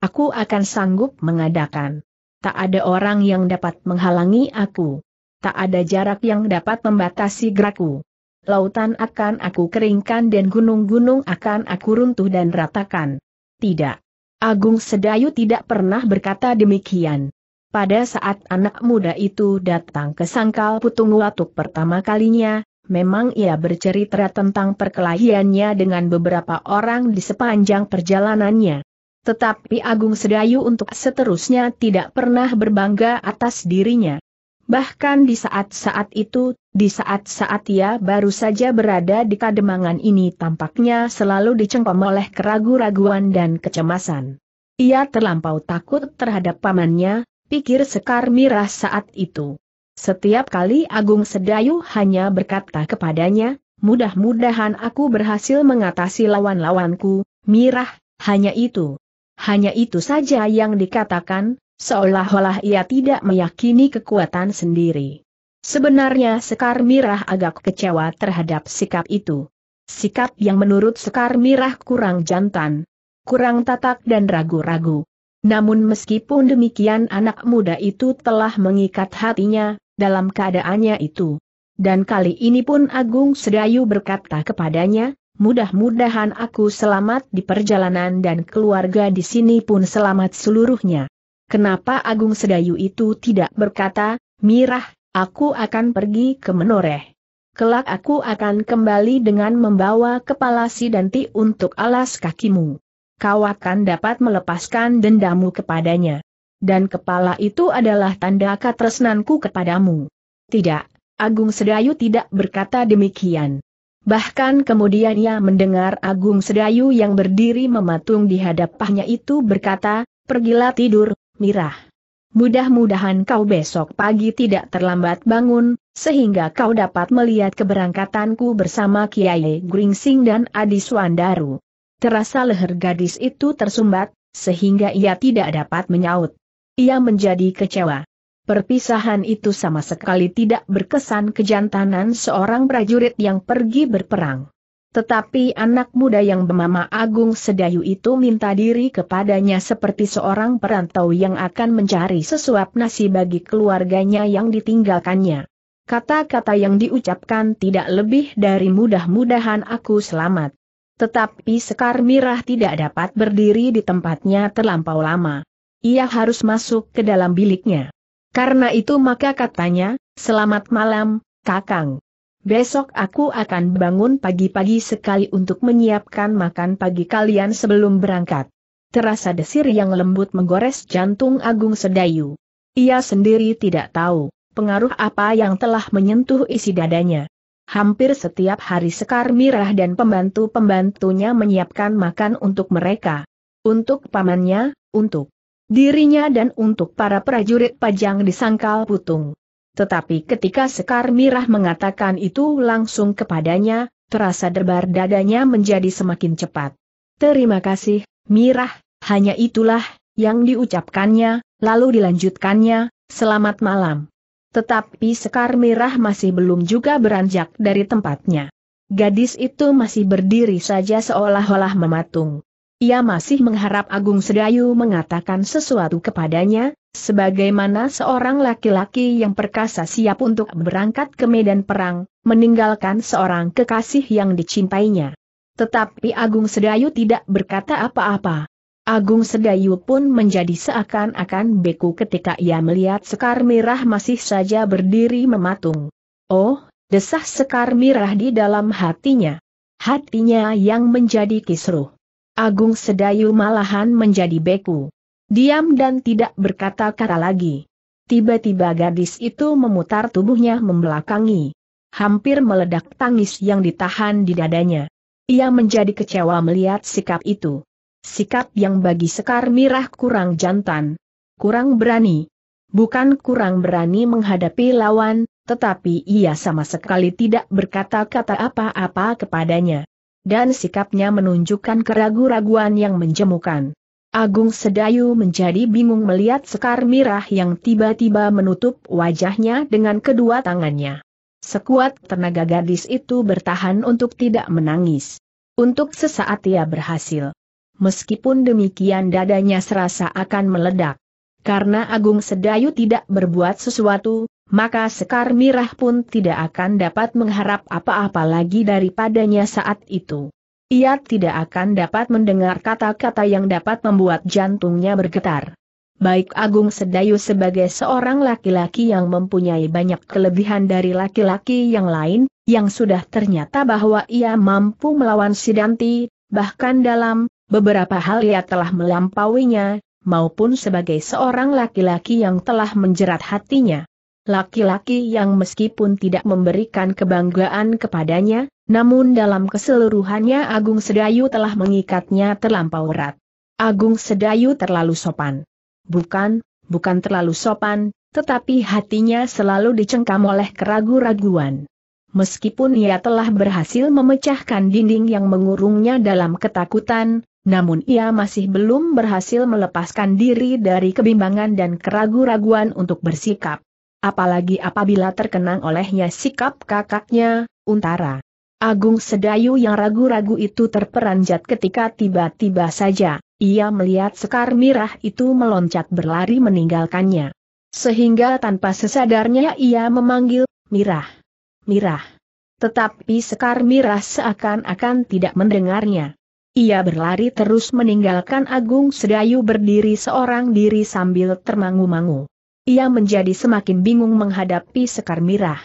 Aku akan sanggup mengadakan. Tak ada orang yang dapat menghalangi aku. Tak ada jarak yang dapat membatasi gerakku. Lautan akan aku keringkan dan gunung-gunung akan aku runtuh dan ratakan. Tidak. Agung Sedayu tidak pernah berkata demikian. Pada saat anak muda itu datang ke sangkal putung watuk pertama kalinya, Memang ia bercerita tentang perkelahiannya dengan beberapa orang di sepanjang perjalanannya. Tetapi Agung Sedayu untuk seterusnya tidak pernah berbangga atas dirinya. Bahkan di saat-saat itu, di saat-saat ia baru saja berada di kademangan ini tampaknya selalu dicengkam oleh keraguan-raguan dan kecemasan. Ia terlampau takut terhadap pamannya, pikir Sekar Mirah saat itu. Setiap kali Agung Sedayu hanya berkata kepadanya, mudah-mudahan aku berhasil mengatasi lawan-lawanku, mirah, hanya itu. Hanya itu saja yang dikatakan, seolah-olah ia tidak meyakini kekuatan sendiri. Sebenarnya Sekar Mirah agak kecewa terhadap sikap itu. Sikap yang menurut Sekar Mirah kurang jantan, kurang tatak dan ragu-ragu. Namun meskipun demikian anak muda itu telah mengikat hatinya, dalam keadaannya itu. Dan kali ini pun Agung Sedayu berkata kepadanya, mudah-mudahan aku selamat di perjalanan dan keluarga di sini pun selamat seluruhnya. Kenapa Agung Sedayu itu tidak berkata, Mirah, aku akan pergi ke Menoreh. Kelak aku akan kembali dengan membawa kepala si Danti untuk alas kakimu. Kau akan dapat melepaskan dendamu kepadanya dan kepala itu adalah tanda katresnanku kepadamu. Tidak, Agung Sedayu tidak berkata demikian. Bahkan kemudian ia mendengar Agung Sedayu yang berdiri mematung di hadapannya itu berkata, Pergilah tidur, Mirah. Mudah-mudahan kau besok pagi tidak terlambat bangun, sehingga kau dapat melihat keberangkatanku bersama Kiai Gringsing dan Adi Suandaru. Terasa leher gadis itu tersumbat, sehingga ia tidak dapat menyaut ia menjadi kecewa. Perpisahan itu sama sekali tidak berkesan kejantanan seorang prajurit yang pergi berperang. Tetapi anak muda yang bernama Agung Sedayu itu minta diri kepadanya seperti seorang perantau yang akan mencari sesuap nasi bagi keluarganya yang ditinggalkannya. Kata-kata yang diucapkan tidak lebih dari mudah-mudahan aku selamat. Tetapi Sekar Mirah tidak dapat berdiri di tempatnya terlampau lama ia harus masuk ke dalam biliknya. Karena itu maka katanya, selamat malam, kakang. Besok aku akan bangun pagi-pagi sekali untuk menyiapkan makan pagi kalian sebelum berangkat. Terasa desir yang lembut menggores jantung Agung Sedayu. Ia sendiri tidak tahu pengaruh apa yang telah menyentuh isi dadanya. Hampir setiap hari Sekar Mirah dan pembantu-pembantunya menyiapkan makan untuk mereka. Untuk pamannya, untuk Dirinya dan untuk para prajurit pajang di Sangkal putung. Tetapi ketika Sekar Mirah mengatakan itu langsung kepadanya, terasa derbar dadanya menjadi semakin cepat. Terima kasih, Mirah, hanya itulah yang diucapkannya, lalu dilanjutkannya, selamat malam. Tetapi Sekar Mirah masih belum juga beranjak dari tempatnya. Gadis itu masih berdiri saja seolah-olah mematung. Ia masih mengharap Agung Sedayu mengatakan sesuatu kepadanya, sebagaimana seorang laki-laki yang perkasa siap untuk berangkat ke medan perang, meninggalkan seorang kekasih yang dicintainya. Tetapi Agung Sedayu tidak berkata apa-apa. Agung Sedayu pun menjadi seakan-akan beku ketika ia melihat Sekar Mirah masih saja berdiri mematung. Oh, desah Sekar Mirah di dalam hatinya. Hatinya yang menjadi kisruh. Agung Sedayu malahan menjadi beku. Diam dan tidak berkata-kata lagi. Tiba-tiba gadis itu memutar tubuhnya membelakangi. Hampir meledak tangis yang ditahan di dadanya. Ia menjadi kecewa melihat sikap itu. Sikap yang bagi Sekar Mirah kurang jantan. Kurang berani. Bukan kurang berani menghadapi lawan, tetapi ia sama sekali tidak berkata-kata apa-apa kepadanya dan sikapnya menunjukkan keragu-raguan yang menjemukan. Agung Sedayu menjadi bingung melihat sekar mirah yang tiba-tiba menutup wajahnya dengan kedua tangannya. Sekuat tenaga gadis itu bertahan untuk tidak menangis. Untuk sesaat ia berhasil. Meskipun demikian dadanya serasa akan meledak. Karena Agung Sedayu tidak berbuat sesuatu, maka Sekar Mirah pun tidak akan dapat mengharap apa-apa lagi daripadanya saat itu. Ia tidak akan dapat mendengar kata-kata yang dapat membuat jantungnya bergetar. Baik Agung Sedayu sebagai seorang laki-laki yang mempunyai banyak kelebihan dari laki-laki yang lain, yang sudah ternyata bahwa ia mampu melawan Sidanti, bahkan dalam beberapa hal ia telah melampauinya, maupun sebagai seorang laki-laki yang telah menjerat hatinya. Laki-laki yang meskipun tidak memberikan kebanggaan kepadanya, namun dalam keseluruhannya Agung Sedayu telah mengikatnya terlampau erat. Agung Sedayu terlalu sopan. Bukan, bukan terlalu sopan, tetapi hatinya selalu dicengkam oleh keragu-raguan. Meskipun ia telah berhasil memecahkan dinding yang mengurungnya dalam ketakutan, namun ia masih belum berhasil melepaskan diri dari kebimbangan dan keragu-raguan untuk bersikap. Apalagi apabila terkenang olehnya sikap kakaknya, Untara. Agung Sedayu yang ragu-ragu itu terperanjat ketika tiba-tiba saja, ia melihat Sekar Mirah itu meloncat berlari meninggalkannya. Sehingga tanpa sesadarnya ia memanggil, Mirah. Mirah. Tetapi Sekar Mirah seakan-akan tidak mendengarnya. Ia berlari terus meninggalkan Agung Sedayu berdiri seorang diri sambil termangu-mangu. Ia menjadi semakin bingung menghadapi Sekar Mirah.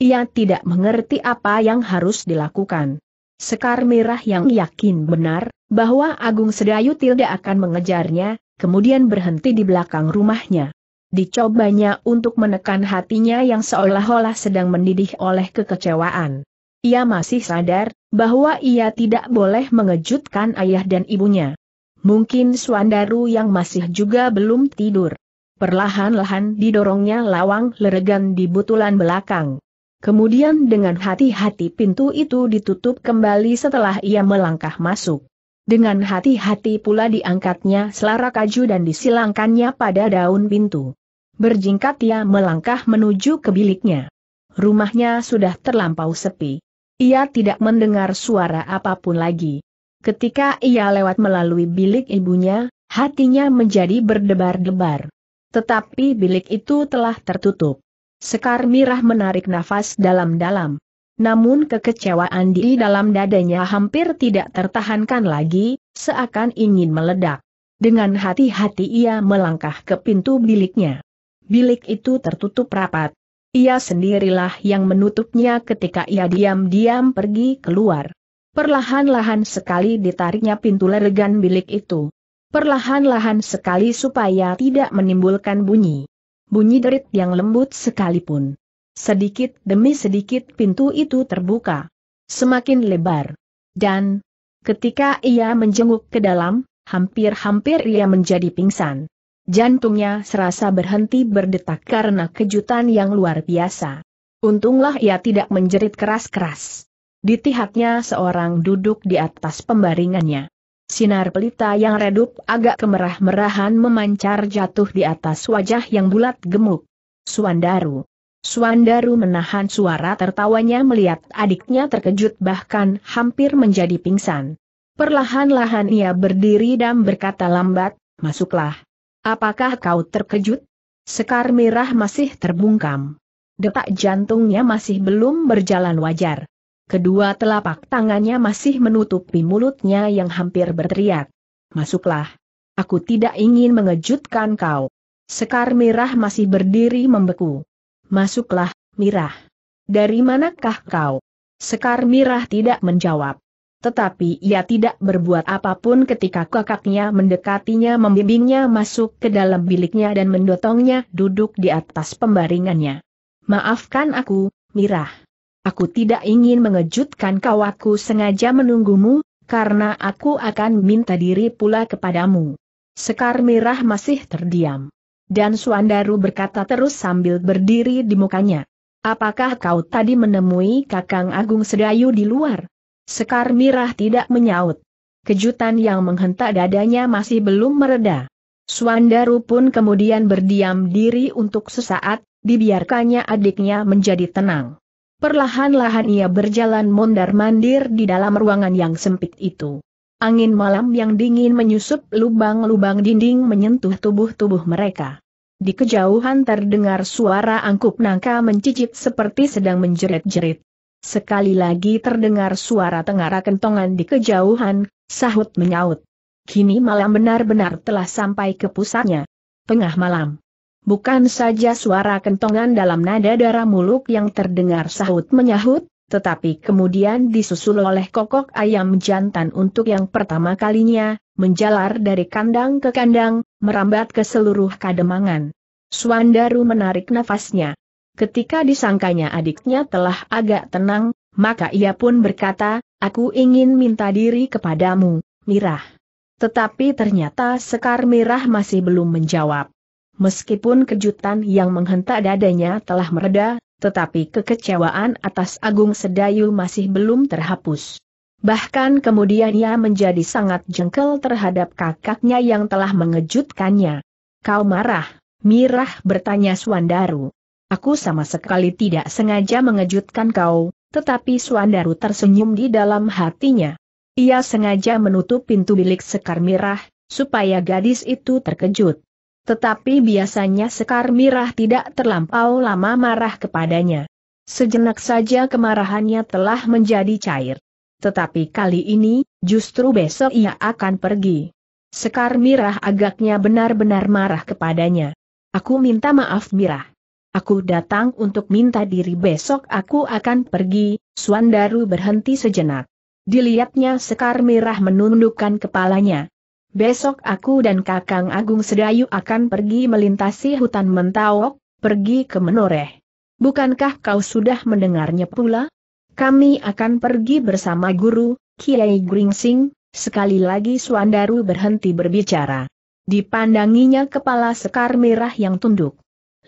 Ia tidak mengerti apa yang harus dilakukan. Sekar Mirah yang yakin benar, bahwa Agung Sedayu tidak akan mengejarnya, kemudian berhenti di belakang rumahnya. Dicobanya untuk menekan hatinya yang seolah-olah sedang mendidih oleh kekecewaan. Ia masih sadar bahwa ia tidak boleh mengejutkan ayah dan ibunya. Mungkin Suandaru yang masih juga belum tidur. Perlahan-lahan didorongnya lawang leregan di butulan belakang. Kemudian dengan hati-hati pintu itu ditutup kembali setelah ia melangkah masuk. Dengan hati-hati pula diangkatnya selara kaju dan disilangkannya pada daun pintu. Berjingkat ia melangkah menuju ke biliknya. Rumahnya sudah terlampau sepi. Ia tidak mendengar suara apapun lagi. Ketika ia lewat melalui bilik ibunya, hatinya menjadi berdebar-debar. Tetapi bilik itu telah tertutup. Sekar Mirah menarik nafas dalam-dalam. Namun kekecewaan di dalam dadanya hampir tidak tertahankan lagi, seakan ingin meledak. Dengan hati-hati ia melangkah ke pintu biliknya. Bilik itu tertutup rapat, ia sendirilah yang menutupnya ketika ia diam-diam pergi keluar. Perlahan-lahan sekali ditariknya pintu lergan bilik itu. Perlahan-lahan sekali supaya tidak menimbulkan bunyi. Bunyi derit yang lembut sekalipun. Sedikit demi sedikit pintu itu terbuka. Semakin lebar. Dan, ketika ia menjenguk ke dalam, hampir-hampir ia menjadi pingsan. Jantungnya serasa berhenti berdetak karena kejutan yang luar biasa. Untunglah ia tidak menjerit keras-keras. Di Ditihatnya seorang duduk di atas pembaringannya. Sinar pelita yang redup agak kemerah-merahan memancar jatuh di atas wajah yang bulat gemuk. Suandaru. Suandaru menahan suara tertawanya melihat adiknya terkejut bahkan hampir menjadi pingsan. Perlahan-lahan ia berdiri dan berkata lambat, masuklah. Apakah kau terkejut? Sekar merah masih terbungkam. Detak jantungnya masih belum berjalan wajar. Kedua telapak tangannya masih menutupi mulutnya yang hampir berteriak. Masuklah. Aku tidak ingin mengejutkan kau. Sekar merah masih berdiri membeku. Masuklah, mirah. Dari manakah kau? Sekar mirah tidak menjawab tetapi ia tidak berbuat apapun ketika kakaknya mendekatinya membimbingnya masuk ke dalam biliknya dan mendotongnya duduk di atas pembaringannya. Maafkan aku, Mirah. Aku tidak ingin mengejutkan kau aku sengaja menunggumu, karena aku akan minta diri pula kepadamu. Sekar Mirah masih terdiam. Dan Suandaru berkata terus sambil berdiri di mukanya. Apakah kau tadi menemui Kakang Agung Sedayu di luar? Sekar Mirah tidak menyaut. Kejutan yang menghentak dadanya masih belum mereda. Suandaru pun kemudian berdiam diri untuk sesaat, dibiarkannya adiknya menjadi tenang. Perlahan-lahan ia berjalan mondar-mandir di dalam ruangan yang sempit itu. Angin malam yang dingin menyusup lubang-lubang dinding menyentuh tubuh-tubuh mereka. Di kejauhan terdengar suara angkup nangka mencicit seperti sedang menjerit-jerit. Sekali lagi terdengar suara tengara kentongan di kejauhan, sahut menyaut. Kini malam benar-benar telah sampai ke pusatnya. Tengah malam. Bukan saja suara kentongan dalam nada darah muluk yang terdengar sahut menyahut, tetapi kemudian disusul oleh kokok ayam jantan untuk yang pertama kalinya, menjalar dari kandang ke kandang, merambat ke seluruh kademangan. Suandaru menarik nafasnya. Ketika disangkanya adiknya telah agak tenang, maka ia pun berkata, aku ingin minta diri kepadamu, Mirah. Tetapi ternyata Sekar Mirah masih belum menjawab. Meskipun kejutan yang menghentak dadanya telah mereda, tetapi kekecewaan atas Agung Sedayu masih belum terhapus. Bahkan kemudian ia menjadi sangat jengkel terhadap kakaknya yang telah mengejutkannya. Kau marah, Mirah bertanya Suandaru. Aku sama sekali tidak sengaja mengejutkan kau, tetapi Suandaru tersenyum di dalam hatinya. Ia sengaja menutup pintu bilik Sekar Mirah, supaya gadis itu terkejut. Tetapi biasanya Sekar Mirah tidak terlampau lama marah kepadanya. Sejenak saja kemarahannya telah menjadi cair. Tetapi kali ini, justru besok ia akan pergi. Sekar Mirah agaknya benar-benar marah kepadanya. Aku minta maaf Mirah. Aku datang untuk minta diri besok aku akan pergi, Suandaru berhenti sejenak. Dilihatnya Sekar Merah menundukkan kepalanya. Besok aku dan Kakang Agung Sedayu akan pergi melintasi hutan Mentawok, pergi ke Menoreh. Bukankah kau sudah mendengarnya pula? Kami akan pergi bersama guru, Kiai Gringsing, sekali lagi Suandaru berhenti berbicara. Dipandanginya kepala Sekar Merah yang tunduk.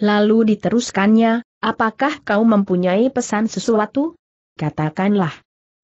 Lalu diteruskannya, apakah kau mempunyai pesan sesuatu? Katakanlah.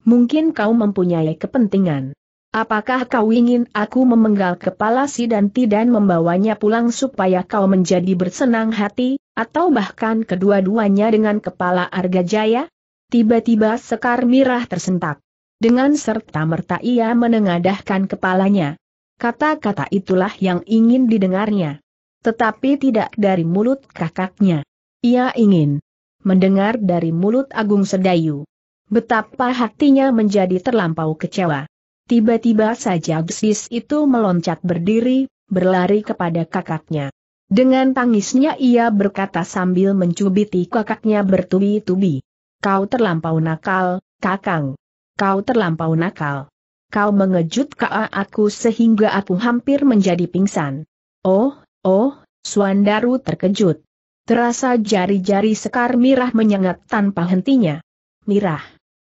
Mungkin kau mempunyai kepentingan. Apakah kau ingin aku memenggal kepala si Danti dan membawanya pulang supaya kau menjadi bersenang hati, atau bahkan kedua-duanya dengan kepala Arga Jaya? Tiba-tiba Sekar Mirah tersentak. Dengan serta-merta ia menengadahkan kepalanya. Kata-kata itulah yang ingin didengarnya. Tetapi tidak dari mulut kakaknya. Ia ingin mendengar dari mulut Agung Sedayu. Betapa hatinya menjadi terlampau kecewa. Tiba-tiba saja gesis itu meloncat berdiri, berlari kepada kakaknya. Dengan tangisnya ia berkata sambil mencubiti kakaknya bertubi-tubi. Kau terlampau nakal, kakang. Kau terlampau nakal. Kau mengejut kaa aku sehingga aku hampir menjadi pingsan. Oh, Oh, Suandaru terkejut. Terasa jari-jari sekar mirah menyengat tanpa hentinya. Mirah.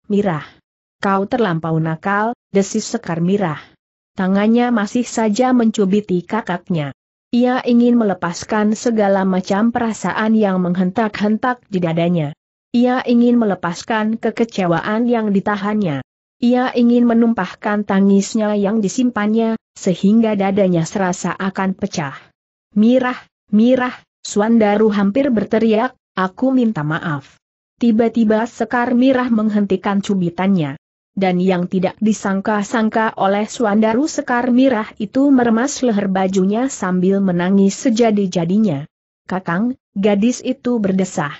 Mirah. Kau terlampau nakal, desis sekar mirah. Tangannya masih saja mencubiti kakaknya. Ia ingin melepaskan segala macam perasaan yang menghentak-hentak di dadanya. Ia ingin melepaskan kekecewaan yang ditahannya. Ia ingin menumpahkan tangisnya yang disimpannya, sehingga dadanya serasa akan pecah. Mirah, mirah, Suandaru hampir berteriak, aku minta maaf. Tiba-tiba Sekar Mirah menghentikan cubitannya. Dan yang tidak disangka-sangka oleh Suandaru Sekar Mirah itu meremas leher bajunya sambil menangis sejadi-jadinya. Kakang, gadis itu berdesah.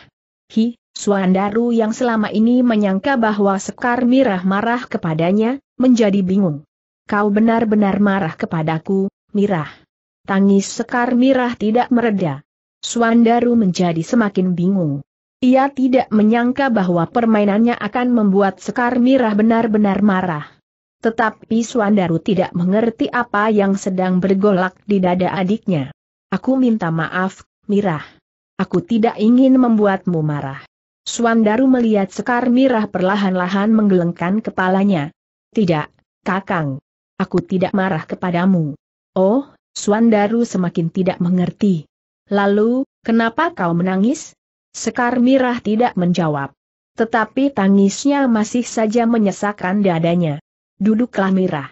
Hi, Suandaru yang selama ini menyangka bahwa Sekar Mirah marah kepadanya, menjadi bingung. Kau benar-benar marah kepadaku, Mirah tangis Sekar Mirah tidak mereda. Suandaru menjadi semakin bingung. Ia tidak menyangka bahwa permainannya akan membuat Sekar Mirah benar-benar marah. Tetapi Suandaru tidak mengerti apa yang sedang bergolak di dada adiknya. Aku minta maaf, Mirah. Aku tidak ingin membuatmu marah. Suandaru melihat Sekar Mirah perlahan-lahan menggelengkan kepalanya. Tidak, Kakang. Aku tidak marah kepadamu. Oh, Suandaru semakin tidak mengerti. Lalu, kenapa kau menangis? Sekar Mirah tidak menjawab. Tetapi tangisnya masih saja menyesakkan dadanya. Duduklah Mirah.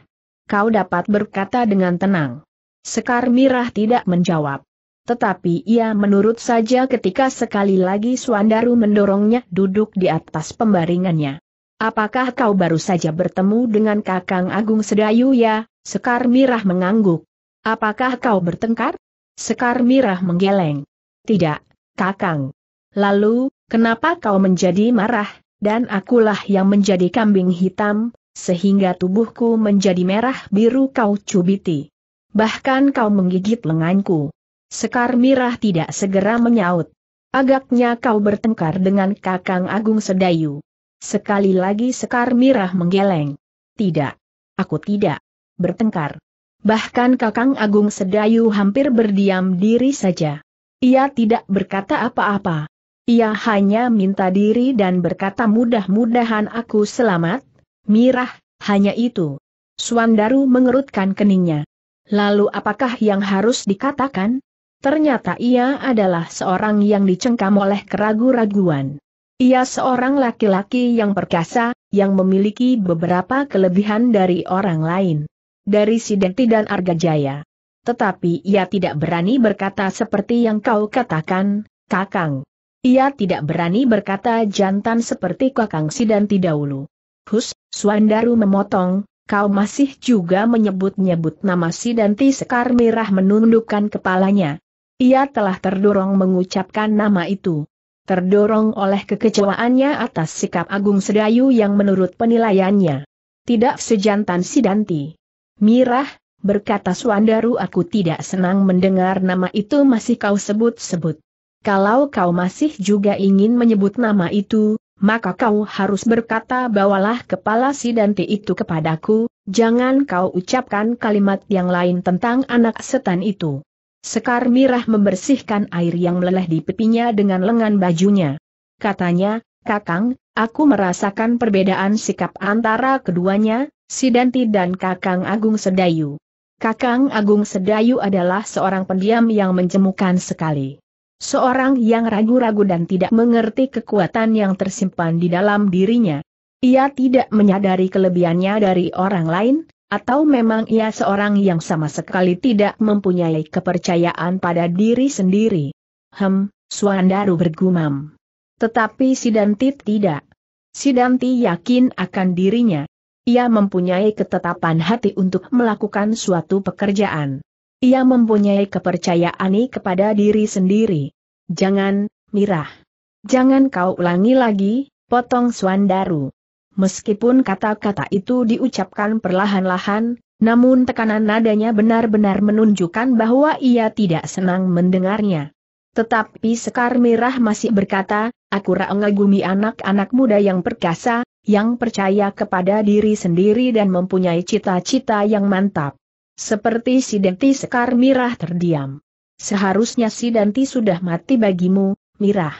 Kau dapat berkata dengan tenang. Sekar Mirah tidak menjawab. Tetapi ia menurut saja ketika sekali lagi Suandaru mendorongnya duduk di atas pembaringannya. Apakah kau baru saja bertemu dengan Kakang Agung Sedayu ya? Sekar Mirah mengangguk. Apakah kau bertengkar? Sekar Mirah menggeleng. Tidak, Kakang. Lalu, kenapa kau menjadi marah, dan akulah yang menjadi kambing hitam, sehingga tubuhku menjadi merah biru kau cubiti. Bahkan kau menggigit lenganku. Sekar Mirah tidak segera menyaut. Agaknya kau bertengkar dengan Kakang Agung Sedayu. Sekali lagi Sekar Mirah menggeleng. Tidak. Aku tidak. Bertengkar. Bahkan Kakang Agung Sedayu hampir berdiam diri saja. Ia tidak berkata apa-apa. Ia hanya minta diri dan berkata mudah-mudahan aku selamat, mirah, hanya itu. Suandaru mengerutkan keningnya. Lalu apakah yang harus dikatakan? Ternyata ia adalah seorang yang dicengkam oleh keragu-raguan. Ia seorang laki-laki yang perkasa, yang memiliki beberapa kelebihan dari orang lain dari Sidenti dan Argajaya. Tetapi ia tidak berani berkata seperti yang kau katakan, Kakang. Ia tidak berani berkata jantan seperti Kakang Sidanti dahulu. Hus, Swandaru memotong, kau masih juga menyebut-nyebut nama Sidanti Sekar Mirah menundukkan kepalanya. Ia telah terdorong mengucapkan nama itu. Terdorong oleh kekecewaannya atas sikap Agung Sedayu yang menurut penilaiannya. Tidak sejantan Sidanti. Mirah, berkata Suandaru aku tidak senang mendengar nama itu masih kau sebut-sebut. Kalau kau masih juga ingin menyebut nama itu, maka kau harus berkata bawalah kepala si Dante itu kepadaku, jangan kau ucapkan kalimat yang lain tentang anak setan itu. Sekar Mirah membersihkan air yang meleleh di pipinya dengan lengan bajunya. Katanya, Kakang, aku merasakan perbedaan sikap antara keduanya, Sidanti dan Kakang Agung Sedayu. Kakang Agung Sedayu adalah seorang pendiam yang menjemukan sekali. Seorang yang ragu-ragu dan tidak mengerti kekuatan yang tersimpan di dalam dirinya. Ia tidak menyadari kelebihannya dari orang lain, atau memang ia seorang yang sama sekali tidak mempunyai kepercayaan pada diri sendiri. Hem, Suandaru bergumam. Tetapi Sidanti tidak. Sidanti yakin akan dirinya. Ia mempunyai ketetapan hati untuk melakukan suatu pekerjaan. Ia mempunyai kepercayaan kepada diri sendiri. Jangan, Mirah. Jangan kau ulangi lagi, potong Suandaru. Meskipun kata-kata itu diucapkan perlahan-lahan, namun tekanan nadanya benar-benar menunjukkan bahwa ia tidak senang mendengarnya. Tetapi Sekar Merah masih berkata, aku mengagumi anak-anak muda yang perkasa, yang percaya kepada diri sendiri dan mempunyai cita-cita yang mantap. Seperti si Denti Sekar Mirah terdiam. Seharusnya si Denti sudah mati bagimu, Mirah.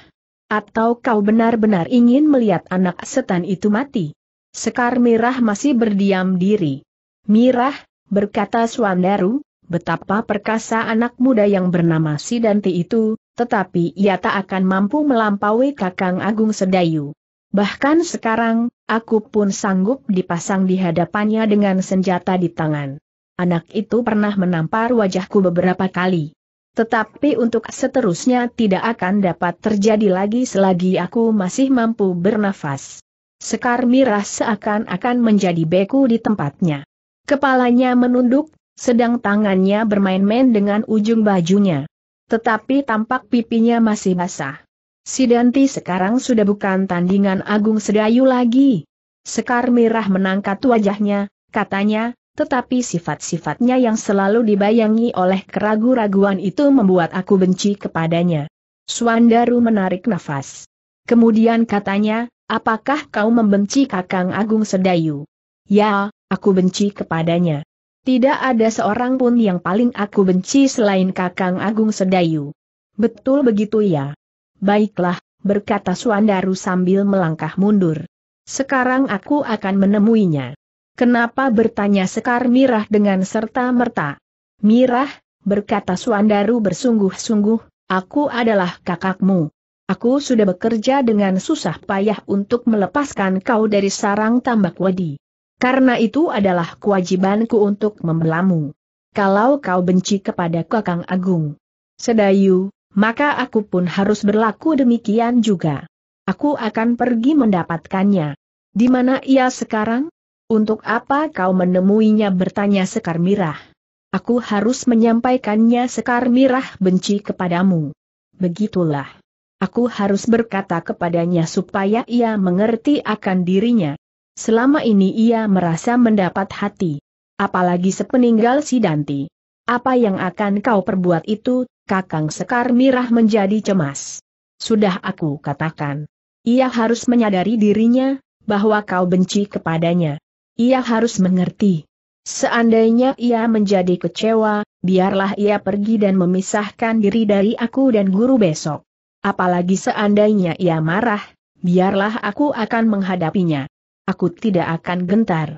Atau kau benar-benar ingin melihat anak setan itu mati? Sekar Mirah masih berdiam diri. Mirah, berkata Suandaru, betapa perkasa anak muda yang bernama Sidanti itu, tetapi ia tak akan mampu melampaui Kakang Agung Sedayu. Bahkan sekarang, aku pun sanggup dipasang di hadapannya dengan senjata di tangan. Anak itu pernah menampar wajahku beberapa kali. Tetapi untuk seterusnya tidak akan dapat terjadi lagi selagi aku masih mampu bernafas. Sekar Miras seakan-akan menjadi beku di tempatnya. Kepalanya menunduk, sedang tangannya bermain-main dengan ujung bajunya. Tetapi tampak pipinya masih basah. Sidanti sekarang sudah bukan tandingan Agung Sedayu lagi. Sekar Mirah menangkat wajahnya, katanya, tetapi sifat-sifatnya yang selalu dibayangi oleh keragu-raguan itu membuat aku benci kepadanya. Suandaru menarik nafas. Kemudian katanya, apakah kau membenci Kakang Agung Sedayu? Ya, aku benci kepadanya. Tidak ada seorang pun yang paling aku benci selain Kakang Agung Sedayu. Betul begitu ya. Baiklah, berkata Suandaru sambil melangkah mundur. Sekarang aku akan menemuinya. Kenapa bertanya Sekar Mirah dengan serta-merta? Mirah, berkata Suandaru bersungguh-sungguh, aku adalah kakakmu. Aku sudah bekerja dengan susah payah untuk melepaskan kau dari sarang tambak wedi. Karena itu adalah kewajibanku untuk membelamu. Kalau kau benci kepada Kakang Agung Sedayu, maka aku pun harus berlaku demikian juga. Aku akan pergi mendapatkannya. Di mana ia sekarang? Untuk apa kau menemuinya bertanya Sekar Mirah. Aku harus menyampaikannya Sekar Mirah benci kepadamu. Begitulah. Aku harus berkata kepadanya supaya ia mengerti akan dirinya. Selama ini ia merasa mendapat hati. Apalagi sepeninggal si Danti. Apa yang akan kau perbuat itu, Kakang Sekar Mirah menjadi cemas. Sudah aku katakan. Ia harus menyadari dirinya, bahwa kau benci kepadanya. Ia harus mengerti. Seandainya ia menjadi kecewa, biarlah ia pergi dan memisahkan diri dari aku dan guru besok. Apalagi seandainya ia marah, biarlah aku akan menghadapinya aku tidak akan gentar.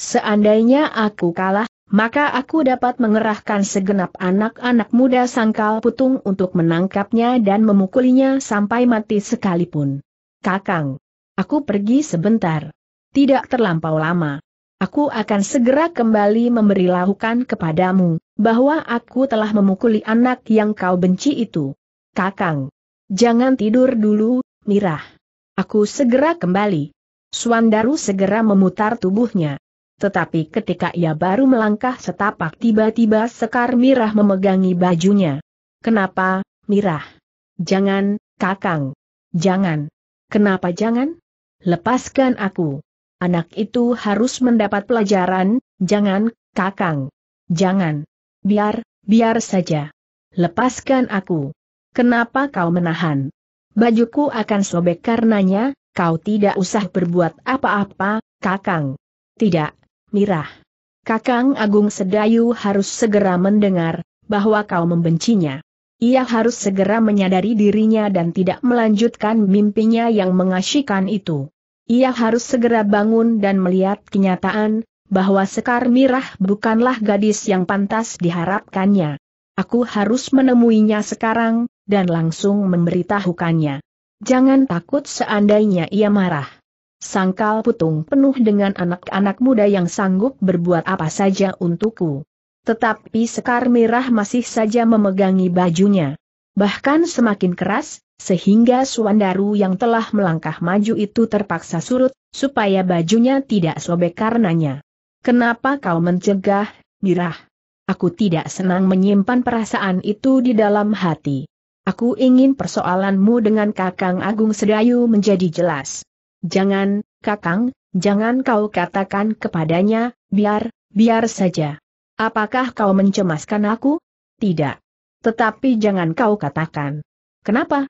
Seandainya aku kalah, maka aku dapat mengerahkan segenap anak-anak muda sangkal putung untuk menangkapnya dan memukulinya sampai mati sekalipun. Kakang, aku pergi sebentar. Tidak terlampau lama. Aku akan segera kembali memberi lahukan kepadamu, bahwa aku telah memukuli anak yang kau benci itu. Kakang, jangan tidur dulu, Mirah. Aku segera kembali. Suandaru segera memutar tubuhnya. Tetapi ketika ia baru melangkah setapak tiba-tiba Sekar Mirah memegangi bajunya. Kenapa, Mirah? Jangan, Kakang. Jangan. Kenapa jangan? Lepaskan aku. Anak itu harus mendapat pelajaran, jangan, Kakang. Jangan. Biar, biar saja. Lepaskan aku. Kenapa kau menahan? Bajuku akan sobek karenanya, Kau tidak usah berbuat apa-apa, Kakang. Tidak, Mirah. Kakang Agung Sedayu harus segera mendengar bahwa kau membencinya. Ia harus segera menyadari dirinya dan tidak melanjutkan mimpinya yang mengasyikan itu. Ia harus segera bangun dan melihat kenyataan bahwa Sekar Mirah bukanlah gadis yang pantas diharapkannya. Aku harus menemuinya sekarang, dan langsung memberitahukannya. Jangan takut seandainya ia marah. Sangkal putung penuh dengan anak-anak muda yang sanggup berbuat apa saja untukku. Tetapi Sekar Merah masih saja memegangi bajunya. Bahkan semakin keras, sehingga Suandaru yang telah melangkah maju itu terpaksa surut, supaya bajunya tidak sobek karenanya. Kenapa kau mencegah, Mirah? Aku tidak senang menyimpan perasaan itu di dalam hati. Aku ingin persoalanmu dengan Kakang Agung Sedayu menjadi jelas. Jangan, Kakang, jangan kau katakan kepadanya, biar, biar saja. Apakah kau mencemaskan aku? Tidak. Tetapi jangan kau katakan. Kenapa?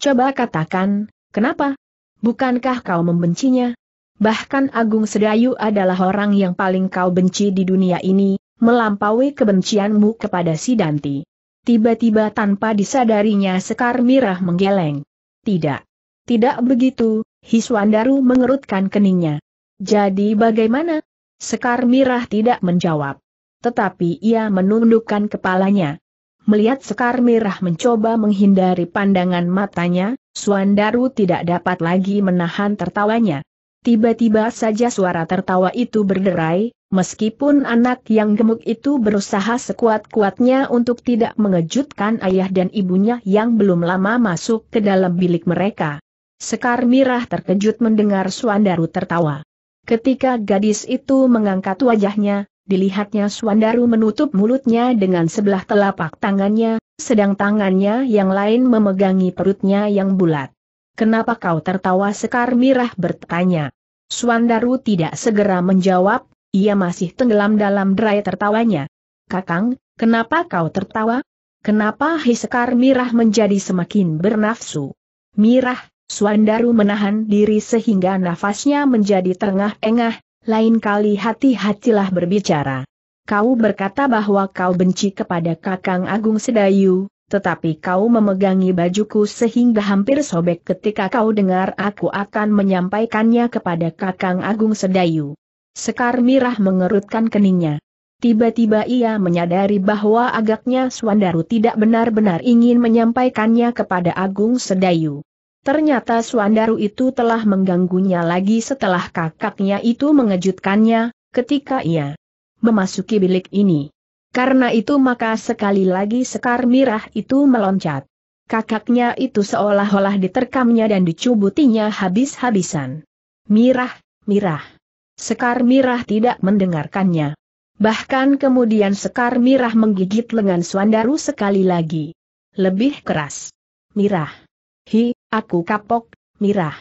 Coba katakan, kenapa? Bukankah kau membencinya? Bahkan Agung Sedayu adalah orang yang paling kau benci di dunia ini, melampaui kebencianmu kepada si Danti. Tiba-tiba tanpa disadarinya Sekar Mirah menggeleng. Tidak. Tidak begitu, Hiswandaru mengerutkan keningnya. Jadi bagaimana? Sekar Mirah tidak menjawab. Tetapi ia menundukkan kepalanya. Melihat Sekar Mirah mencoba menghindari pandangan matanya, Suandaru tidak dapat lagi menahan tertawanya. Tiba-tiba saja suara tertawa itu berderai, meskipun anak yang gemuk itu berusaha sekuat-kuatnya untuk tidak mengejutkan ayah dan ibunya yang belum lama masuk ke dalam bilik mereka. Sekar Mirah terkejut mendengar Suandaru tertawa. Ketika gadis itu mengangkat wajahnya, dilihatnya Suandaru menutup mulutnya dengan sebelah telapak tangannya, sedang tangannya yang lain memegangi perutnya yang bulat. Kenapa kau tertawa sekar mirah bertanya. Suandaru tidak segera menjawab, ia masih tenggelam dalam derai tertawanya. Kakang, kenapa kau tertawa? Kenapa Hisekar Mirah menjadi semakin bernafsu? Mirah, Suandaru menahan diri sehingga nafasnya menjadi terengah-engah, lain kali hati-hatilah berbicara. Kau berkata bahwa kau benci kepada Kakang Agung Sedayu, tetapi kau memegangi bajuku sehingga hampir sobek ketika kau dengar aku akan menyampaikannya kepada Kakang Agung Sedayu. Sekar Mirah mengerutkan keningnya. Tiba-tiba ia menyadari bahwa agaknya Swandaru tidak benar-benar ingin menyampaikannya kepada Agung Sedayu. Ternyata Swandaru itu telah mengganggunya lagi setelah kakaknya itu mengejutkannya, ketika ia memasuki bilik ini. Karena itu maka sekali lagi sekar mirah itu meloncat. Kakaknya itu seolah-olah diterkamnya dan dicubutinya habis-habisan. Mirah, mirah. Sekar mirah tidak mendengarkannya. Bahkan kemudian Sekar Mirah menggigit lengan Suandaru sekali lagi. Lebih keras. Mirah. Hi, aku kapok, Mirah.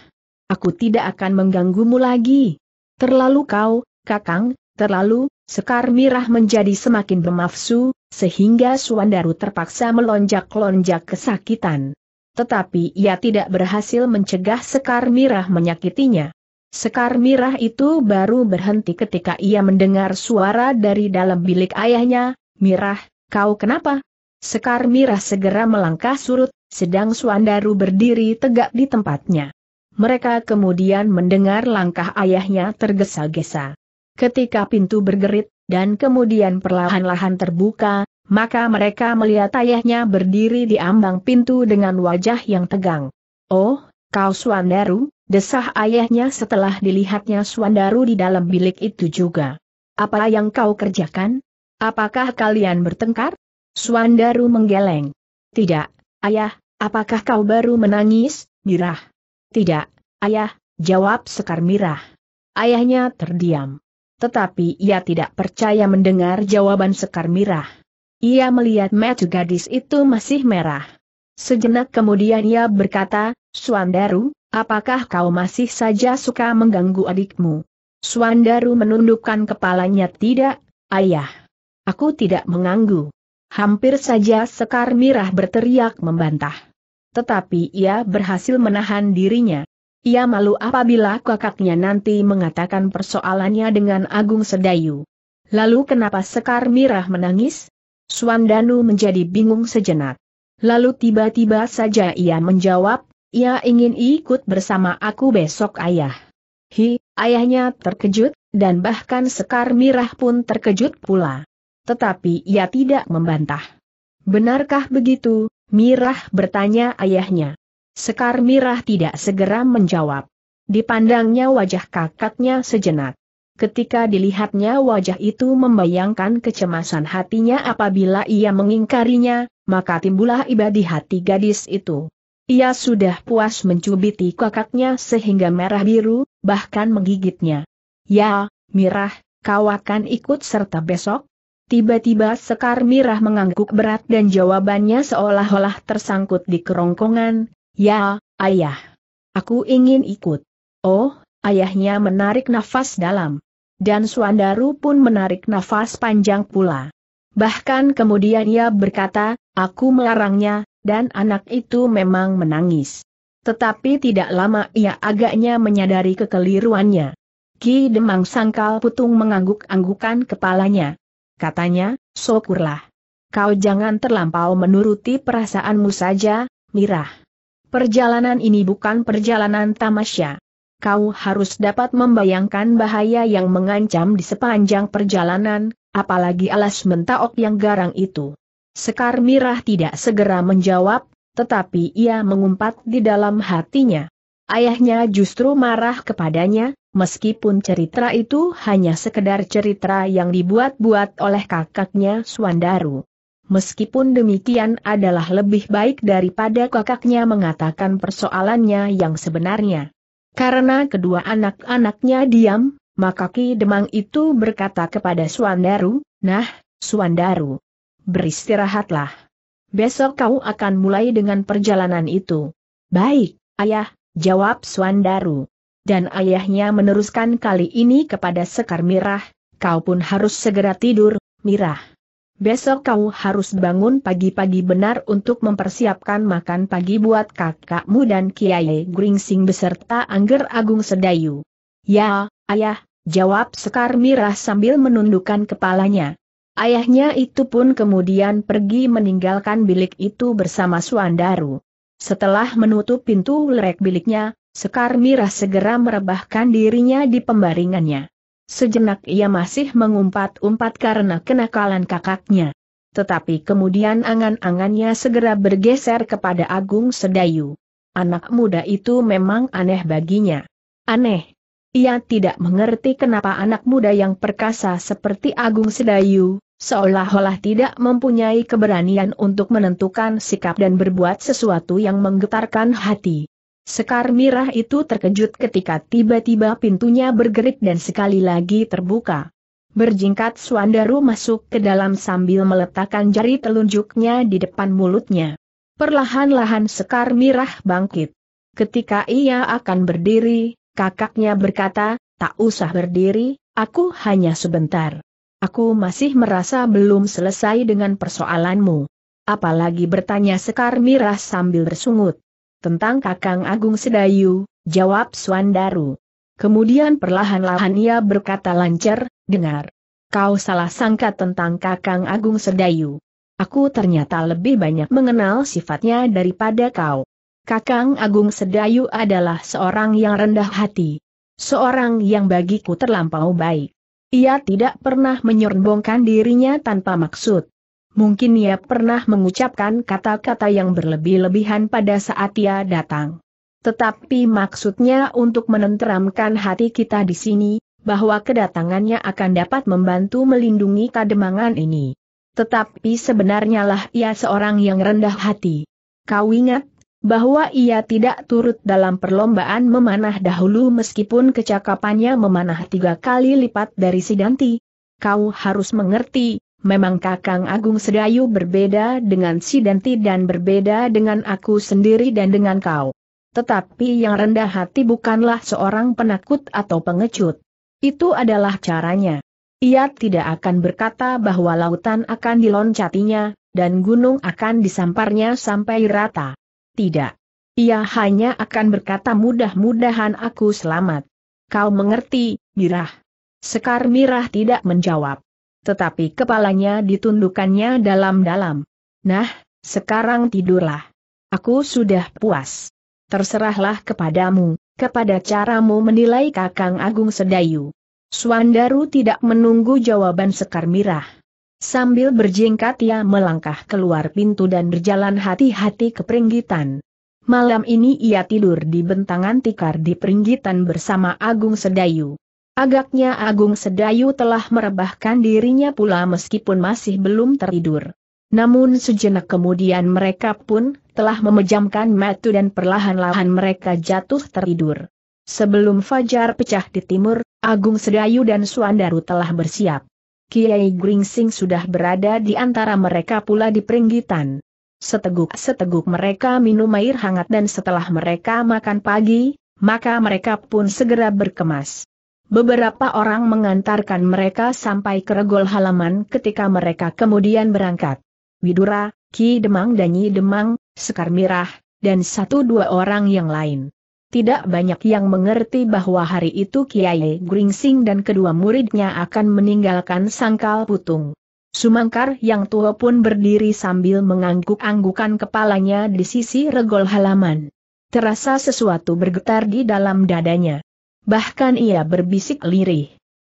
Aku tidak akan mengganggumu lagi. Terlalu kau, Kakang, Terlalu, Sekar Mirah menjadi semakin bermafsu, sehingga Suandaru terpaksa melonjak-lonjak kesakitan. Tetapi ia tidak berhasil mencegah Sekar Mirah menyakitinya. Sekar Mirah itu baru berhenti ketika ia mendengar suara dari dalam bilik ayahnya, Mirah, kau kenapa? Sekar Mirah segera melangkah surut, sedang Suandaru berdiri tegak di tempatnya. Mereka kemudian mendengar langkah ayahnya tergesa-gesa. Ketika pintu bergerit, dan kemudian perlahan-lahan terbuka, maka mereka melihat ayahnya berdiri di ambang pintu dengan wajah yang tegang. Oh, kau Suandaru, desah ayahnya setelah dilihatnya Suandaru di dalam bilik itu juga. Apa yang kau kerjakan? Apakah kalian bertengkar? Suandaru menggeleng. Tidak, ayah, apakah kau baru menangis, Mirah? Tidak, ayah, jawab Sekar Mirah. Ayahnya terdiam tetapi ia tidak percaya mendengar jawaban Sekar Mirah. Ia melihat mata gadis itu masih merah. Sejenak kemudian ia berkata, Suandaru, apakah kau masih saja suka mengganggu adikmu? Suandaru menundukkan kepalanya tidak, ayah. Aku tidak mengganggu. Hampir saja Sekar Mirah berteriak membantah. Tetapi ia berhasil menahan dirinya. Ia malu apabila kakaknya nanti mengatakan persoalannya dengan Agung Sedayu. Lalu kenapa Sekar Mirah menangis? Danu menjadi bingung sejenak. Lalu tiba-tiba saja ia menjawab, ia ingin ikut bersama aku besok ayah. Hi, ayahnya terkejut, dan bahkan Sekar Mirah pun terkejut pula. Tetapi ia tidak membantah. Benarkah begitu? Mirah bertanya ayahnya. Sekar Mirah tidak segera menjawab. Dipandangnya wajah kakaknya sejenak. Ketika dilihatnya wajah itu membayangkan kecemasan hatinya apabila ia mengingkarinya, maka timbullah iba di hati gadis itu. Ia sudah puas mencubiti kakaknya sehingga merah biru, bahkan menggigitnya. Ya, Mirah, kau akan ikut serta besok? Tiba-tiba Sekar Mirah mengangguk berat dan jawabannya seolah-olah tersangkut di kerongkongan, Ya, ayah. Aku ingin ikut. Oh, ayahnya menarik nafas dalam. Dan Suandaru pun menarik nafas panjang pula. Bahkan kemudian ia berkata, aku melarangnya, dan anak itu memang menangis. Tetapi tidak lama ia agaknya menyadari kekeliruannya. Ki Demang Sangkal Putung mengangguk-anggukan kepalanya. Katanya, syukurlah. Kau jangan terlampau menuruti perasaanmu saja, Mirah. Perjalanan ini bukan perjalanan tamasya. Kau harus dapat membayangkan bahaya yang mengancam di sepanjang perjalanan, apalagi alas mentaok yang garang itu. Sekar Mirah tidak segera menjawab, tetapi ia mengumpat di dalam hatinya. Ayahnya justru marah kepadanya, Meskipun cerita itu hanya sekedar cerita yang dibuat-buat oleh kakaknya Suandaru meskipun demikian adalah lebih baik daripada kakaknya mengatakan persoalannya yang sebenarnya. Karena kedua anak-anaknya diam, maka Ki Demang itu berkata kepada Suandaru, Nah, Suandaru, beristirahatlah. Besok kau akan mulai dengan perjalanan itu. Baik, ayah, jawab Suandaru. Dan ayahnya meneruskan kali ini kepada Sekar Mirah, kau pun harus segera tidur, Mirah. Besok kau harus bangun pagi-pagi benar untuk mempersiapkan makan pagi buat kakakmu dan Kiai Gringsing beserta Angger Agung Sedayu. Ya, ayah, jawab Sekar Mirah sambil menundukkan kepalanya. Ayahnya itu pun kemudian pergi meninggalkan bilik itu bersama Suandaru. Setelah menutup pintu lerek biliknya, Sekar Mirah segera merebahkan dirinya di pembaringannya. Sejenak ia masih mengumpat-umpat karena kenakalan kakaknya. Tetapi kemudian angan-angannya segera bergeser kepada Agung Sedayu. Anak muda itu memang aneh baginya. Aneh. Ia tidak mengerti kenapa anak muda yang perkasa seperti Agung Sedayu, seolah-olah tidak mempunyai keberanian untuk menentukan sikap dan berbuat sesuatu yang menggetarkan hati. Sekar Mirah itu terkejut ketika tiba-tiba pintunya bergerik dan sekali lagi terbuka. Berjingkat Suandaru masuk ke dalam sambil meletakkan jari telunjuknya di depan mulutnya. Perlahan-lahan Sekar Mirah bangkit. Ketika ia akan berdiri, kakaknya berkata, tak usah berdiri, aku hanya sebentar. Aku masih merasa belum selesai dengan persoalanmu. Apalagi bertanya Sekar Mirah sambil bersungut. Tentang Kakang Agung Sedayu, jawab Suandaru. Kemudian perlahan-lahan ia berkata lancar, dengar. Kau salah sangka tentang Kakang Agung Sedayu. Aku ternyata lebih banyak mengenal sifatnya daripada kau. Kakang Agung Sedayu adalah seorang yang rendah hati. Seorang yang bagiku terlampau baik. Ia tidak pernah menyerbongkan dirinya tanpa maksud. Mungkin ia pernah mengucapkan kata-kata yang berlebih-lebihan pada saat ia datang. Tetapi maksudnya untuk menenteramkan hati kita di sini, bahwa kedatangannya akan dapat membantu melindungi kademangan ini. Tetapi sebenarnya lah ia seorang yang rendah hati. Kau ingat, bahwa ia tidak turut dalam perlombaan memanah dahulu meskipun kecakapannya memanah tiga kali lipat dari Sidanti. Kau harus mengerti, memang Kakang Agung Sedayu berbeda dengan si Denti dan berbeda dengan aku sendiri dan dengan kau. Tetapi yang rendah hati bukanlah seorang penakut atau pengecut. Itu adalah caranya. Ia tidak akan berkata bahwa lautan akan diloncatinya, dan gunung akan disamparnya sampai rata. Tidak. Ia hanya akan berkata mudah-mudahan aku selamat. Kau mengerti, Mirah. Sekar Mirah tidak menjawab tetapi kepalanya ditundukkannya dalam-dalam. Nah, sekarang tidurlah. Aku sudah puas. Terserahlah kepadamu, kepada caramu menilai Kakang Agung Sedayu. Suandaru tidak menunggu jawaban Sekar Mirah. Sambil berjingkat ia melangkah keluar pintu dan berjalan hati-hati ke peringgitan. Malam ini ia tidur di bentangan tikar di peringgitan bersama Agung Sedayu. Agaknya Agung Sedayu telah merebahkan dirinya pula meskipun masih belum tertidur. Namun sejenak kemudian mereka pun telah memejamkan mata dan perlahan-lahan mereka jatuh tertidur. Sebelum fajar pecah di timur, Agung Sedayu dan Suandaru telah bersiap. Kiai Gringsing sudah berada di antara mereka pula di peringgitan. Seteguk-seteguk mereka minum air hangat dan setelah mereka makan pagi, maka mereka pun segera berkemas. Beberapa orang mengantarkan mereka sampai ke regol halaman ketika mereka kemudian berangkat. Widura, Ki Demang dan Nyi Demang, Sekar Mirah, dan satu dua orang yang lain. Tidak banyak yang mengerti bahwa hari itu Kiai Gringsing dan kedua muridnya akan meninggalkan sangkal putung. Sumangkar yang tua pun berdiri sambil mengangguk-anggukan kepalanya di sisi regol halaman. Terasa sesuatu bergetar di dalam dadanya. Bahkan ia berbisik lirih.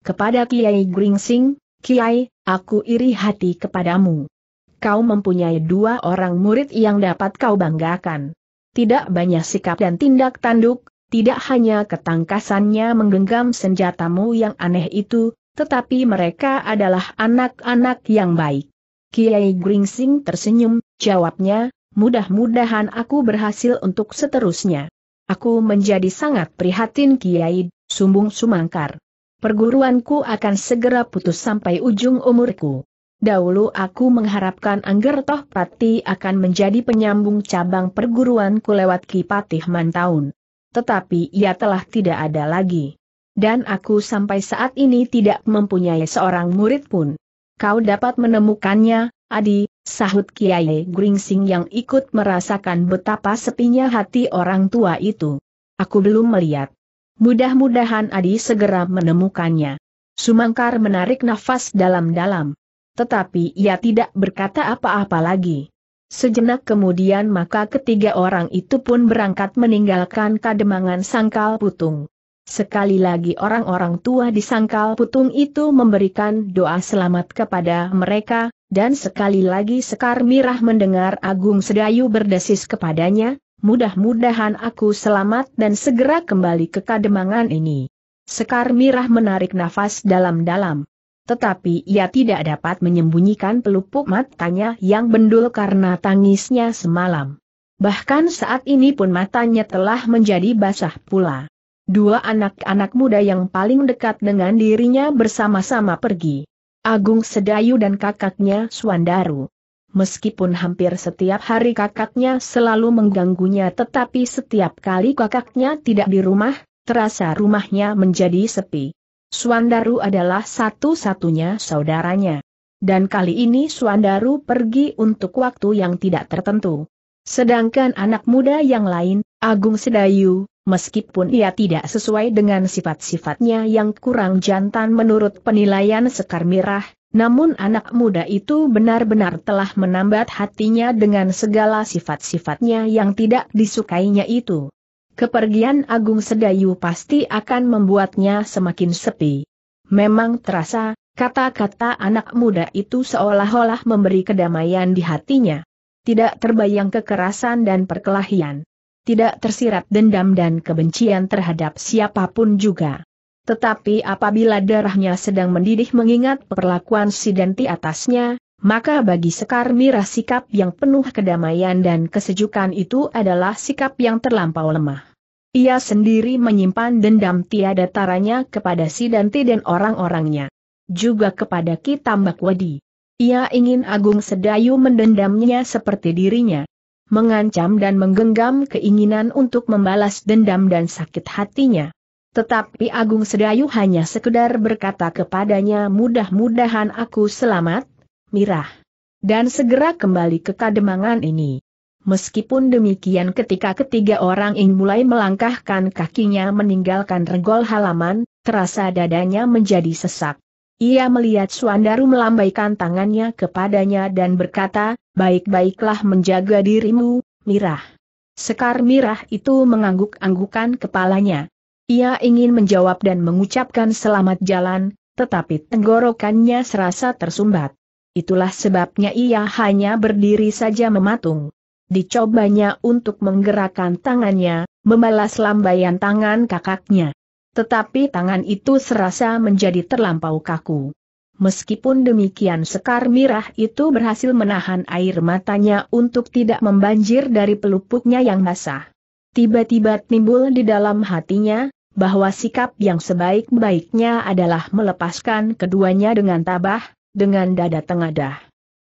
Kepada Kiai Gringsing, Kiai, aku iri hati kepadamu. Kau mempunyai dua orang murid yang dapat kau banggakan. Tidak banyak sikap dan tindak tanduk, tidak hanya ketangkasannya menggenggam senjatamu yang aneh itu, tetapi mereka adalah anak-anak yang baik. Kiai Gringsing tersenyum, jawabnya, mudah-mudahan aku berhasil untuk seterusnya. Aku menjadi sangat prihatin Kiai, sumbung sumangkar. Perguruanku akan segera putus sampai ujung umurku. Dahulu aku mengharapkan Angger Toh Pati akan menjadi penyambung cabang perguruanku lewat Patih Mantaun. Tetapi ia telah tidak ada lagi. Dan aku sampai saat ini tidak mempunyai seorang murid pun. Kau dapat menemukannya, Adi, sahut Kiai Gringsing yang ikut merasakan betapa sepinya hati orang tua itu. Aku belum melihat. Mudah-mudahan Adi segera menemukannya. Sumangkar menarik nafas dalam-dalam. Tetapi ia tidak berkata apa-apa lagi. Sejenak kemudian maka ketiga orang itu pun berangkat meninggalkan kademangan sangkal putung. Sekali lagi orang-orang tua di sangkal putung itu memberikan doa selamat kepada mereka, dan sekali lagi Sekar Mirah mendengar Agung Sedayu berdesis kepadanya, mudah-mudahan aku selamat dan segera kembali ke kademangan ini. Sekar Mirah menarik nafas dalam-dalam. Tetapi ia tidak dapat menyembunyikan pelupuk matanya yang bendul karena tangisnya semalam. Bahkan saat ini pun matanya telah menjadi basah pula. Dua anak-anak muda yang paling dekat dengan dirinya bersama-sama pergi. Agung Sedayu dan kakaknya Suandaru. Meskipun hampir setiap hari kakaknya selalu mengganggunya tetapi setiap kali kakaknya tidak di rumah, terasa rumahnya menjadi sepi. Suandaru adalah satu-satunya saudaranya. Dan kali ini Suandaru pergi untuk waktu yang tidak tertentu. Sedangkan anak muda yang lain, Agung Sedayu, meskipun ia tidak sesuai dengan sifat-sifatnya yang kurang jantan menurut penilaian Sekar Mirah, namun anak muda itu benar-benar telah menambat hatinya dengan segala sifat-sifatnya yang tidak disukainya itu. Kepergian Agung Sedayu pasti akan membuatnya semakin sepi. Memang terasa, kata-kata anak muda itu seolah-olah memberi kedamaian di hatinya. Tidak terbayang kekerasan dan perkelahian tidak tersirat dendam dan kebencian terhadap siapapun juga. Tetapi apabila darahnya sedang mendidih mengingat perlakuan si Sidenti atasnya, maka bagi Sekar Mira sikap yang penuh kedamaian dan kesejukan itu adalah sikap yang terlampau lemah. Ia sendiri menyimpan dendam tiada taranya kepada si Danti dan orang-orangnya. Juga kepada Kitambak Wadi. Ia ingin Agung Sedayu mendendamnya seperti dirinya mengancam dan menggenggam keinginan untuk membalas dendam dan sakit hatinya. Tetapi Agung Sedayu hanya sekedar berkata kepadanya mudah-mudahan aku selamat, mirah. Dan segera kembali ke kademangan ini. Meskipun demikian ketika ketiga orang ini mulai melangkahkan kakinya meninggalkan regol halaman, terasa dadanya menjadi sesak. Ia melihat Suandaru melambaikan tangannya kepadanya dan berkata, baik-baiklah menjaga dirimu, Mirah. Sekar Mirah itu mengangguk-anggukan kepalanya. Ia ingin menjawab dan mengucapkan selamat jalan, tetapi tenggorokannya serasa tersumbat. Itulah sebabnya ia hanya berdiri saja mematung. Dicobanya untuk menggerakkan tangannya, membalas lambaian tangan kakaknya. Tetapi tangan itu serasa menjadi terlampau kaku. Meskipun demikian Sekar Mirah itu berhasil menahan air matanya untuk tidak membanjir dari pelupuknya yang basah. Tiba-tiba timbul di dalam hatinya, bahwa sikap yang sebaik-baiknya adalah melepaskan keduanya dengan tabah, dengan dada tengadah.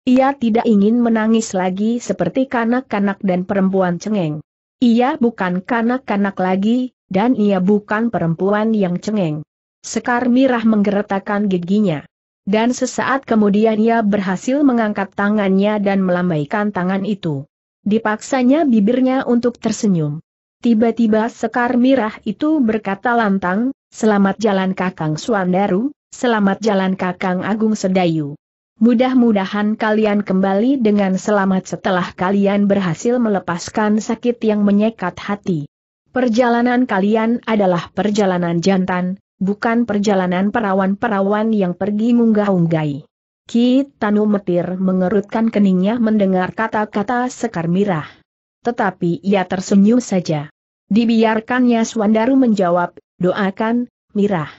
Ia tidak ingin menangis lagi seperti kanak-kanak dan perempuan cengeng. Ia bukan kanak-kanak lagi, dan ia bukan perempuan yang cengeng. Sekar Mirah menggeretakkan giginya. Dan sesaat kemudian ia berhasil mengangkat tangannya dan melambaikan tangan itu. Dipaksanya bibirnya untuk tersenyum. Tiba-tiba Sekar Mirah itu berkata lantang, Selamat jalan Kakang Suandaru, selamat jalan Kakang Agung Sedayu. Mudah-mudahan kalian kembali dengan selamat setelah kalian berhasil melepaskan sakit yang menyekat hati. Perjalanan kalian adalah perjalanan jantan, bukan perjalanan perawan-perawan yang pergi munggah-unggai. Ki Tanu Metir mengerutkan keningnya mendengar kata-kata Sekar Mirah. Tetapi ia tersenyum saja. Dibiarkannya Swandaru menjawab, doakan, Mirah.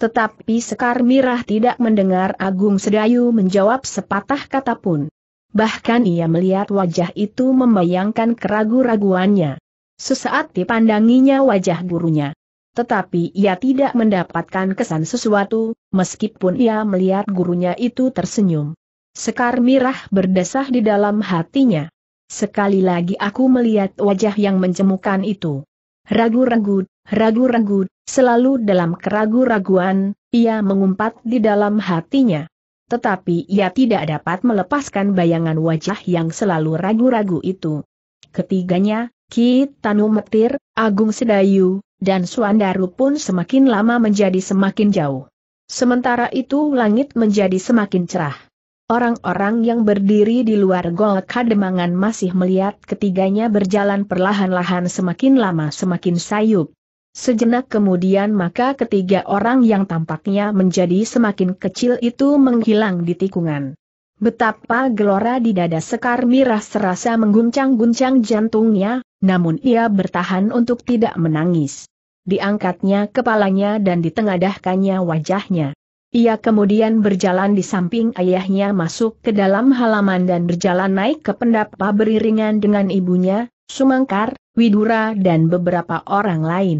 Tetapi Sekar Mirah tidak mendengar Agung Sedayu menjawab sepatah kata pun. Bahkan ia melihat wajah itu membayangkan keragu-raguannya. Sesaat dipandanginya wajah gurunya. Tetapi ia tidak mendapatkan kesan sesuatu, meskipun ia melihat gurunya itu tersenyum. Sekar mirah berdesah di dalam hatinya. Sekali lagi aku melihat wajah yang mencemukan itu. Ragu-ragu, ragu-ragu, selalu dalam keragu-raguan, ia mengumpat di dalam hatinya. Tetapi ia tidak dapat melepaskan bayangan wajah yang selalu ragu-ragu itu. Ketiganya, Ki Tanu Metir, Agung Sedayu, dan Suandaru pun semakin lama menjadi semakin jauh. Sementara itu langit menjadi semakin cerah. Orang-orang yang berdiri di luar gol kademangan masih melihat ketiganya berjalan perlahan-lahan semakin lama semakin sayup. Sejenak kemudian maka ketiga orang yang tampaknya menjadi semakin kecil itu menghilang di tikungan. Betapa gelora di dada Sekar Mirah serasa mengguncang-guncang jantungnya, namun ia bertahan untuk tidak menangis. Diangkatnya kepalanya dan ditengadahkannya wajahnya. Ia kemudian berjalan di samping ayahnya masuk ke dalam halaman dan berjalan naik ke pendapa beriringan dengan ibunya, Sumangkar, Widura dan beberapa orang lain.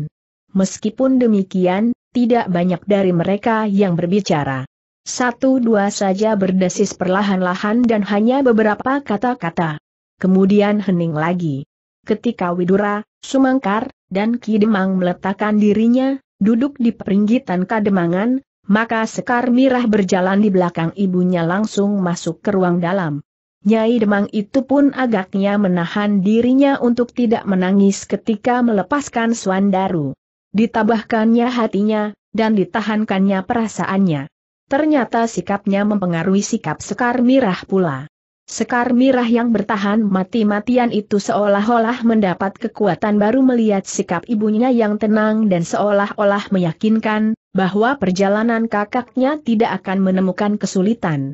Meskipun demikian, tidak banyak dari mereka yang berbicara. Satu dua saja berdesis perlahan-lahan dan hanya beberapa kata-kata. Kemudian hening lagi. Ketika Widura, Sumangkar, dan Kidemang meletakkan dirinya, duduk di peringgitan kademangan, maka Sekar Mirah berjalan di belakang ibunya langsung masuk ke ruang dalam. Nyai Demang itu pun agaknya menahan dirinya untuk tidak menangis ketika melepaskan Swandaru. Ditabahkannya hatinya, dan ditahankannya perasaannya. Ternyata sikapnya mempengaruhi sikap Sekar Mirah pula. Sekar Mirah yang bertahan mati-matian itu seolah-olah mendapat kekuatan baru melihat sikap ibunya yang tenang dan seolah-olah meyakinkan bahwa perjalanan kakaknya tidak akan menemukan kesulitan.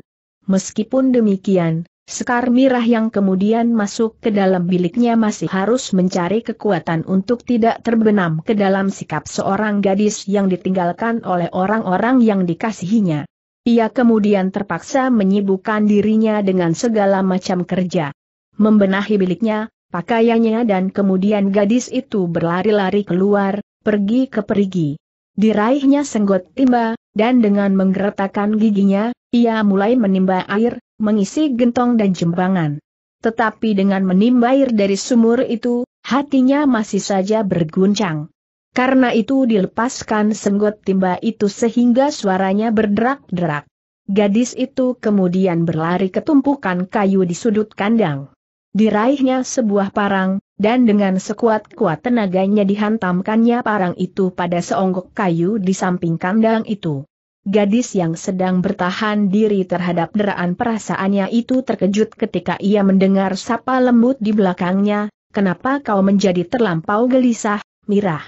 Meskipun demikian, Sekar Mirah yang kemudian masuk ke dalam biliknya masih harus mencari kekuatan untuk tidak terbenam ke dalam sikap seorang gadis yang ditinggalkan oleh orang-orang yang dikasihinya. Ia kemudian terpaksa menyibukkan dirinya dengan segala macam kerja. Membenahi biliknya, pakaiannya dan kemudian gadis itu berlari-lari keluar, pergi ke perigi. Diraihnya senggot timba, dan dengan menggeretakkan giginya, ia mulai menimba air, mengisi gentong dan jembangan. Tetapi dengan menimba air dari sumur itu, hatinya masih saja berguncang. Karena itu dilepaskan senggot timba itu sehingga suaranya berderak-derak. Gadis itu kemudian berlari ke tumpukan kayu di sudut kandang. Diraihnya sebuah parang, dan dengan sekuat-kuat tenaganya dihantamkannya parang itu pada seonggok kayu di samping kandang itu. Gadis yang sedang bertahan diri terhadap deraan perasaannya itu terkejut ketika ia mendengar sapa lembut di belakangnya, kenapa kau menjadi terlampau gelisah, Mirah?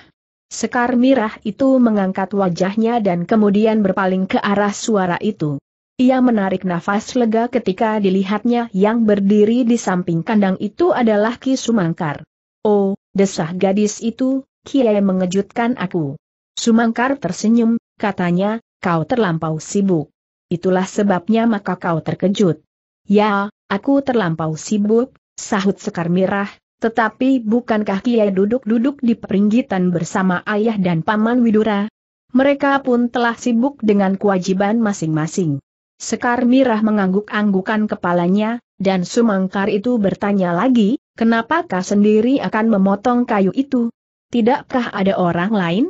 Sekar Mirah itu mengangkat wajahnya dan kemudian berpaling ke arah suara itu. Ia menarik nafas lega ketika dilihatnya yang berdiri di samping kandang itu adalah Ki Sumangkar. Oh, desah gadis itu, Kiai mengejutkan aku. Sumangkar tersenyum, katanya, kau terlampau sibuk. Itulah sebabnya maka kau terkejut. Ya, aku terlampau sibuk, sahut Sekar Mirah, tetapi bukankah Kiai duduk-duduk di peringgitan bersama ayah dan paman Widura? Mereka pun telah sibuk dengan kewajiban masing-masing. Sekar Mirah mengangguk-anggukan kepalanya, dan Sumangkar itu bertanya lagi, kenapakah sendiri akan memotong kayu itu? Tidakkah ada orang lain?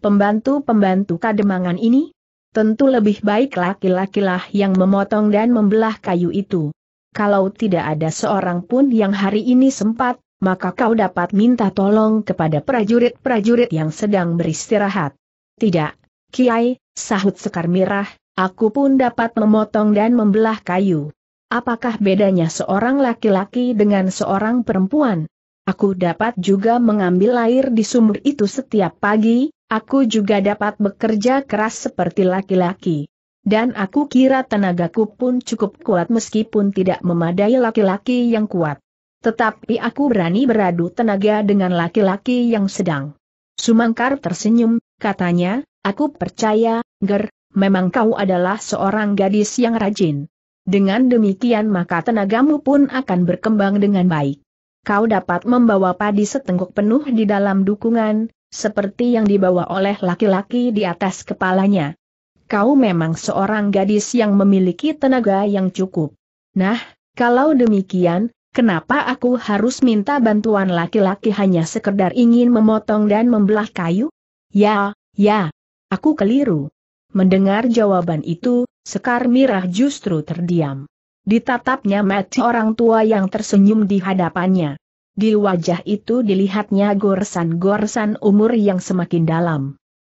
Pembantu-pembantu kademangan ini? Tentu lebih baik laki-lakilah yang memotong dan membelah kayu itu. Kalau tidak ada seorang pun yang hari ini sempat, maka kau dapat minta tolong kepada prajurit-prajurit yang sedang beristirahat. Tidak, Kiai, sahut Sekar Mirah, aku pun dapat memotong dan membelah kayu. Apakah bedanya seorang laki-laki dengan seorang perempuan? Aku dapat juga mengambil air di sumur itu setiap pagi, Aku juga dapat bekerja keras seperti laki-laki. Dan aku kira tenagaku pun cukup kuat meskipun tidak memadai laki-laki yang kuat. Tetapi aku berani beradu tenaga dengan laki-laki yang sedang. Sumangkar tersenyum, katanya, aku percaya, Ger, memang kau adalah seorang gadis yang rajin. Dengan demikian maka tenagamu pun akan berkembang dengan baik. Kau dapat membawa padi setengkuk penuh di dalam dukungan, seperti yang dibawa oleh laki-laki di atas kepalanya. Kau memang seorang gadis yang memiliki tenaga yang cukup. Nah, kalau demikian, Kenapa aku harus minta bantuan laki-laki hanya sekedar ingin memotong dan membelah kayu? Ya, ya. Aku keliru. Mendengar jawaban itu, Sekar Mirah justru terdiam. Ditatapnya mati orang tua yang tersenyum di hadapannya di wajah itu dilihatnya goresan-goresan umur yang semakin dalam.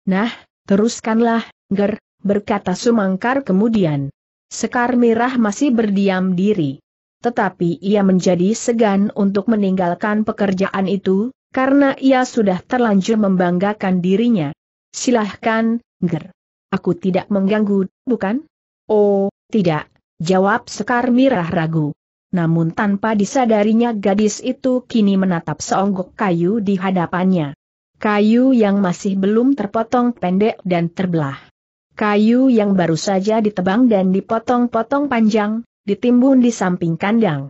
Nah, teruskanlah, Ger, berkata Sumangkar kemudian. Sekar Mirah masih berdiam diri. Tetapi ia menjadi segan untuk meninggalkan pekerjaan itu, karena ia sudah terlanjur membanggakan dirinya. Silahkan, Ger. Aku tidak mengganggu, bukan? Oh, tidak, jawab Sekar Mirah ragu. Namun tanpa disadarinya gadis itu kini menatap seonggok kayu di hadapannya. Kayu yang masih belum terpotong pendek dan terbelah. Kayu yang baru saja ditebang dan dipotong-potong panjang, ditimbun di samping kandang.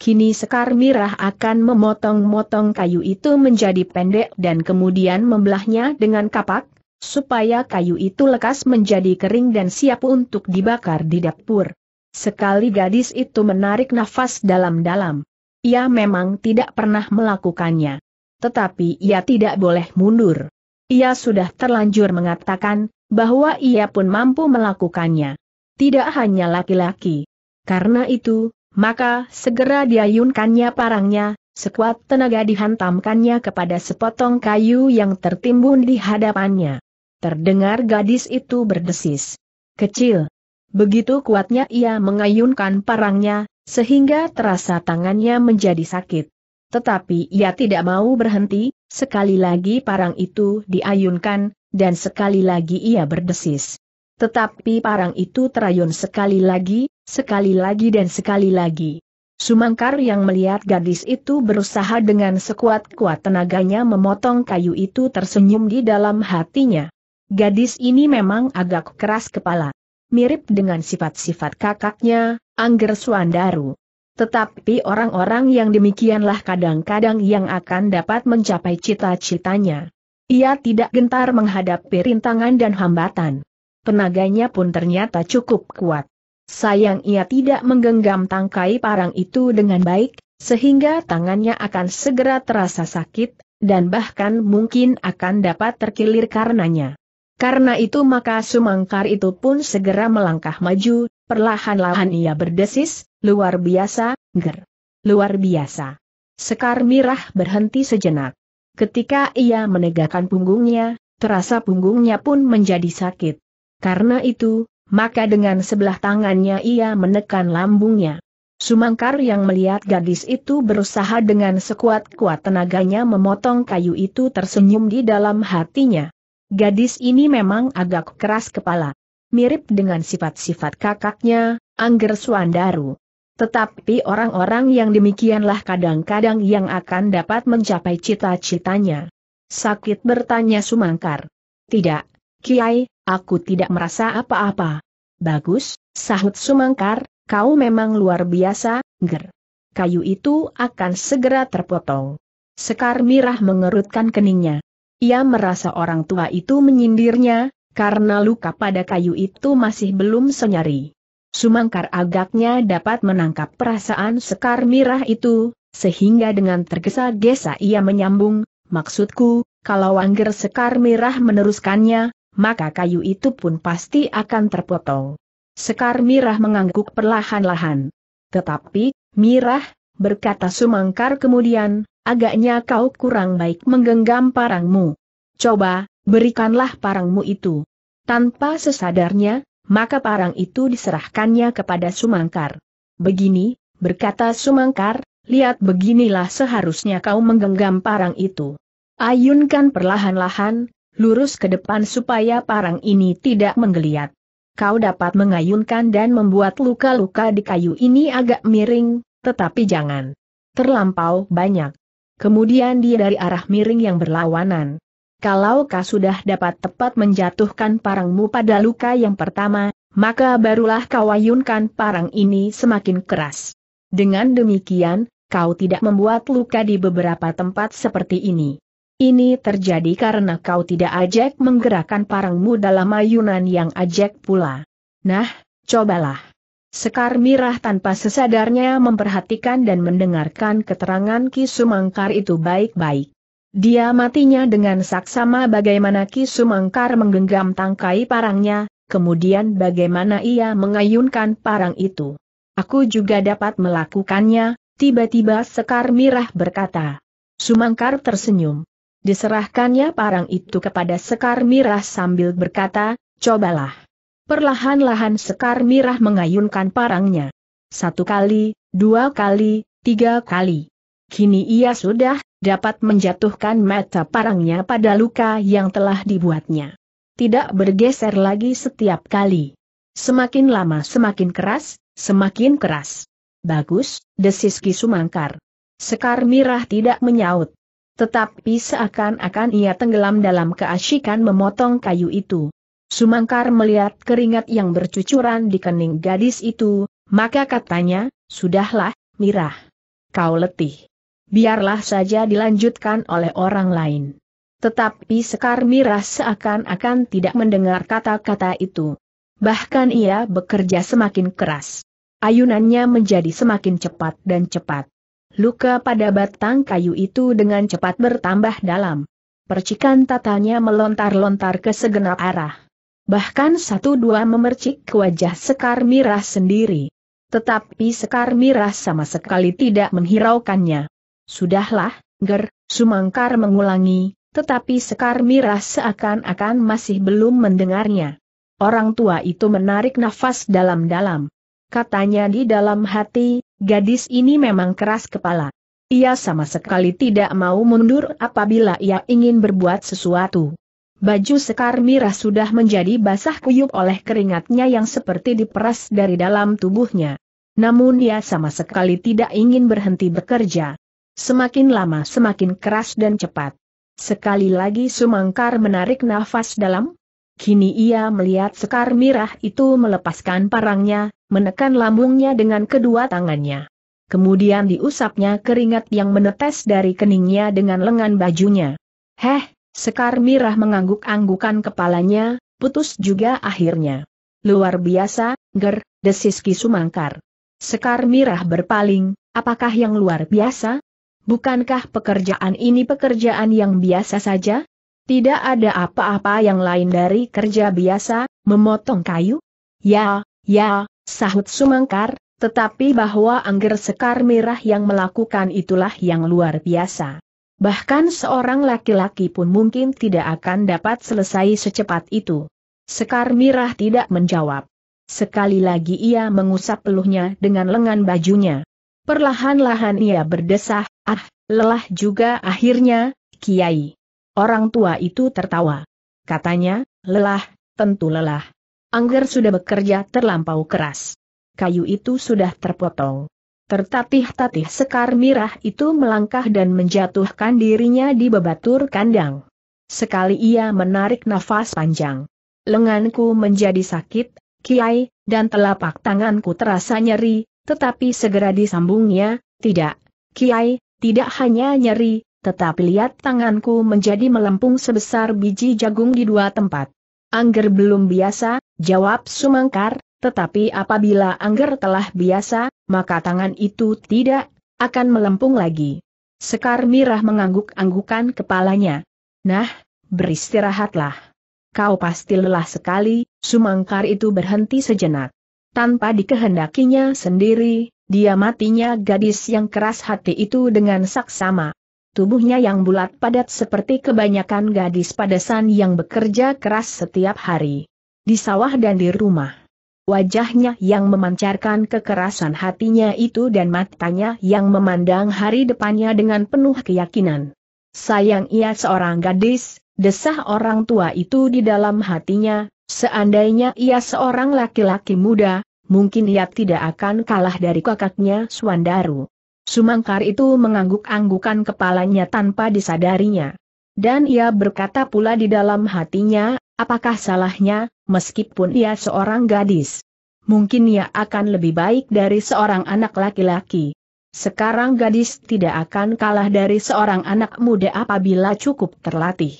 Kini Sekar Mirah akan memotong-motong kayu itu menjadi pendek dan kemudian membelahnya dengan kapak, supaya kayu itu lekas menjadi kering dan siap untuk dibakar di dapur. Sekali gadis itu menarik nafas dalam-dalam. Ia memang tidak pernah melakukannya. Tetapi ia tidak boleh mundur. Ia sudah terlanjur mengatakan, bahwa ia pun mampu melakukannya. Tidak hanya laki-laki. Karena itu, maka segera diayunkannya parangnya, sekuat tenaga dihantamkannya kepada sepotong kayu yang tertimbun di hadapannya. Terdengar gadis itu berdesis. Kecil, Begitu kuatnya ia mengayunkan parangnya, sehingga terasa tangannya menjadi sakit. Tetapi ia tidak mau berhenti, sekali lagi parang itu diayunkan, dan sekali lagi ia berdesis. Tetapi parang itu terayun sekali lagi, sekali lagi dan sekali lagi. Sumangkar yang melihat gadis itu berusaha dengan sekuat-kuat tenaganya memotong kayu itu tersenyum di dalam hatinya. Gadis ini memang agak keras kepala mirip dengan sifat-sifat kakaknya, Angger Suandaru. Tetapi orang-orang yang demikianlah kadang-kadang yang akan dapat mencapai cita-citanya. Ia tidak gentar menghadapi rintangan dan hambatan. Tenaganya pun ternyata cukup kuat. Sayang ia tidak menggenggam tangkai parang itu dengan baik, sehingga tangannya akan segera terasa sakit, dan bahkan mungkin akan dapat terkilir karenanya. Karena itu maka sumangkar itu pun segera melangkah maju, perlahan-lahan ia berdesis, luar biasa, ger. Luar biasa. Sekar mirah berhenti sejenak. Ketika ia menegakkan punggungnya, terasa punggungnya pun menjadi sakit. Karena itu, maka dengan sebelah tangannya ia menekan lambungnya. Sumangkar yang melihat gadis itu berusaha dengan sekuat-kuat tenaganya memotong kayu itu tersenyum di dalam hatinya. Gadis ini memang agak keras kepala. Mirip dengan sifat-sifat kakaknya, Angger Suandaru. Tetapi orang-orang yang demikianlah kadang-kadang yang akan dapat mencapai cita-citanya. Sakit bertanya Sumangkar. Tidak, Kiai, aku tidak merasa apa-apa. Bagus, sahut Sumangkar, kau memang luar biasa, ger. Kayu itu akan segera terpotong. Sekar Mirah mengerutkan keningnya. Ia merasa orang tua itu menyindirnya, karena luka pada kayu itu masih belum senyari. Sumangkar agaknya dapat menangkap perasaan sekar mirah itu, sehingga dengan tergesa-gesa ia menyambung, maksudku, kalau angger sekar mirah meneruskannya, maka kayu itu pun pasti akan terpotong. Sekar mirah mengangguk perlahan-lahan. Tetapi, mirah, berkata Sumangkar kemudian, Agaknya kau kurang baik menggenggam parangmu. Coba, berikanlah parangmu itu. Tanpa sesadarnya, maka parang itu diserahkannya kepada Sumangkar. Begini, berkata Sumangkar, lihat beginilah seharusnya kau menggenggam parang itu. Ayunkan perlahan-lahan, lurus ke depan supaya parang ini tidak menggeliat. Kau dapat mengayunkan dan membuat luka-luka di kayu ini agak miring, tetapi jangan terlampau banyak. Kemudian dia dari arah miring yang berlawanan. Kalau kau sudah dapat tepat menjatuhkan parangmu pada luka yang pertama, maka barulah kau ayunkan parang ini semakin keras. Dengan demikian, kau tidak membuat luka di beberapa tempat seperti ini. Ini terjadi karena kau tidak ajak menggerakkan parangmu dalam ayunan yang ajak pula. Nah, cobalah. Sekar Mirah tanpa sesadarnya memperhatikan dan mendengarkan keterangan Ki Sumangkar itu baik-baik. Dia matinya dengan saksama bagaimana Ki Sumangkar menggenggam tangkai parangnya, kemudian bagaimana ia mengayunkan parang itu. Aku juga dapat melakukannya, tiba-tiba Sekar Mirah berkata. Sumangkar tersenyum. Diserahkannya parang itu kepada Sekar Mirah sambil berkata, cobalah. Perlahan-lahan Sekar Mirah mengayunkan parangnya. Satu kali, dua kali, tiga kali. Kini ia sudah dapat menjatuhkan mata parangnya pada luka yang telah dibuatnya. Tidak bergeser lagi setiap kali. Semakin lama semakin keras, semakin keras. Bagus, desis Ki Sumangkar. Sekar Mirah tidak menyaut. Tetapi seakan-akan ia tenggelam dalam keasyikan memotong kayu itu. Sumangkar melihat keringat yang bercucuran di kening gadis itu, maka katanya, sudahlah, Mirah. Kau letih. Biarlah saja dilanjutkan oleh orang lain. Tetapi Sekar Mirah seakan-akan tidak mendengar kata-kata itu. Bahkan ia bekerja semakin keras. Ayunannya menjadi semakin cepat dan cepat. Luka pada batang kayu itu dengan cepat bertambah dalam. Percikan tatanya melontar-lontar ke segenap arah. Bahkan satu dua memercik ke wajah Sekar Mirah sendiri. Tetapi Sekar Mirah sama sekali tidak menghiraukannya. Sudahlah, Ger, Sumangkar mengulangi, tetapi Sekar Mirah seakan-akan masih belum mendengarnya. Orang tua itu menarik nafas dalam-dalam. Katanya di dalam hati, gadis ini memang keras kepala. Ia sama sekali tidak mau mundur apabila ia ingin berbuat sesuatu. Baju Sekar Mira sudah menjadi basah kuyup oleh keringatnya yang seperti diperas dari dalam tubuhnya. Namun ia sama sekali tidak ingin berhenti bekerja. Semakin lama semakin keras dan cepat. Sekali lagi Sumangkar menarik nafas dalam. Kini ia melihat Sekar Mirah itu melepaskan parangnya, menekan lambungnya dengan kedua tangannya. Kemudian diusapnya keringat yang menetes dari keningnya dengan lengan bajunya. Heh, Sekar Mirah mengangguk-anggukan kepalanya, putus juga akhirnya. Luar biasa, ger, desis Ki Sumangkar. Sekar Mirah berpaling, apakah yang luar biasa? Bukankah pekerjaan ini pekerjaan yang biasa saja? Tidak ada apa-apa yang lain dari kerja biasa, memotong kayu? Ya, ya, sahut Sumangkar, tetapi bahwa Angger Sekar Mirah yang melakukan itulah yang luar biasa. Bahkan seorang laki-laki pun mungkin tidak akan dapat selesai secepat itu. Sekar Mirah tidak menjawab. Sekali lagi ia mengusap peluhnya dengan lengan bajunya. Perlahan-lahan ia berdesah, ah, lelah juga akhirnya, Kiai. Orang tua itu tertawa. Katanya, lelah, tentu lelah. Angger sudah bekerja terlampau keras. Kayu itu sudah terpotong. Tertatih-tatih sekar mirah itu melangkah dan menjatuhkan dirinya di bebatur kandang. Sekali ia menarik nafas panjang. Lenganku menjadi sakit, kiai, dan telapak tanganku terasa nyeri, tetapi segera disambungnya, tidak, kiai, tidak hanya nyeri, tetapi lihat tanganku menjadi melempung sebesar biji jagung di dua tempat. Angger belum biasa, jawab Sumangkar, tetapi apabila angger telah biasa, maka tangan itu tidak akan melempung lagi. Sekar Mirah mengangguk-anggukan kepalanya. Nah, beristirahatlah. Kau pasti lelah sekali, Sumangkar itu berhenti sejenak. Tanpa dikehendakinya sendiri, dia matinya gadis yang keras hati itu dengan saksama. Tubuhnya yang bulat padat seperti kebanyakan gadis padasan yang bekerja keras setiap hari. Di sawah dan di rumah wajahnya yang memancarkan kekerasan hatinya itu dan matanya yang memandang hari depannya dengan penuh keyakinan. Sayang ia seorang gadis, desah orang tua itu di dalam hatinya, seandainya ia seorang laki-laki muda, mungkin ia tidak akan kalah dari kakaknya Suandaru. Sumangkar itu mengangguk-anggukan kepalanya tanpa disadarinya. Dan ia berkata pula di dalam hatinya, apakah salahnya, meskipun ia seorang gadis. Mungkin ia akan lebih baik dari seorang anak laki-laki. Sekarang gadis tidak akan kalah dari seorang anak muda apabila cukup terlatih.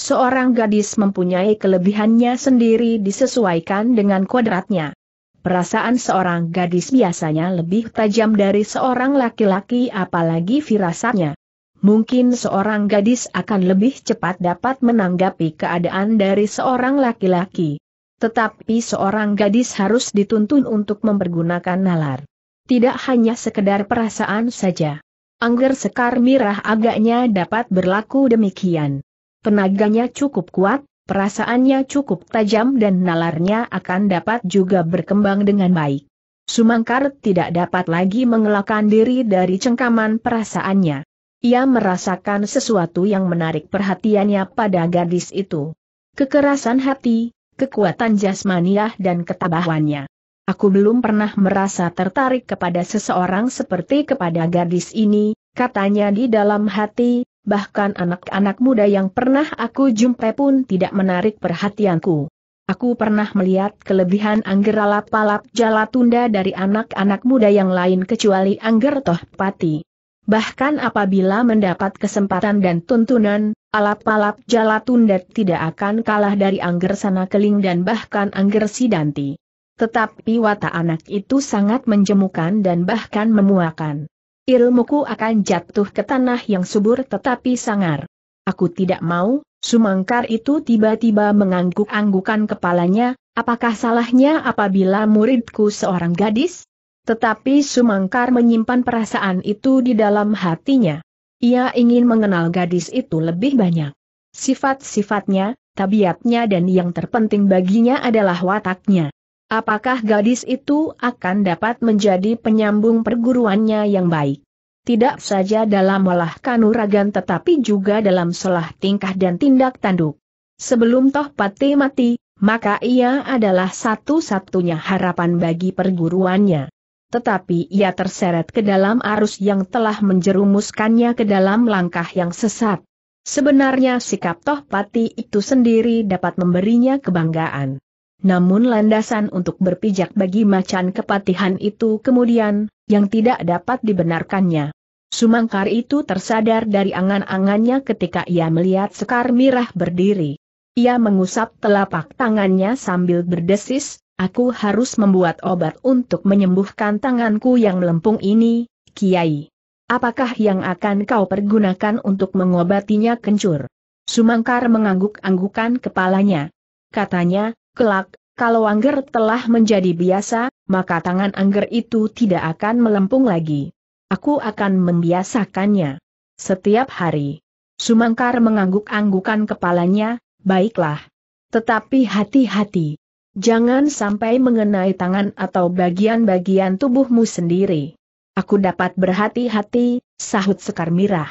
Seorang gadis mempunyai kelebihannya sendiri disesuaikan dengan kodratnya. Perasaan seorang gadis biasanya lebih tajam dari seorang laki-laki apalagi firasatnya. Mungkin seorang gadis akan lebih cepat dapat menanggapi keadaan dari seorang laki-laki. Tetapi seorang gadis harus dituntun untuk mempergunakan nalar. Tidak hanya sekedar perasaan saja. Angger Sekar Mirah agaknya dapat berlaku demikian. Tenaganya cukup kuat, perasaannya cukup tajam dan nalarnya akan dapat juga berkembang dengan baik. Sumangkar tidak dapat lagi mengelakkan diri dari cengkaman perasaannya. Ia merasakan sesuatu yang menarik perhatiannya pada gadis itu. Kekerasan hati, kekuatan jasmaniah dan ketabahannya. Aku belum pernah merasa tertarik kepada seseorang seperti kepada gadis ini, katanya di dalam hati, bahkan anak-anak muda yang pernah aku jumpai pun tidak menarik perhatianku. Aku pernah melihat kelebihan Angger lalap Jalatunda dari anak-anak muda yang lain kecuali Angger Tohpati. Bahkan apabila mendapat kesempatan dan tuntunan, alap-alap Jalatundat tidak akan kalah dari Angger Sana Keling dan bahkan Angger Sidanti. Tetapi watak anak itu sangat menjemukan dan bahkan memuakan. Ilmuku akan jatuh ke tanah yang subur tetapi sangar. Aku tidak mau, Sumangkar itu tiba-tiba mengangguk-anggukan kepalanya, apakah salahnya apabila muridku seorang gadis? Tetapi Sumangkar menyimpan perasaan itu di dalam hatinya. Ia ingin mengenal gadis itu lebih banyak. Sifat-sifatnya, tabiatnya dan yang terpenting baginya adalah wataknya. Apakah gadis itu akan dapat menjadi penyambung perguruannya yang baik? Tidak saja dalam olah kanuragan tetapi juga dalam selah tingkah dan tindak tanduk. Sebelum Toh Pati mati, maka ia adalah satu-satunya harapan bagi perguruannya tetapi ia terseret ke dalam arus yang telah menjerumuskannya ke dalam langkah yang sesat. Sebenarnya sikap Toh Pati itu sendiri dapat memberinya kebanggaan. Namun landasan untuk berpijak bagi macan kepatihan itu kemudian, yang tidak dapat dibenarkannya. Sumangkar itu tersadar dari angan-angannya ketika ia melihat Sekar Mirah berdiri. Ia mengusap telapak tangannya sambil berdesis, Aku harus membuat obat untuk menyembuhkan tanganku yang melempung ini, Kiai. Apakah yang akan kau pergunakan untuk mengobatinya kencur? Sumangkar mengangguk-anggukan kepalanya. Katanya, kelak, kalau angger telah menjadi biasa, maka tangan angger itu tidak akan melempung lagi. Aku akan membiasakannya. Setiap hari. Sumangkar mengangguk-anggukan kepalanya, baiklah. Tetapi hati-hati. Jangan sampai mengenai tangan atau bagian-bagian tubuhmu sendiri. Aku dapat berhati-hati, sahut Sekar Mirah.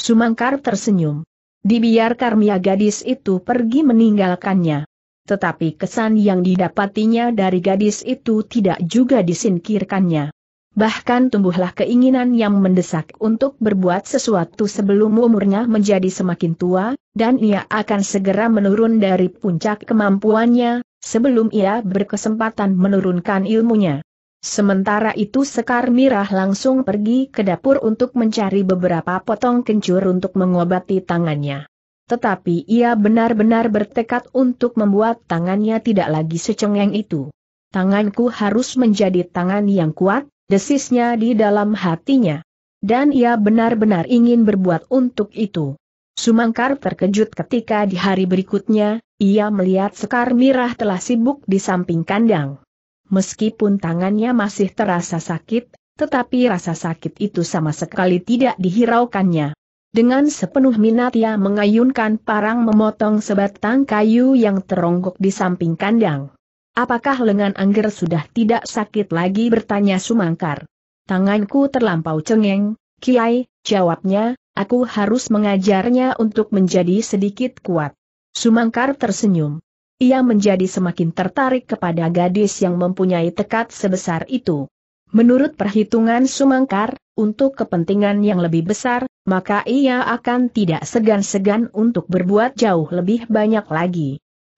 Sumangkar tersenyum. Dibiarkan Mia gadis itu pergi meninggalkannya. Tetapi kesan yang didapatinya dari gadis itu tidak juga disingkirkannya. Bahkan tumbuhlah keinginan yang mendesak untuk berbuat sesuatu sebelum umurnya menjadi semakin tua, dan ia akan segera menurun dari puncak kemampuannya, sebelum ia berkesempatan menurunkan ilmunya. Sementara itu Sekar Mirah langsung pergi ke dapur untuk mencari beberapa potong kencur untuk mengobati tangannya. Tetapi ia benar-benar bertekad untuk membuat tangannya tidak lagi secengeng itu. Tanganku harus menjadi tangan yang kuat, desisnya di dalam hatinya. Dan ia benar-benar ingin berbuat untuk itu. Sumangkar terkejut ketika di hari berikutnya, ia melihat Sekar Mirah telah sibuk di samping kandang. Meskipun tangannya masih terasa sakit, tetapi rasa sakit itu sama sekali tidak dihiraukannya. Dengan sepenuh minat ia mengayunkan parang memotong sebatang kayu yang teronggok di samping kandang. Apakah lengan Angger sudah tidak sakit lagi bertanya Sumangkar. Tanganku terlampau cengeng, Kiai, jawabnya, Aku harus mengajarnya untuk menjadi sedikit kuat. Sumangkar tersenyum. Ia menjadi semakin tertarik kepada gadis yang mempunyai tekad sebesar itu. Menurut perhitungan Sumangkar, untuk kepentingan yang lebih besar, maka ia akan tidak segan-segan untuk berbuat jauh lebih banyak lagi.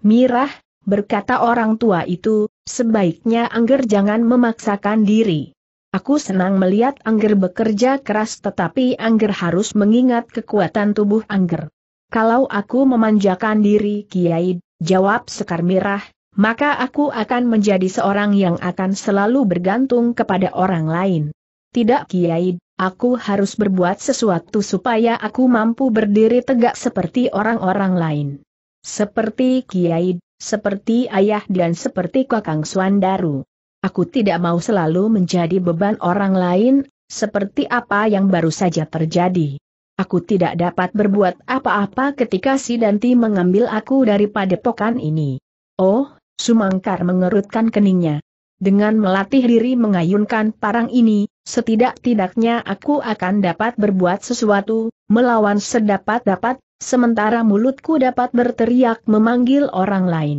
Mirah, berkata orang tua itu, sebaiknya Angger jangan memaksakan diri. Aku senang melihat Angger bekerja keras tetapi Angger harus mengingat kekuatan tubuh Angger. Kalau aku memanjakan diri Kiai, jawab Sekar Mirah, maka aku akan menjadi seorang yang akan selalu bergantung kepada orang lain. Tidak Kiai, aku harus berbuat sesuatu supaya aku mampu berdiri tegak seperti orang-orang lain. Seperti Kiai, seperti ayah dan seperti Kakang Suandaru. Aku tidak mau selalu menjadi beban orang lain, seperti apa yang baru saja terjadi. Aku tidak dapat berbuat apa-apa ketika si Danti mengambil aku dari padepokan ini. Oh, Sumangkar mengerutkan keningnya. Dengan melatih diri mengayunkan parang ini, setidak-tidaknya aku akan dapat berbuat sesuatu, melawan sedapat-dapat, sementara mulutku dapat berteriak memanggil orang lain.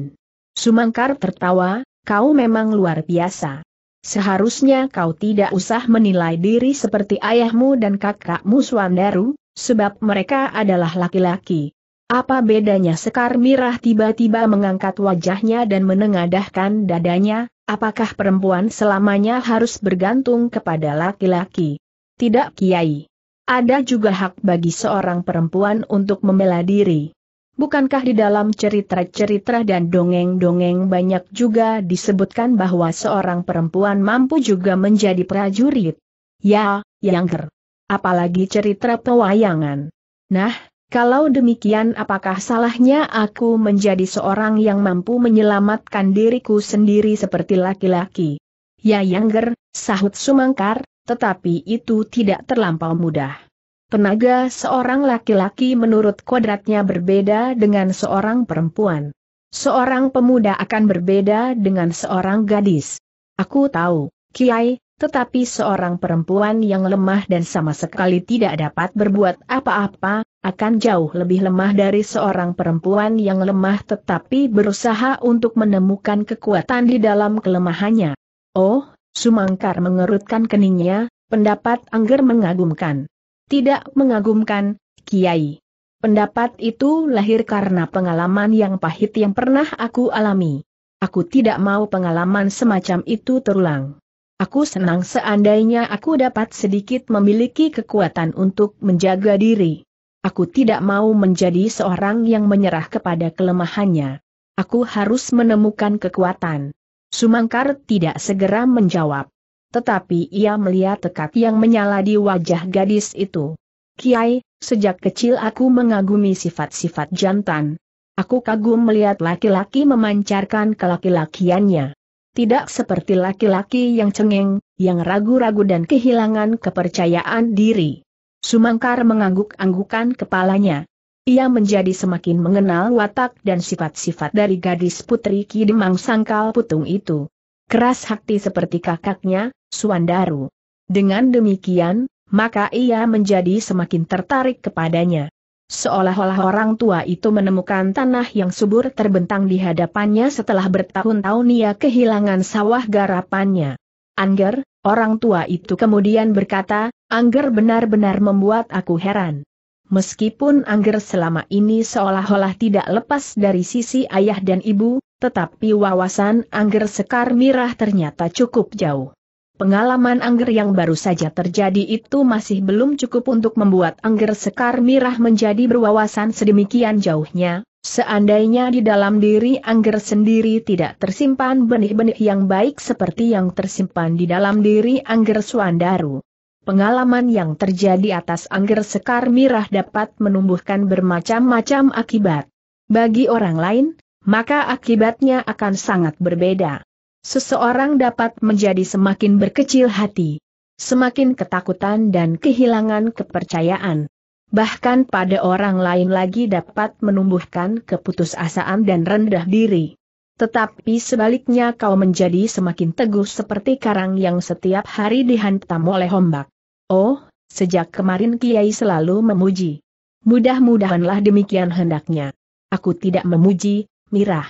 Sumangkar tertawa, kau memang luar biasa. Seharusnya kau tidak usah menilai diri seperti ayahmu dan kakakmu Swandaru, sebab mereka adalah laki-laki. Apa bedanya Sekar Mirah tiba-tiba mengangkat wajahnya dan menengadahkan dadanya, apakah perempuan selamanya harus bergantung kepada laki-laki? Tidak Kiai. Ada juga hak bagi seorang perempuan untuk membela diri. Bukankah di dalam cerita-cerita dan dongeng-dongeng banyak juga disebutkan bahwa seorang perempuan mampu juga menjadi prajurit? Ya, ger. Apalagi cerita pewayangan. Nah, kalau demikian apakah salahnya aku menjadi seorang yang mampu menyelamatkan diriku sendiri seperti laki-laki? Ya Yangger, sahut Sumangkar, tetapi itu tidak terlampau mudah. Tenaga seorang laki-laki menurut kodratnya berbeda dengan seorang perempuan. Seorang pemuda akan berbeda dengan seorang gadis. Aku tahu, Kiai, tetapi seorang perempuan yang lemah dan sama sekali tidak dapat berbuat apa-apa, akan jauh lebih lemah dari seorang perempuan yang lemah tetapi berusaha untuk menemukan kekuatan di dalam kelemahannya. Oh, Sumangkar mengerutkan keningnya, pendapat Angger mengagumkan. Tidak mengagumkan, Kiai. Pendapat itu lahir karena pengalaman yang pahit yang pernah aku alami. Aku tidak mau pengalaman semacam itu terulang. Aku senang seandainya aku dapat sedikit memiliki kekuatan untuk menjaga diri. Aku tidak mau menjadi seorang yang menyerah kepada kelemahannya. Aku harus menemukan kekuatan. Sumangkar tidak segera menjawab. Tetapi ia melihat tekat yang menyala di wajah gadis itu. Kiai, sejak kecil aku mengagumi sifat-sifat jantan. Aku kagum melihat laki-laki memancarkan kelaki-lakiannya. Tidak seperti laki-laki yang cengeng, yang ragu-ragu dan kehilangan kepercayaan diri. Sumangkar mengangguk-anggukan kepalanya. Ia menjadi semakin mengenal watak dan sifat-sifat dari gadis putri Kidemang Sangkal Putung itu. Keras hati seperti kakaknya, Suandaru. Dengan demikian, maka ia menjadi semakin tertarik kepadanya. Seolah-olah orang tua itu menemukan tanah yang subur terbentang di hadapannya setelah bertahun-tahun ia kehilangan sawah garapannya. Angger, orang tua itu kemudian berkata, Angger benar-benar membuat aku heran. Meskipun Angger selama ini seolah-olah tidak lepas dari sisi ayah dan ibu, tetapi wawasan Angger Sekar Mirah ternyata cukup jauh. Pengalaman Angger yang baru saja terjadi itu masih belum cukup untuk membuat Angger Sekar Mirah menjadi berwawasan sedemikian jauhnya, seandainya di dalam diri Angger sendiri tidak tersimpan benih-benih yang baik seperti yang tersimpan di dalam diri Angger Suandaru. Pengalaman yang terjadi atas Angger Sekar Mirah dapat menumbuhkan bermacam-macam akibat. Bagi orang lain, maka akibatnya akan sangat berbeda seseorang dapat menjadi semakin berkecil hati, semakin ketakutan dan kehilangan kepercayaan. Bahkan pada orang lain lagi dapat menumbuhkan keputusasaan dan rendah diri. Tetapi sebaliknya kau menjadi semakin teguh seperti karang yang setiap hari dihantam oleh ombak. Oh, sejak kemarin Kiai selalu memuji. Mudah-mudahanlah demikian hendaknya. Aku tidak memuji, Mirah.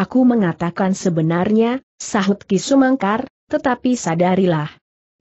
Aku mengatakan sebenarnya, sahut Ki Sumangkar, tetapi sadarilah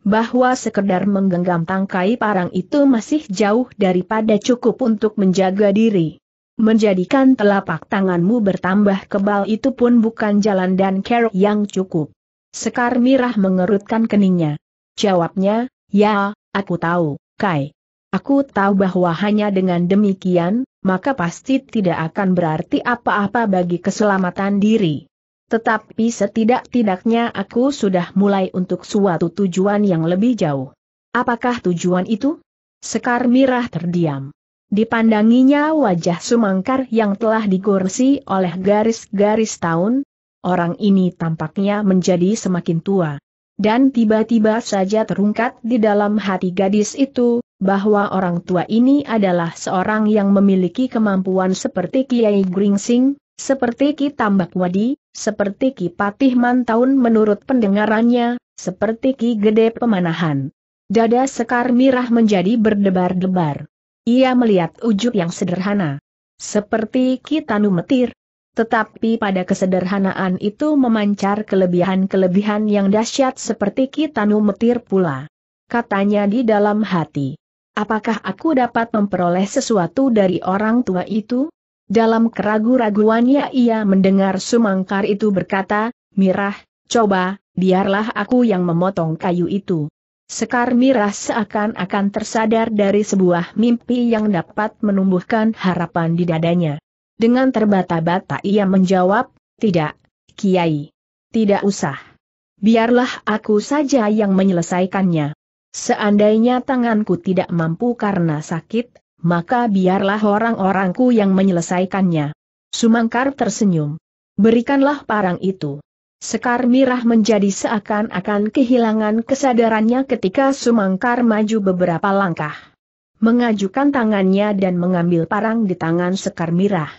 bahwa sekedar menggenggam tangkai parang itu masih jauh daripada cukup untuk menjaga diri. Menjadikan telapak tanganmu bertambah kebal itu pun bukan jalan dan kerok yang cukup. Sekar Mirah mengerutkan keningnya. Jawabnya, ya, aku tahu, Kai. Aku tahu bahwa hanya dengan demikian, maka pasti tidak akan berarti apa-apa bagi keselamatan diri. Tetapi setidak-tidaknya aku sudah mulai untuk suatu tujuan yang lebih jauh. Apakah tujuan itu? Sekar Mirah terdiam. Dipandanginya wajah Sumangkar yang telah digorsi oleh garis-garis tahun, orang ini tampaknya menjadi semakin tua. Dan tiba-tiba saja terungkap di dalam hati gadis itu, bahwa orang tua ini adalah seorang yang memiliki kemampuan seperti Kiai Gringsing, seperti Ki Tambak Wadi, seperti Ki Patih Mantaun menurut pendengarannya, seperti Ki Gede Pemanahan. Dada Sekar Mirah menjadi berdebar-debar. Ia melihat ujuk yang sederhana. Seperti Ki Tanu Metir. Tetapi pada kesederhanaan itu memancar kelebihan-kelebihan yang dahsyat seperti Ki Tanu Metir pula. Katanya di dalam hati. Apakah aku dapat memperoleh sesuatu dari orang tua itu? Dalam keragu-raguannya ia mendengar Sumangkar itu berkata, Mirah, coba, biarlah aku yang memotong kayu itu. Sekar Mirah seakan-akan tersadar dari sebuah mimpi yang dapat menumbuhkan harapan di dadanya. Dengan terbata-bata ia menjawab, tidak, Kiai. Tidak usah. Biarlah aku saja yang menyelesaikannya. Seandainya tanganku tidak mampu karena sakit, maka biarlah orang-orangku yang menyelesaikannya. Sumangkar tersenyum. Berikanlah parang itu. Sekar Mirah menjadi seakan-akan kehilangan kesadarannya ketika Sumangkar maju beberapa langkah. Mengajukan tangannya dan mengambil parang di tangan Sekar Mirah.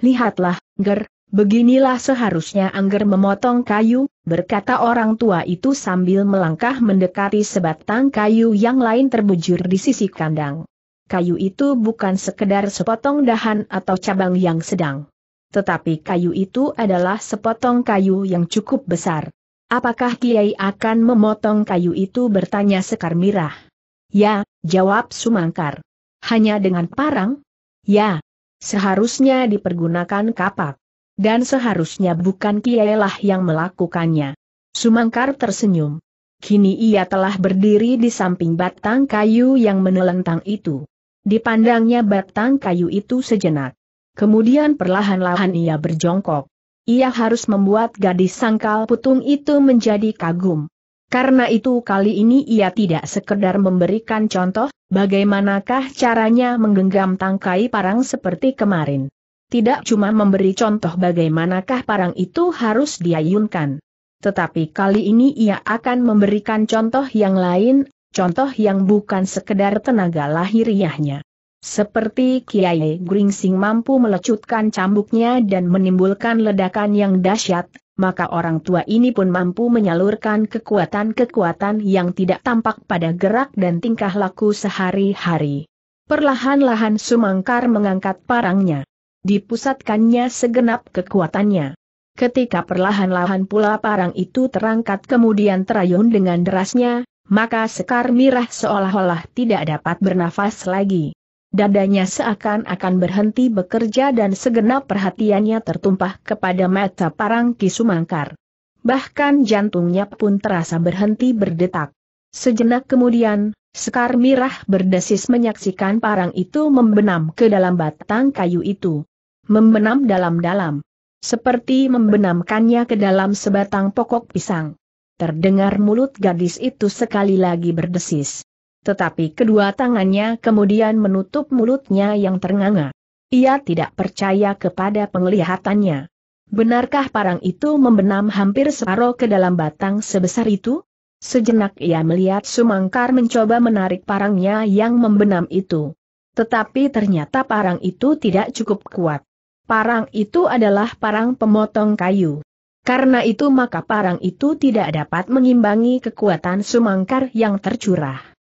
Lihatlah, Ger, beginilah seharusnya Angger memotong kayu, berkata orang tua itu sambil melangkah mendekati sebatang kayu yang lain terbujur di sisi kandang kayu itu bukan sekedar sepotong dahan atau cabang yang sedang. Tetapi kayu itu adalah sepotong kayu yang cukup besar. Apakah Kiai akan memotong kayu itu bertanya Sekar Mirah? Ya, jawab Sumangkar. Hanya dengan parang? Ya, seharusnya dipergunakan kapak. Dan seharusnya bukan Kiai lah yang melakukannya. Sumangkar tersenyum. Kini ia telah berdiri di samping batang kayu yang menelentang itu. Dipandangnya batang kayu itu sejenak. Kemudian perlahan-lahan ia berjongkok. Ia harus membuat gadis sangkal putung itu menjadi kagum. Karena itu kali ini ia tidak sekedar memberikan contoh, bagaimanakah caranya menggenggam tangkai parang seperti kemarin. Tidak cuma memberi contoh bagaimanakah parang itu harus diayunkan. Tetapi kali ini ia akan memberikan contoh yang lain, contoh yang bukan sekedar tenaga lahiriahnya. Seperti Kiai Gringsing mampu melecutkan cambuknya dan menimbulkan ledakan yang dahsyat, maka orang tua ini pun mampu menyalurkan kekuatan-kekuatan yang tidak tampak pada gerak dan tingkah laku sehari-hari. Perlahan-lahan Sumangkar mengangkat parangnya. Dipusatkannya segenap kekuatannya. Ketika perlahan-lahan pula parang itu terangkat kemudian terayun dengan derasnya, maka Sekar Mirah seolah-olah tidak dapat bernafas lagi. Dadanya seakan-akan berhenti bekerja dan segenap perhatiannya tertumpah kepada mata parang Kisumangkar. Bahkan jantungnya pun terasa berhenti berdetak. Sejenak kemudian, Sekar Mirah berdesis menyaksikan parang itu membenam ke dalam batang kayu itu. Membenam dalam-dalam. Seperti membenamkannya ke dalam sebatang pokok pisang. Terdengar mulut gadis itu sekali lagi berdesis. Tetapi kedua tangannya kemudian menutup mulutnya yang ternganga. Ia tidak percaya kepada penglihatannya. Benarkah parang itu membenam hampir separoh ke dalam batang sebesar itu? Sejenak ia melihat Sumangkar mencoba menarik parangnya yang membenam itu. Tetapi ternyata parang itu tidak cukup kuat. Parang itu adalah parang pemotong kayu. Karena itu maka parang itu tidak dapat mengimbangi kekuatan sumangkar yang tercurah.